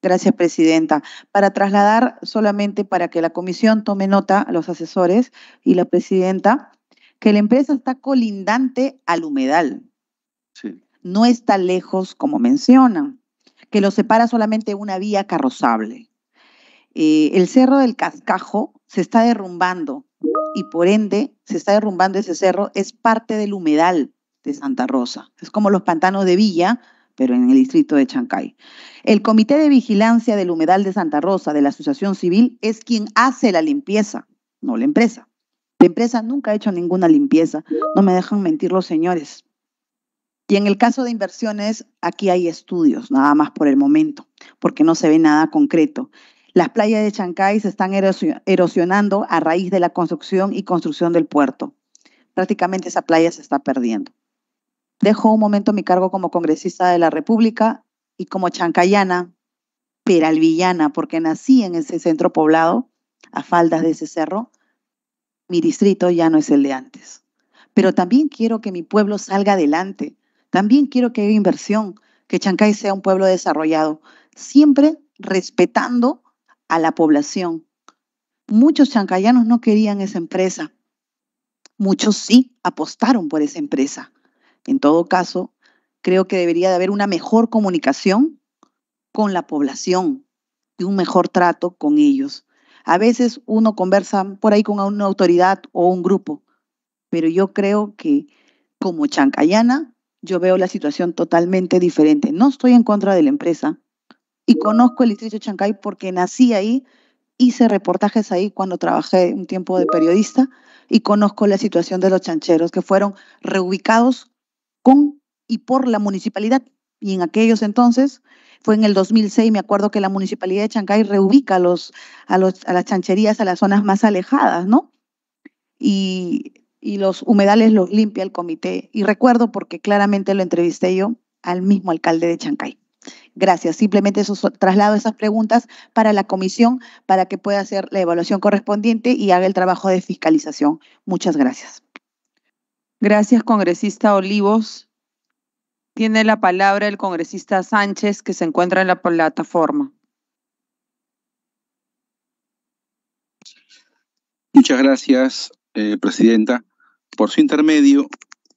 Gracias, Presidenta. Para trasladar solamente para que la Comisión tome nota a los asesores y la Presidenta, que la empresa está colindante al humedal. Sí. No está lejos, como mencionan, que lo separa solamente una vía carrozable. Eh, el Cerro del Cascajo se está derrumbando y por ende se está derrumbando ese cerro, es parte del humedal de Santa Rosa. Es como los pantanos de Villa, pero en el distrito de Chancay. El Comité de Vigilancia del Humedal de Santa Rosa de la Asociación Civil es quien hace la limpieza, no la empresa. La empresa nunca ha hecho ninguna limpieza, no me dejan mentir los señores. Y en el caso de inversiones, aquí hay estudios, nada más por el momento, porque no se ve nada concreto. Las playas de Chancay se están erosionando a raíz de la construcción y construcción del puerto. Prácticamente esa playa se está perdiendo. Dejo un momento mi cargo como congresista de la República y como chancayana, peralvillana, porque nací en ese centro poblado, a faldas de ese cerro, mi distrito ya no es el de antes. Pero también quiero que mi pueblo salga adelante, también quiero que haya inversión, que Chancay sea un pueblo desarrollado, siempre respetando a la población. Muchos chancayanos no querían esa empresa, muchos sí apostaron por esa empresa, en todo caso, creo que debería de haber una mejor comunicación con la población y un mejor trato con ellos. A veces uno conversa por ahí con una autoridad o un grupo, pero yo creo que como chancayana yo veo la situación totalmente diferente. No estoy en contra de la empresa y conozco el distrito de Chancay porque nací ahí, hice reportajes ahí cuando trabajé un tiempo de periodista y conozco la situación de los chancheros que fueron reubicados con y por la municipalidad. Y en aquellos entonces, fue en el 2006, me acuerdo que la municipalidad de Chancay reubica a, los, a, los, a las chancherías a las zonas más alejadas, ¿no? Y, y los humedales los limpia el comité. Y recuerdo, porque claramente lo entrevisté yo, al mismo alcalde de Chancay. Gracias. Simplemente eso, traslado esas preguntas para la comisión para que pueda hacer la evaluación correspondiente y haga el trabajo de fiscalización. Muchas gracias. Gracias, congresista Olivos. Tiene la palabra el congresista Sánchez, que se encuentra en la plataforma. Muchas gracias, eh, Presidenta. Por su intermedio,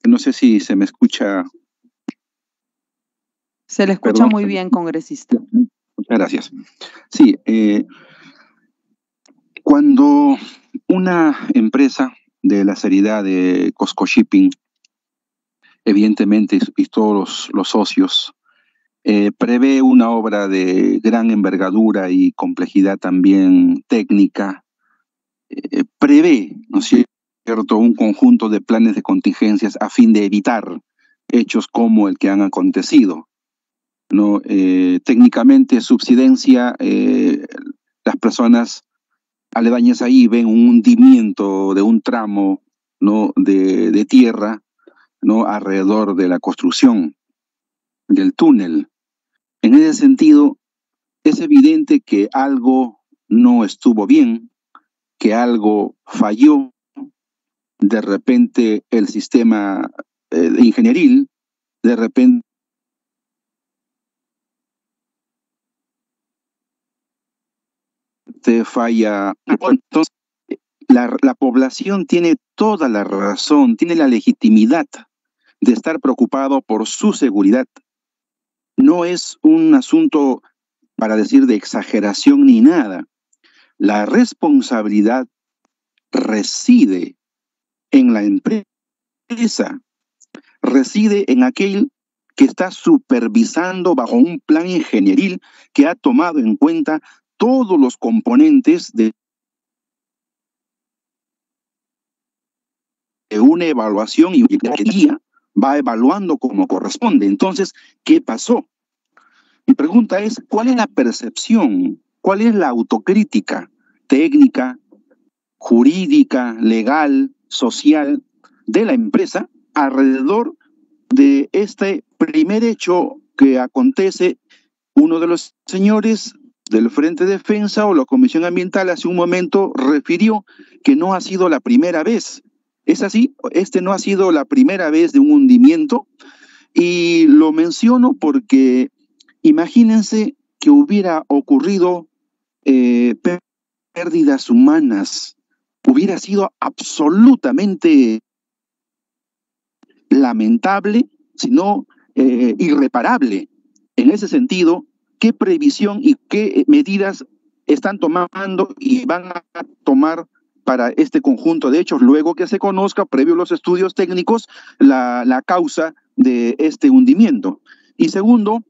no sé si se me escucha. Se le escucha muy bien, congresista. Muchas gracias. Sí, eh, cuando una empresa de la seriedad de Costco Shipping, evidentemente, y todos los, socios, eh, prevé una obra de gran envergadura y complejidad también técnica. Eh, prevé, ¿no es cierto?, un conjunto de planes de contingencias a fin de evitar hechos como el que han acontecido. ¿no? Eh, técnicamente subsidencia las personas aledañas ahí ven un hundimiento de un tramo ¿no? de, tierra ¿no? alrededor de la construcción del túnel. En ese sentido, es evidente que algo no estuvo bien, que algo falló. De repente el sistema eh, ingenieril, de repente falla. Entonces, la, la población tiene toda la razón, tiene la legitimidad de estar preocupado por su seguridad. No es un asunto, para decir, de exageración ni nada. La responsabilidad reside en la empresa, reside en aquel que está supervisando bajo un plan ingenieril que ha tomado en cuenta todos los componentes de una evaluación y que día va evaluando como corresponde. Entonces, ¿qué pasó? Mi pregunta es, ¿cuál es la percepción? ¿Cuál es la autocrítica técnica, jurídica, legal, social de la empresa alrededor de este primer hecho que acontece? Uno de los señores del Frente de Defensa o la Comisión Ambiental hace un momento refirió que no ha sido la primera vez. Es así, este no ha sido la primera vez de un hundimiento y lo menciono porque imagínense que hubiera ocurrido eh, pérdidas humanas, hubiera sido absolutamente lamentable, sino eh, irreparable. En ese sentido, qué previsión y qué medidas están tomando y van a tomar para este conjunto de hechos, luego que se conozca, previo a los estudios técnicos, la, causa de este hundimiento. Y segundo,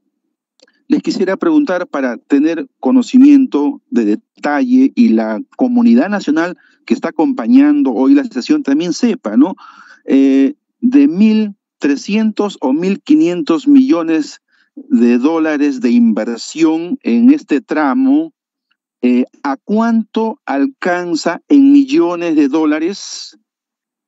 les quisiera preguntar para tener conocimiento de detalle y la comunidad nacional que está acompañando hoy la sesión también sepa, ¿no? Eh, de 1.300 o 1.500 millones de dólares de inversión en este tramo, eh, ¿a cuánto alcanza en millones de dólares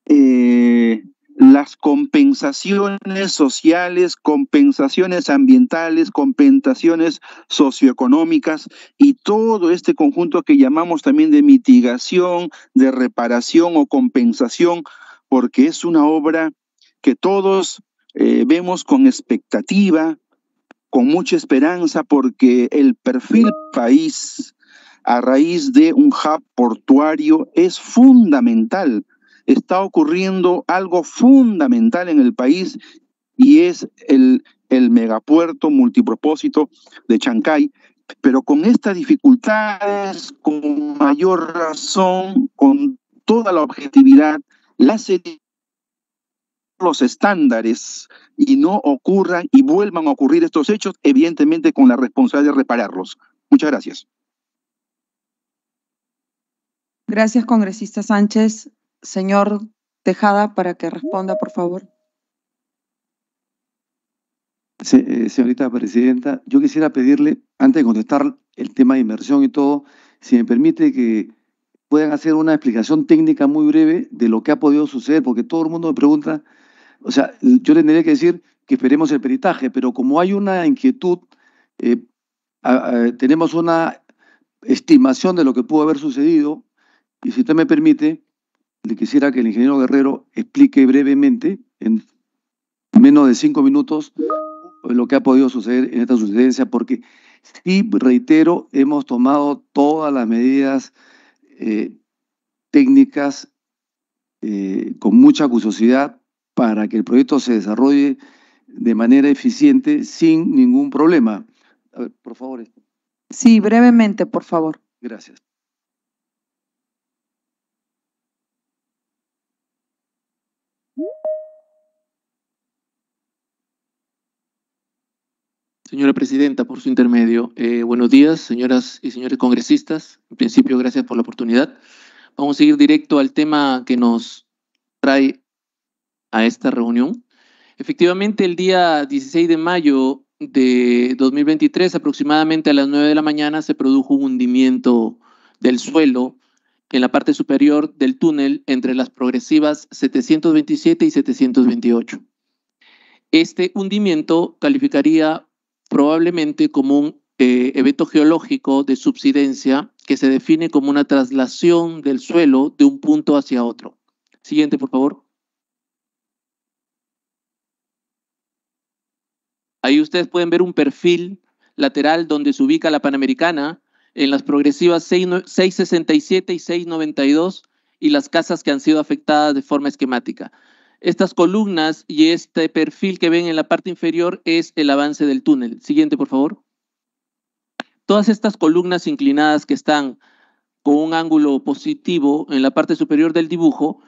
eh, las compensaciones sociales, compensaciones ambientales, compensaciones socioeconómicas y todo este conjunto que llamamos también de mitigación, de reparación o compensación, porque es una obra que todos eh, vemos con expectativa, con mucha esperanza porque el perfil país a raíz de un hub portuario es fundamental. Está ocurriendo algo fundamental en el país y es el, el megapuerto multipropósito de Chancay, pero con estas dificultades, con mayor razón, con toda la objetividad, la los estándares y no ocurran y vuelvan a ocurrir estos hechos, evidentemente con la responsabilidad de repararlos. Muchas gracias. Gracias, congresista Sánchez. Señor Tejada, para que responda, por favor. Eh, señorita presidenta, yo quisiera pedirle, antes de contestar el tema de inversión y todo, si me permite que puedan hacer una explicación técnica muy breve de lo que ha podido suceder, porque todo el mundo me pregunta o sea, yo tendría que decir que esperemos el peritaje, pero como hay una inquietud, eh, tenemos una estimación de lo que pudo haber sucedido, y si usted me permite, le quisiera que el ingeniero Guerrero explique brevemente, en menos de cinco minutos, lo que ha podido suceder en esta sucedencia, porque sí, reitero, hemos tomado todas las medidas eh, técnicas eh, con mucha curiosidad para que el proyecto se desarrolle de manera eficiente sin ningún problema. A ver, por favor. Sí, brevemente, por favor. Gracias. Señora Presidenta, por su intermedio, eh, buenos días, señoras y señores congresistas. En principio, gracias por la oportunidad. Vamos a ir directo al tema que nos trae a esta reunión. Efectivamente, el día 16 de mayo de 2023, aproximadamente a las 9 de la mañana, se produjo un hundimiento del suelo en la parte superior del túnel entre las progresivas 727 y 728. Este hundimiento calificaría probablemente como un eh, evento geológico de subsidencia que se define como una traslación del suelo de un punto hacia otro. Siguiente, por favor. Ahí ustedes pueden ver un perfil lateral donde se ubica la Panamericana en las progresivas 667 y 692 y las casas que han sido afectadas de forma esquemática. Estas columnas y este perfil que ven en la parte inferior es el avance del túnel. Siguiente, por favor. Todas estas columnas inclinadas que están con un ángulo positivo en la parte superior del dibujo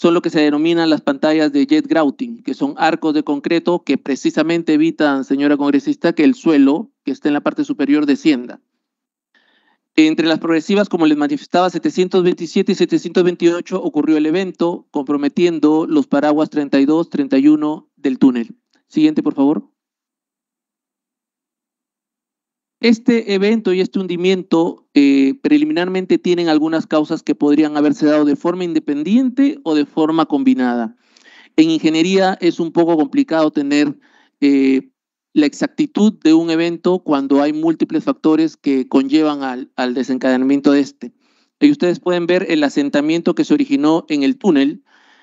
son lo que se denominan las pantallas de jet grouting, que son arcos de concreto que precisamente evitan, señora congresista, que el suelo que está en la parte superior descienda. Entre las progresivas, como les manifestaba, 727 y 728 ocurrió el evento, comprometiendo los paraguas 32, 31 del túnel. Siguiente, por favor. Este evento y este hundimiento eh, preliminarmente tienen algunas causas que podrían haberse dado de forma independiente o de forma combinada. En ingeniería es un poco complicado tener eh, la exactitud de un evento cuando hay múltiples factores que conllevan al, desencadenamiento de este. Y ustedes pueden ver el asentamiento que se originó en el túnel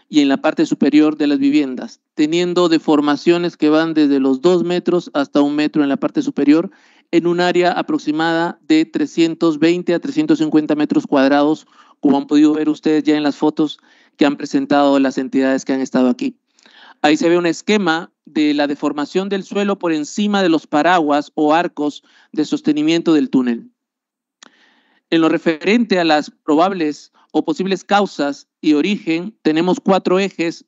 y en la parte superior de las viviendas, teniendo deformaciones que van desde los dos metros hasta un metro en la parte superior en un área aproximada de 320 a 350 metros cuadrados, como han podido ver ustedes ya en las fotos que han presentado las entidades que han estado aquí. Ahí se ve un esquema de la deformación del suelo por encima de los paraguas o arcos de sostenimiento del túnel. En lo referente a las probables o posibles causas y origen, tenemos cuatro ejes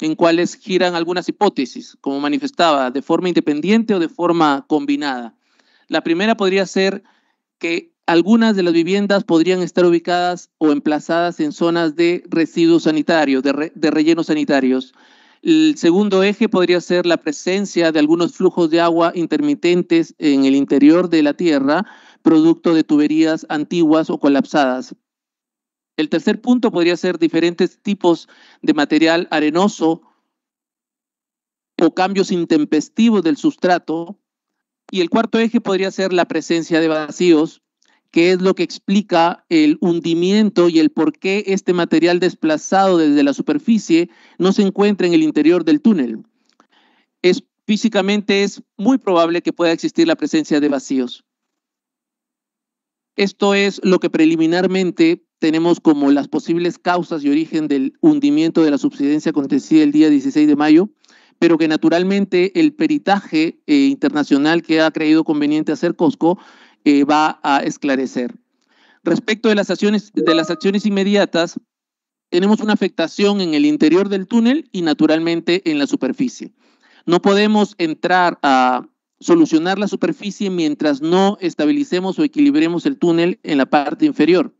en cuales giran algunas hipótesis, como manifestaba, de forma independiente o de forma combinada. La primera podría ser que algunas de las viviendas podrían estar ubicadas o emplazadas en zonas de residuos sanitarios, de, rellenos sanitarios. El segundo eje podría ser la presencia de algunos flujos de agua intermitentes en el interior de la Tierra, producto de tuberías antiguas o colapsadas. El tercer punto podría ser diferentes tipos de material arenoso o cambios intempestivos del sustrato y el cuarto eje podría ser la presencia de vacíos, que es lo que explica el hundimiento y el por qué este material desplazado desde la superficie no se encuentra en el interior del túnel. Es, físicamente es muy probable que pueda existir la presencia de vacíos. Esto es lo que preliminarmente tenemos como las posibles causas y origen del hundimiento de la subsidencia acontecida el día 16 de mayo pero que naturalmente el peritaje eh, internacional que ha creído conveniente hacer COSCO eh, va a esclarecer. Respecto de las, acciones, de las acciones inmediatas, tenemos una afectación en el interior del túnel y naturalmente en la superficie. No podemos entrar a solucionar la superficie mientras no estabilicemos o equilibremos el túnel en la parte inferior.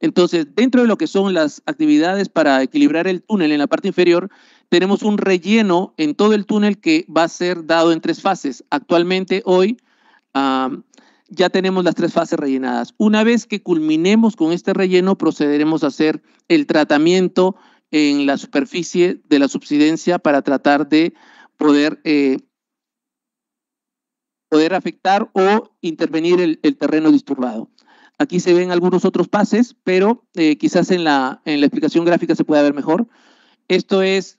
Entonces, dentro de lo que son las actividades para equilibrar el túnel en la parte inferior, tenemos un relleno en todo el túnel que va a ser dado en tres fases. Actualmente, hoy, ya tenemos las tres fases rellenadas. Una vez que culminemos con este relleno, procederemos a hacer el tratamiento en la superficie de la subsidencia para tratar de poder, eh, poder afectar o intervenir el, terreno disturbado. Aquí se ven algunos otros pases, pero eh, quizás en la, en la explicación gráfica se pueda ver mejor. Esto es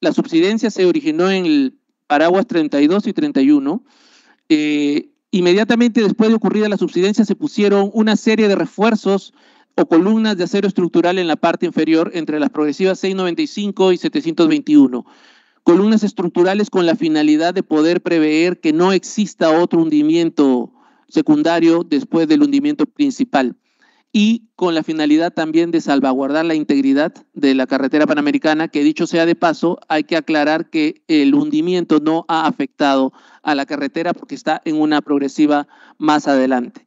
la subsidencia se originó en el Paraguas 32 y 31. Eh, inmediatamente después de ocurrida la subsidencia se pusieron una serie de refuerzos o columnas de acero estructural en la parte inferior entre las progresivas 695 y 721. Columnas estructurales con la finalidad de poder prever que no exista otro hundimiento secundario después del hundimiento principal y con la finalidad también de salvaguardar la integridad de la carretera panamericana, que dicho sea de paso, hay que aclarar que el hundimiento no ha afectado a la carretera porque está en una progresiva más adelante.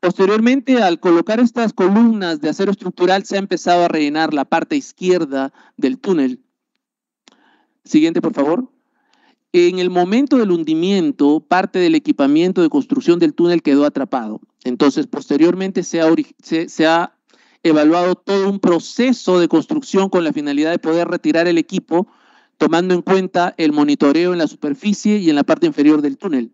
Posteriormente, al colocar estas columnas de acero estructural, se ha empezado a rellenar la parte izquierda del túnel. Siguiente, por favor. En el momento del hundimiento, parte del equipamiento de construcción del túnel quedó atrapado. Entonces, posteriormente se ha, ha evaluado todo un proceso de construcción con la finalidad de poder retirar el equipo tomando en cuenta el monitoreo en la superficie y en la parte inferior del túnel.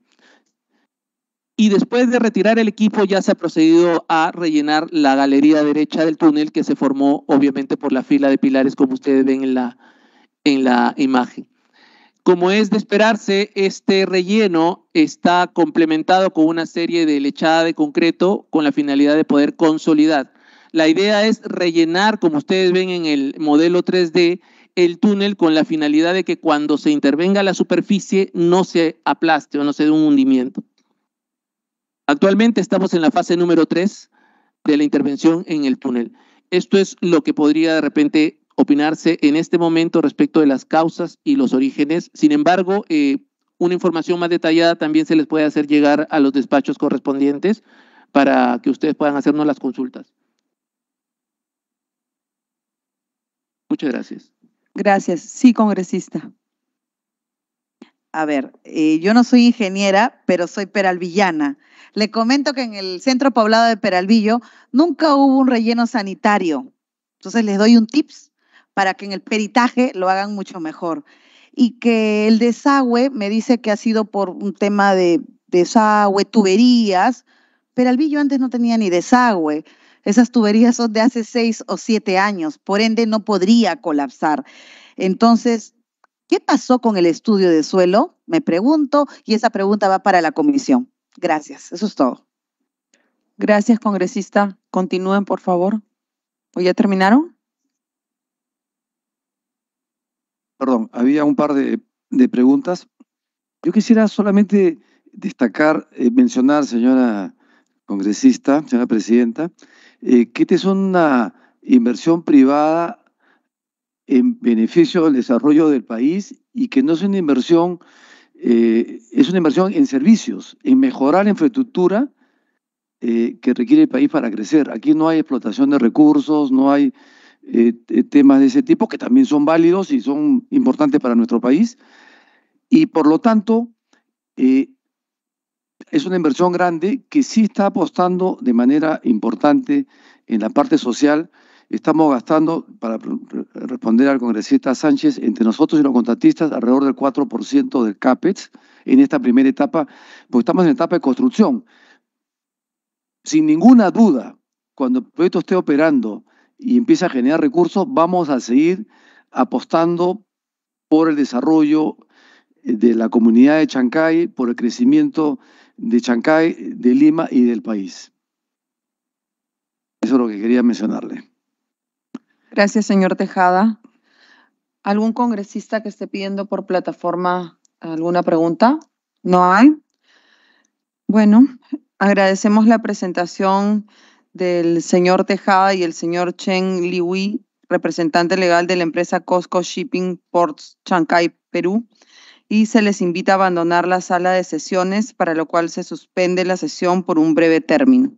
Y después de retirar el equipo ya se ha procedido a rellenar la galería derecha del túnel que se formó obviamente por la fila de pilares como ustedes ven en la, en la imagen. Como es de esperarse, este relleno está complementado con una serie de lechada de concreto con la finalidad de poder consolidar. La idea es rellenar, como ustedes ven en el modelo 3D, el túnel con la finalidad de que cuando se intervenga la superficie no se aplaste o no se dé un hundimiento. Actualmente estamos en la fase número 3 de la intervención en el túnel. Esto es lo que podría de repente opinarse en este momento respecto de las causas y los orígenes. Sin embargo, eh, una información más detallada también se les puede hacer llegar a los despachos correspondientes para que ustedes puedan hacernos las consultas. Muchas gracias. Gracias. Sí, congresista. A ver, eh, yo no soy ingeniera, pero soy peralvillana. Le comento que en el centro poblado de Peralvillo nunca hubo un relleno sanitario. Entonces les doy un tips para que en el peritaje lo hagan mucho mejor. Y que el desagüe me dice que ha sido por un tema de desagüe, tuberías. pero villo antes no tenía ni desagüe. Esas tuberías son de hace seis o siete años, por ende no podría colapsar. Entonces, ¿qué pasó con el estudio de suelo? Me pregunto y esa pregunta va para la comisión. Gracias, eso es todo. Gracias, congresista. Continúen, por favor. ¿O ya terminaron? perdón, había un par de, preguntas. Yo quisiera solamente destacar, eh, mencionar, señora congresista, señora presidenta, eh, que esta es una inversión privada en beneficio del desarrollo del país y que no es una inversión, eh, es una inversión en servicios, en mejorar la infraestructura que requiere el país para crecer. Aquí no hay explotación de recursos, no hay eh, eh, temas de ese tipo que también son válidos y son importantes para nuestro país. Y por lo tanto, eh, es una inversión grande que sí está apostando de manera importante en la parte social. Estamos gastando, para responder al congresista Sánchez, entre nosotros y los contratistas, alrededor del 4% del CAPEX en esta primera etapa, porque estamos en etapa de construcción. Sin ninguna duda, cuando el proyecto esté operando y empieza a generar recursos, vamos a seguir apostando por el desarrollo eh, de la comunidad de Chancay, por el crecimiento de Chancay, de Lima y del país. Eso es lo que quería mencionarle. Gracias, señor Tejada. ¿Algún congresista que esté pidiendo por plataforma alguna pregunta? ¿No hay? Bueno, agradecemos la presentación del señor Tejada y el señor Chen Liwi, representante legal de la empresa Costco Shipping Ports Chancay, Perú, y se les invita a abandonar la sala de sesiones, para lo cual se suspende la sesión por un breve término.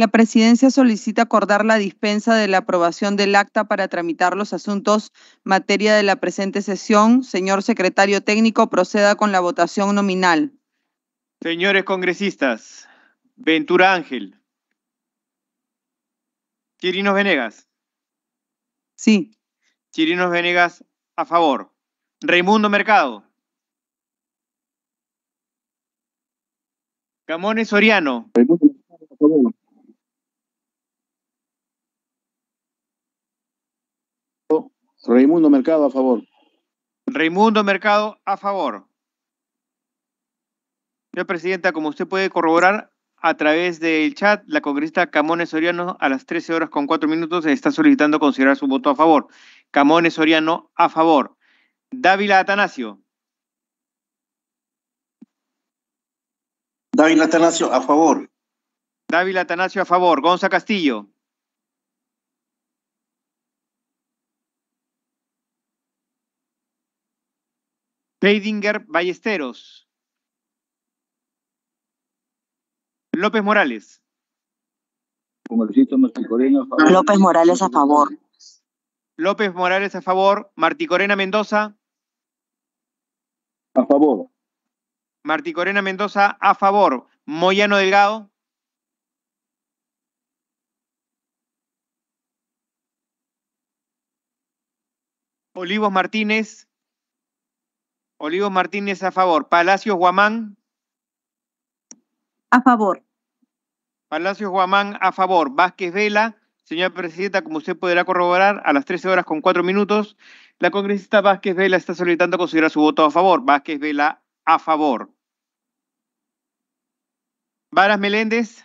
La presidencia solicita acordar la dispensa de la aprobación del acta para tramitar los asuntos materia de la presente sesión. Señor secretario técnico, proceda con la votación nominal. Señores congresistas, Ventura Ángel. Chirinos Venegas. Sí. Chirinos Venegas a favor. Raimundo Mercado. Camones Soriano. Raimundo Mercado a favor. Raimundo Mercado a favor. Señora Presidenta, como usted puede corroborar a través del chat, la congresista Camones Soriano a las 13 horas con 4 minutos está solicitando considerar su voto a favor. Camones Soriano a favor. Dávila Atanasio. Dávila Atanasio a favor. Dávila Atanasio a favor. Gonza Castillo. Peidinger Ballesteros. López Morales. López Morales a favor. López Morales a favor. Marticorena Mendoza. A favor. Corena, Mendoza a favor. Moyano Delgado. Olivos Martínez. Olivos Martínez a favor. Palacios Guamán. A favor. Palacios Guamán a favor. Vázquez Vela. Señora Presidenta, como usted podrá corroborar, a las 13 horas con 4 minutos, la congresista Vázquez Vela está solicitando considerar su voto a favor. Vázquez Vela a favor. Varas Meléndez.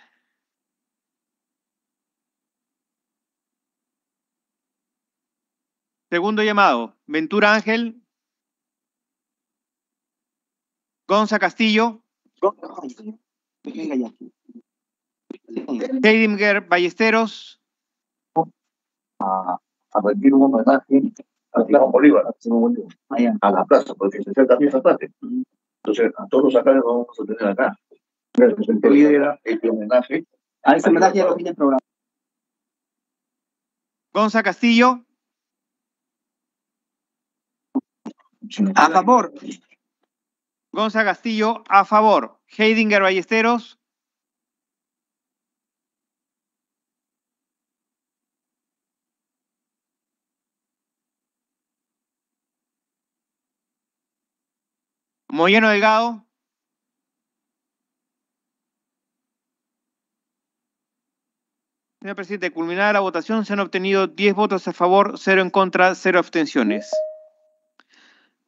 Segundo llamado. Ventura Ángel. Gonza Castillo. Heidimger Ballesteros. A, rendir un homenaje a Simón Bolívar, a la plaza, porque se acerca también esa parte. Entonces, a todos los acá los vamos a tener acá. El lidera este homenaje. A ese homenaje ya lo tiene el programa. Gonza Castillo. A favor. Gonza Castillo, a favor. Heidinger Ballesteros. Moyano Delgado. Señor presidente, culminada la votación, se han obtenido 10 votos a favor, 0 en contra, 0 abstenciones.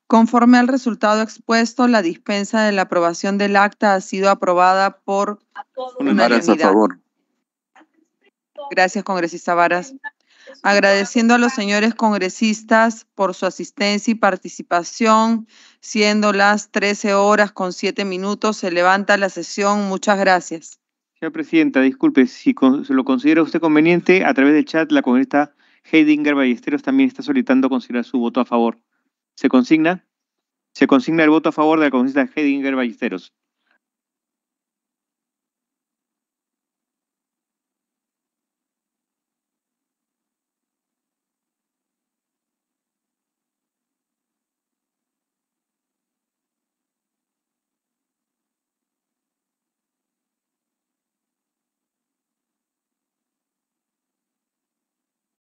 Conforme al resultado expuesto, la dispensa de la aprobación del acta ha sido aprobada por unanimidad. favor. Gracias, congresista Varas. Agradeciendo a los señores congresistas por su asistencia y participación, siendo las 13 horas con 7 minutos, se levanta la sesión. Muchas gracias. Señora Presidenta, disculpe, si se lo considera usted conveniente, a través del chat la congresista Heidinger Ballesteros también está solicitando considerar su voto a favor. ¿Se consigna? Se consigna el voto a favor de la congresista Hedinger Ballesteros.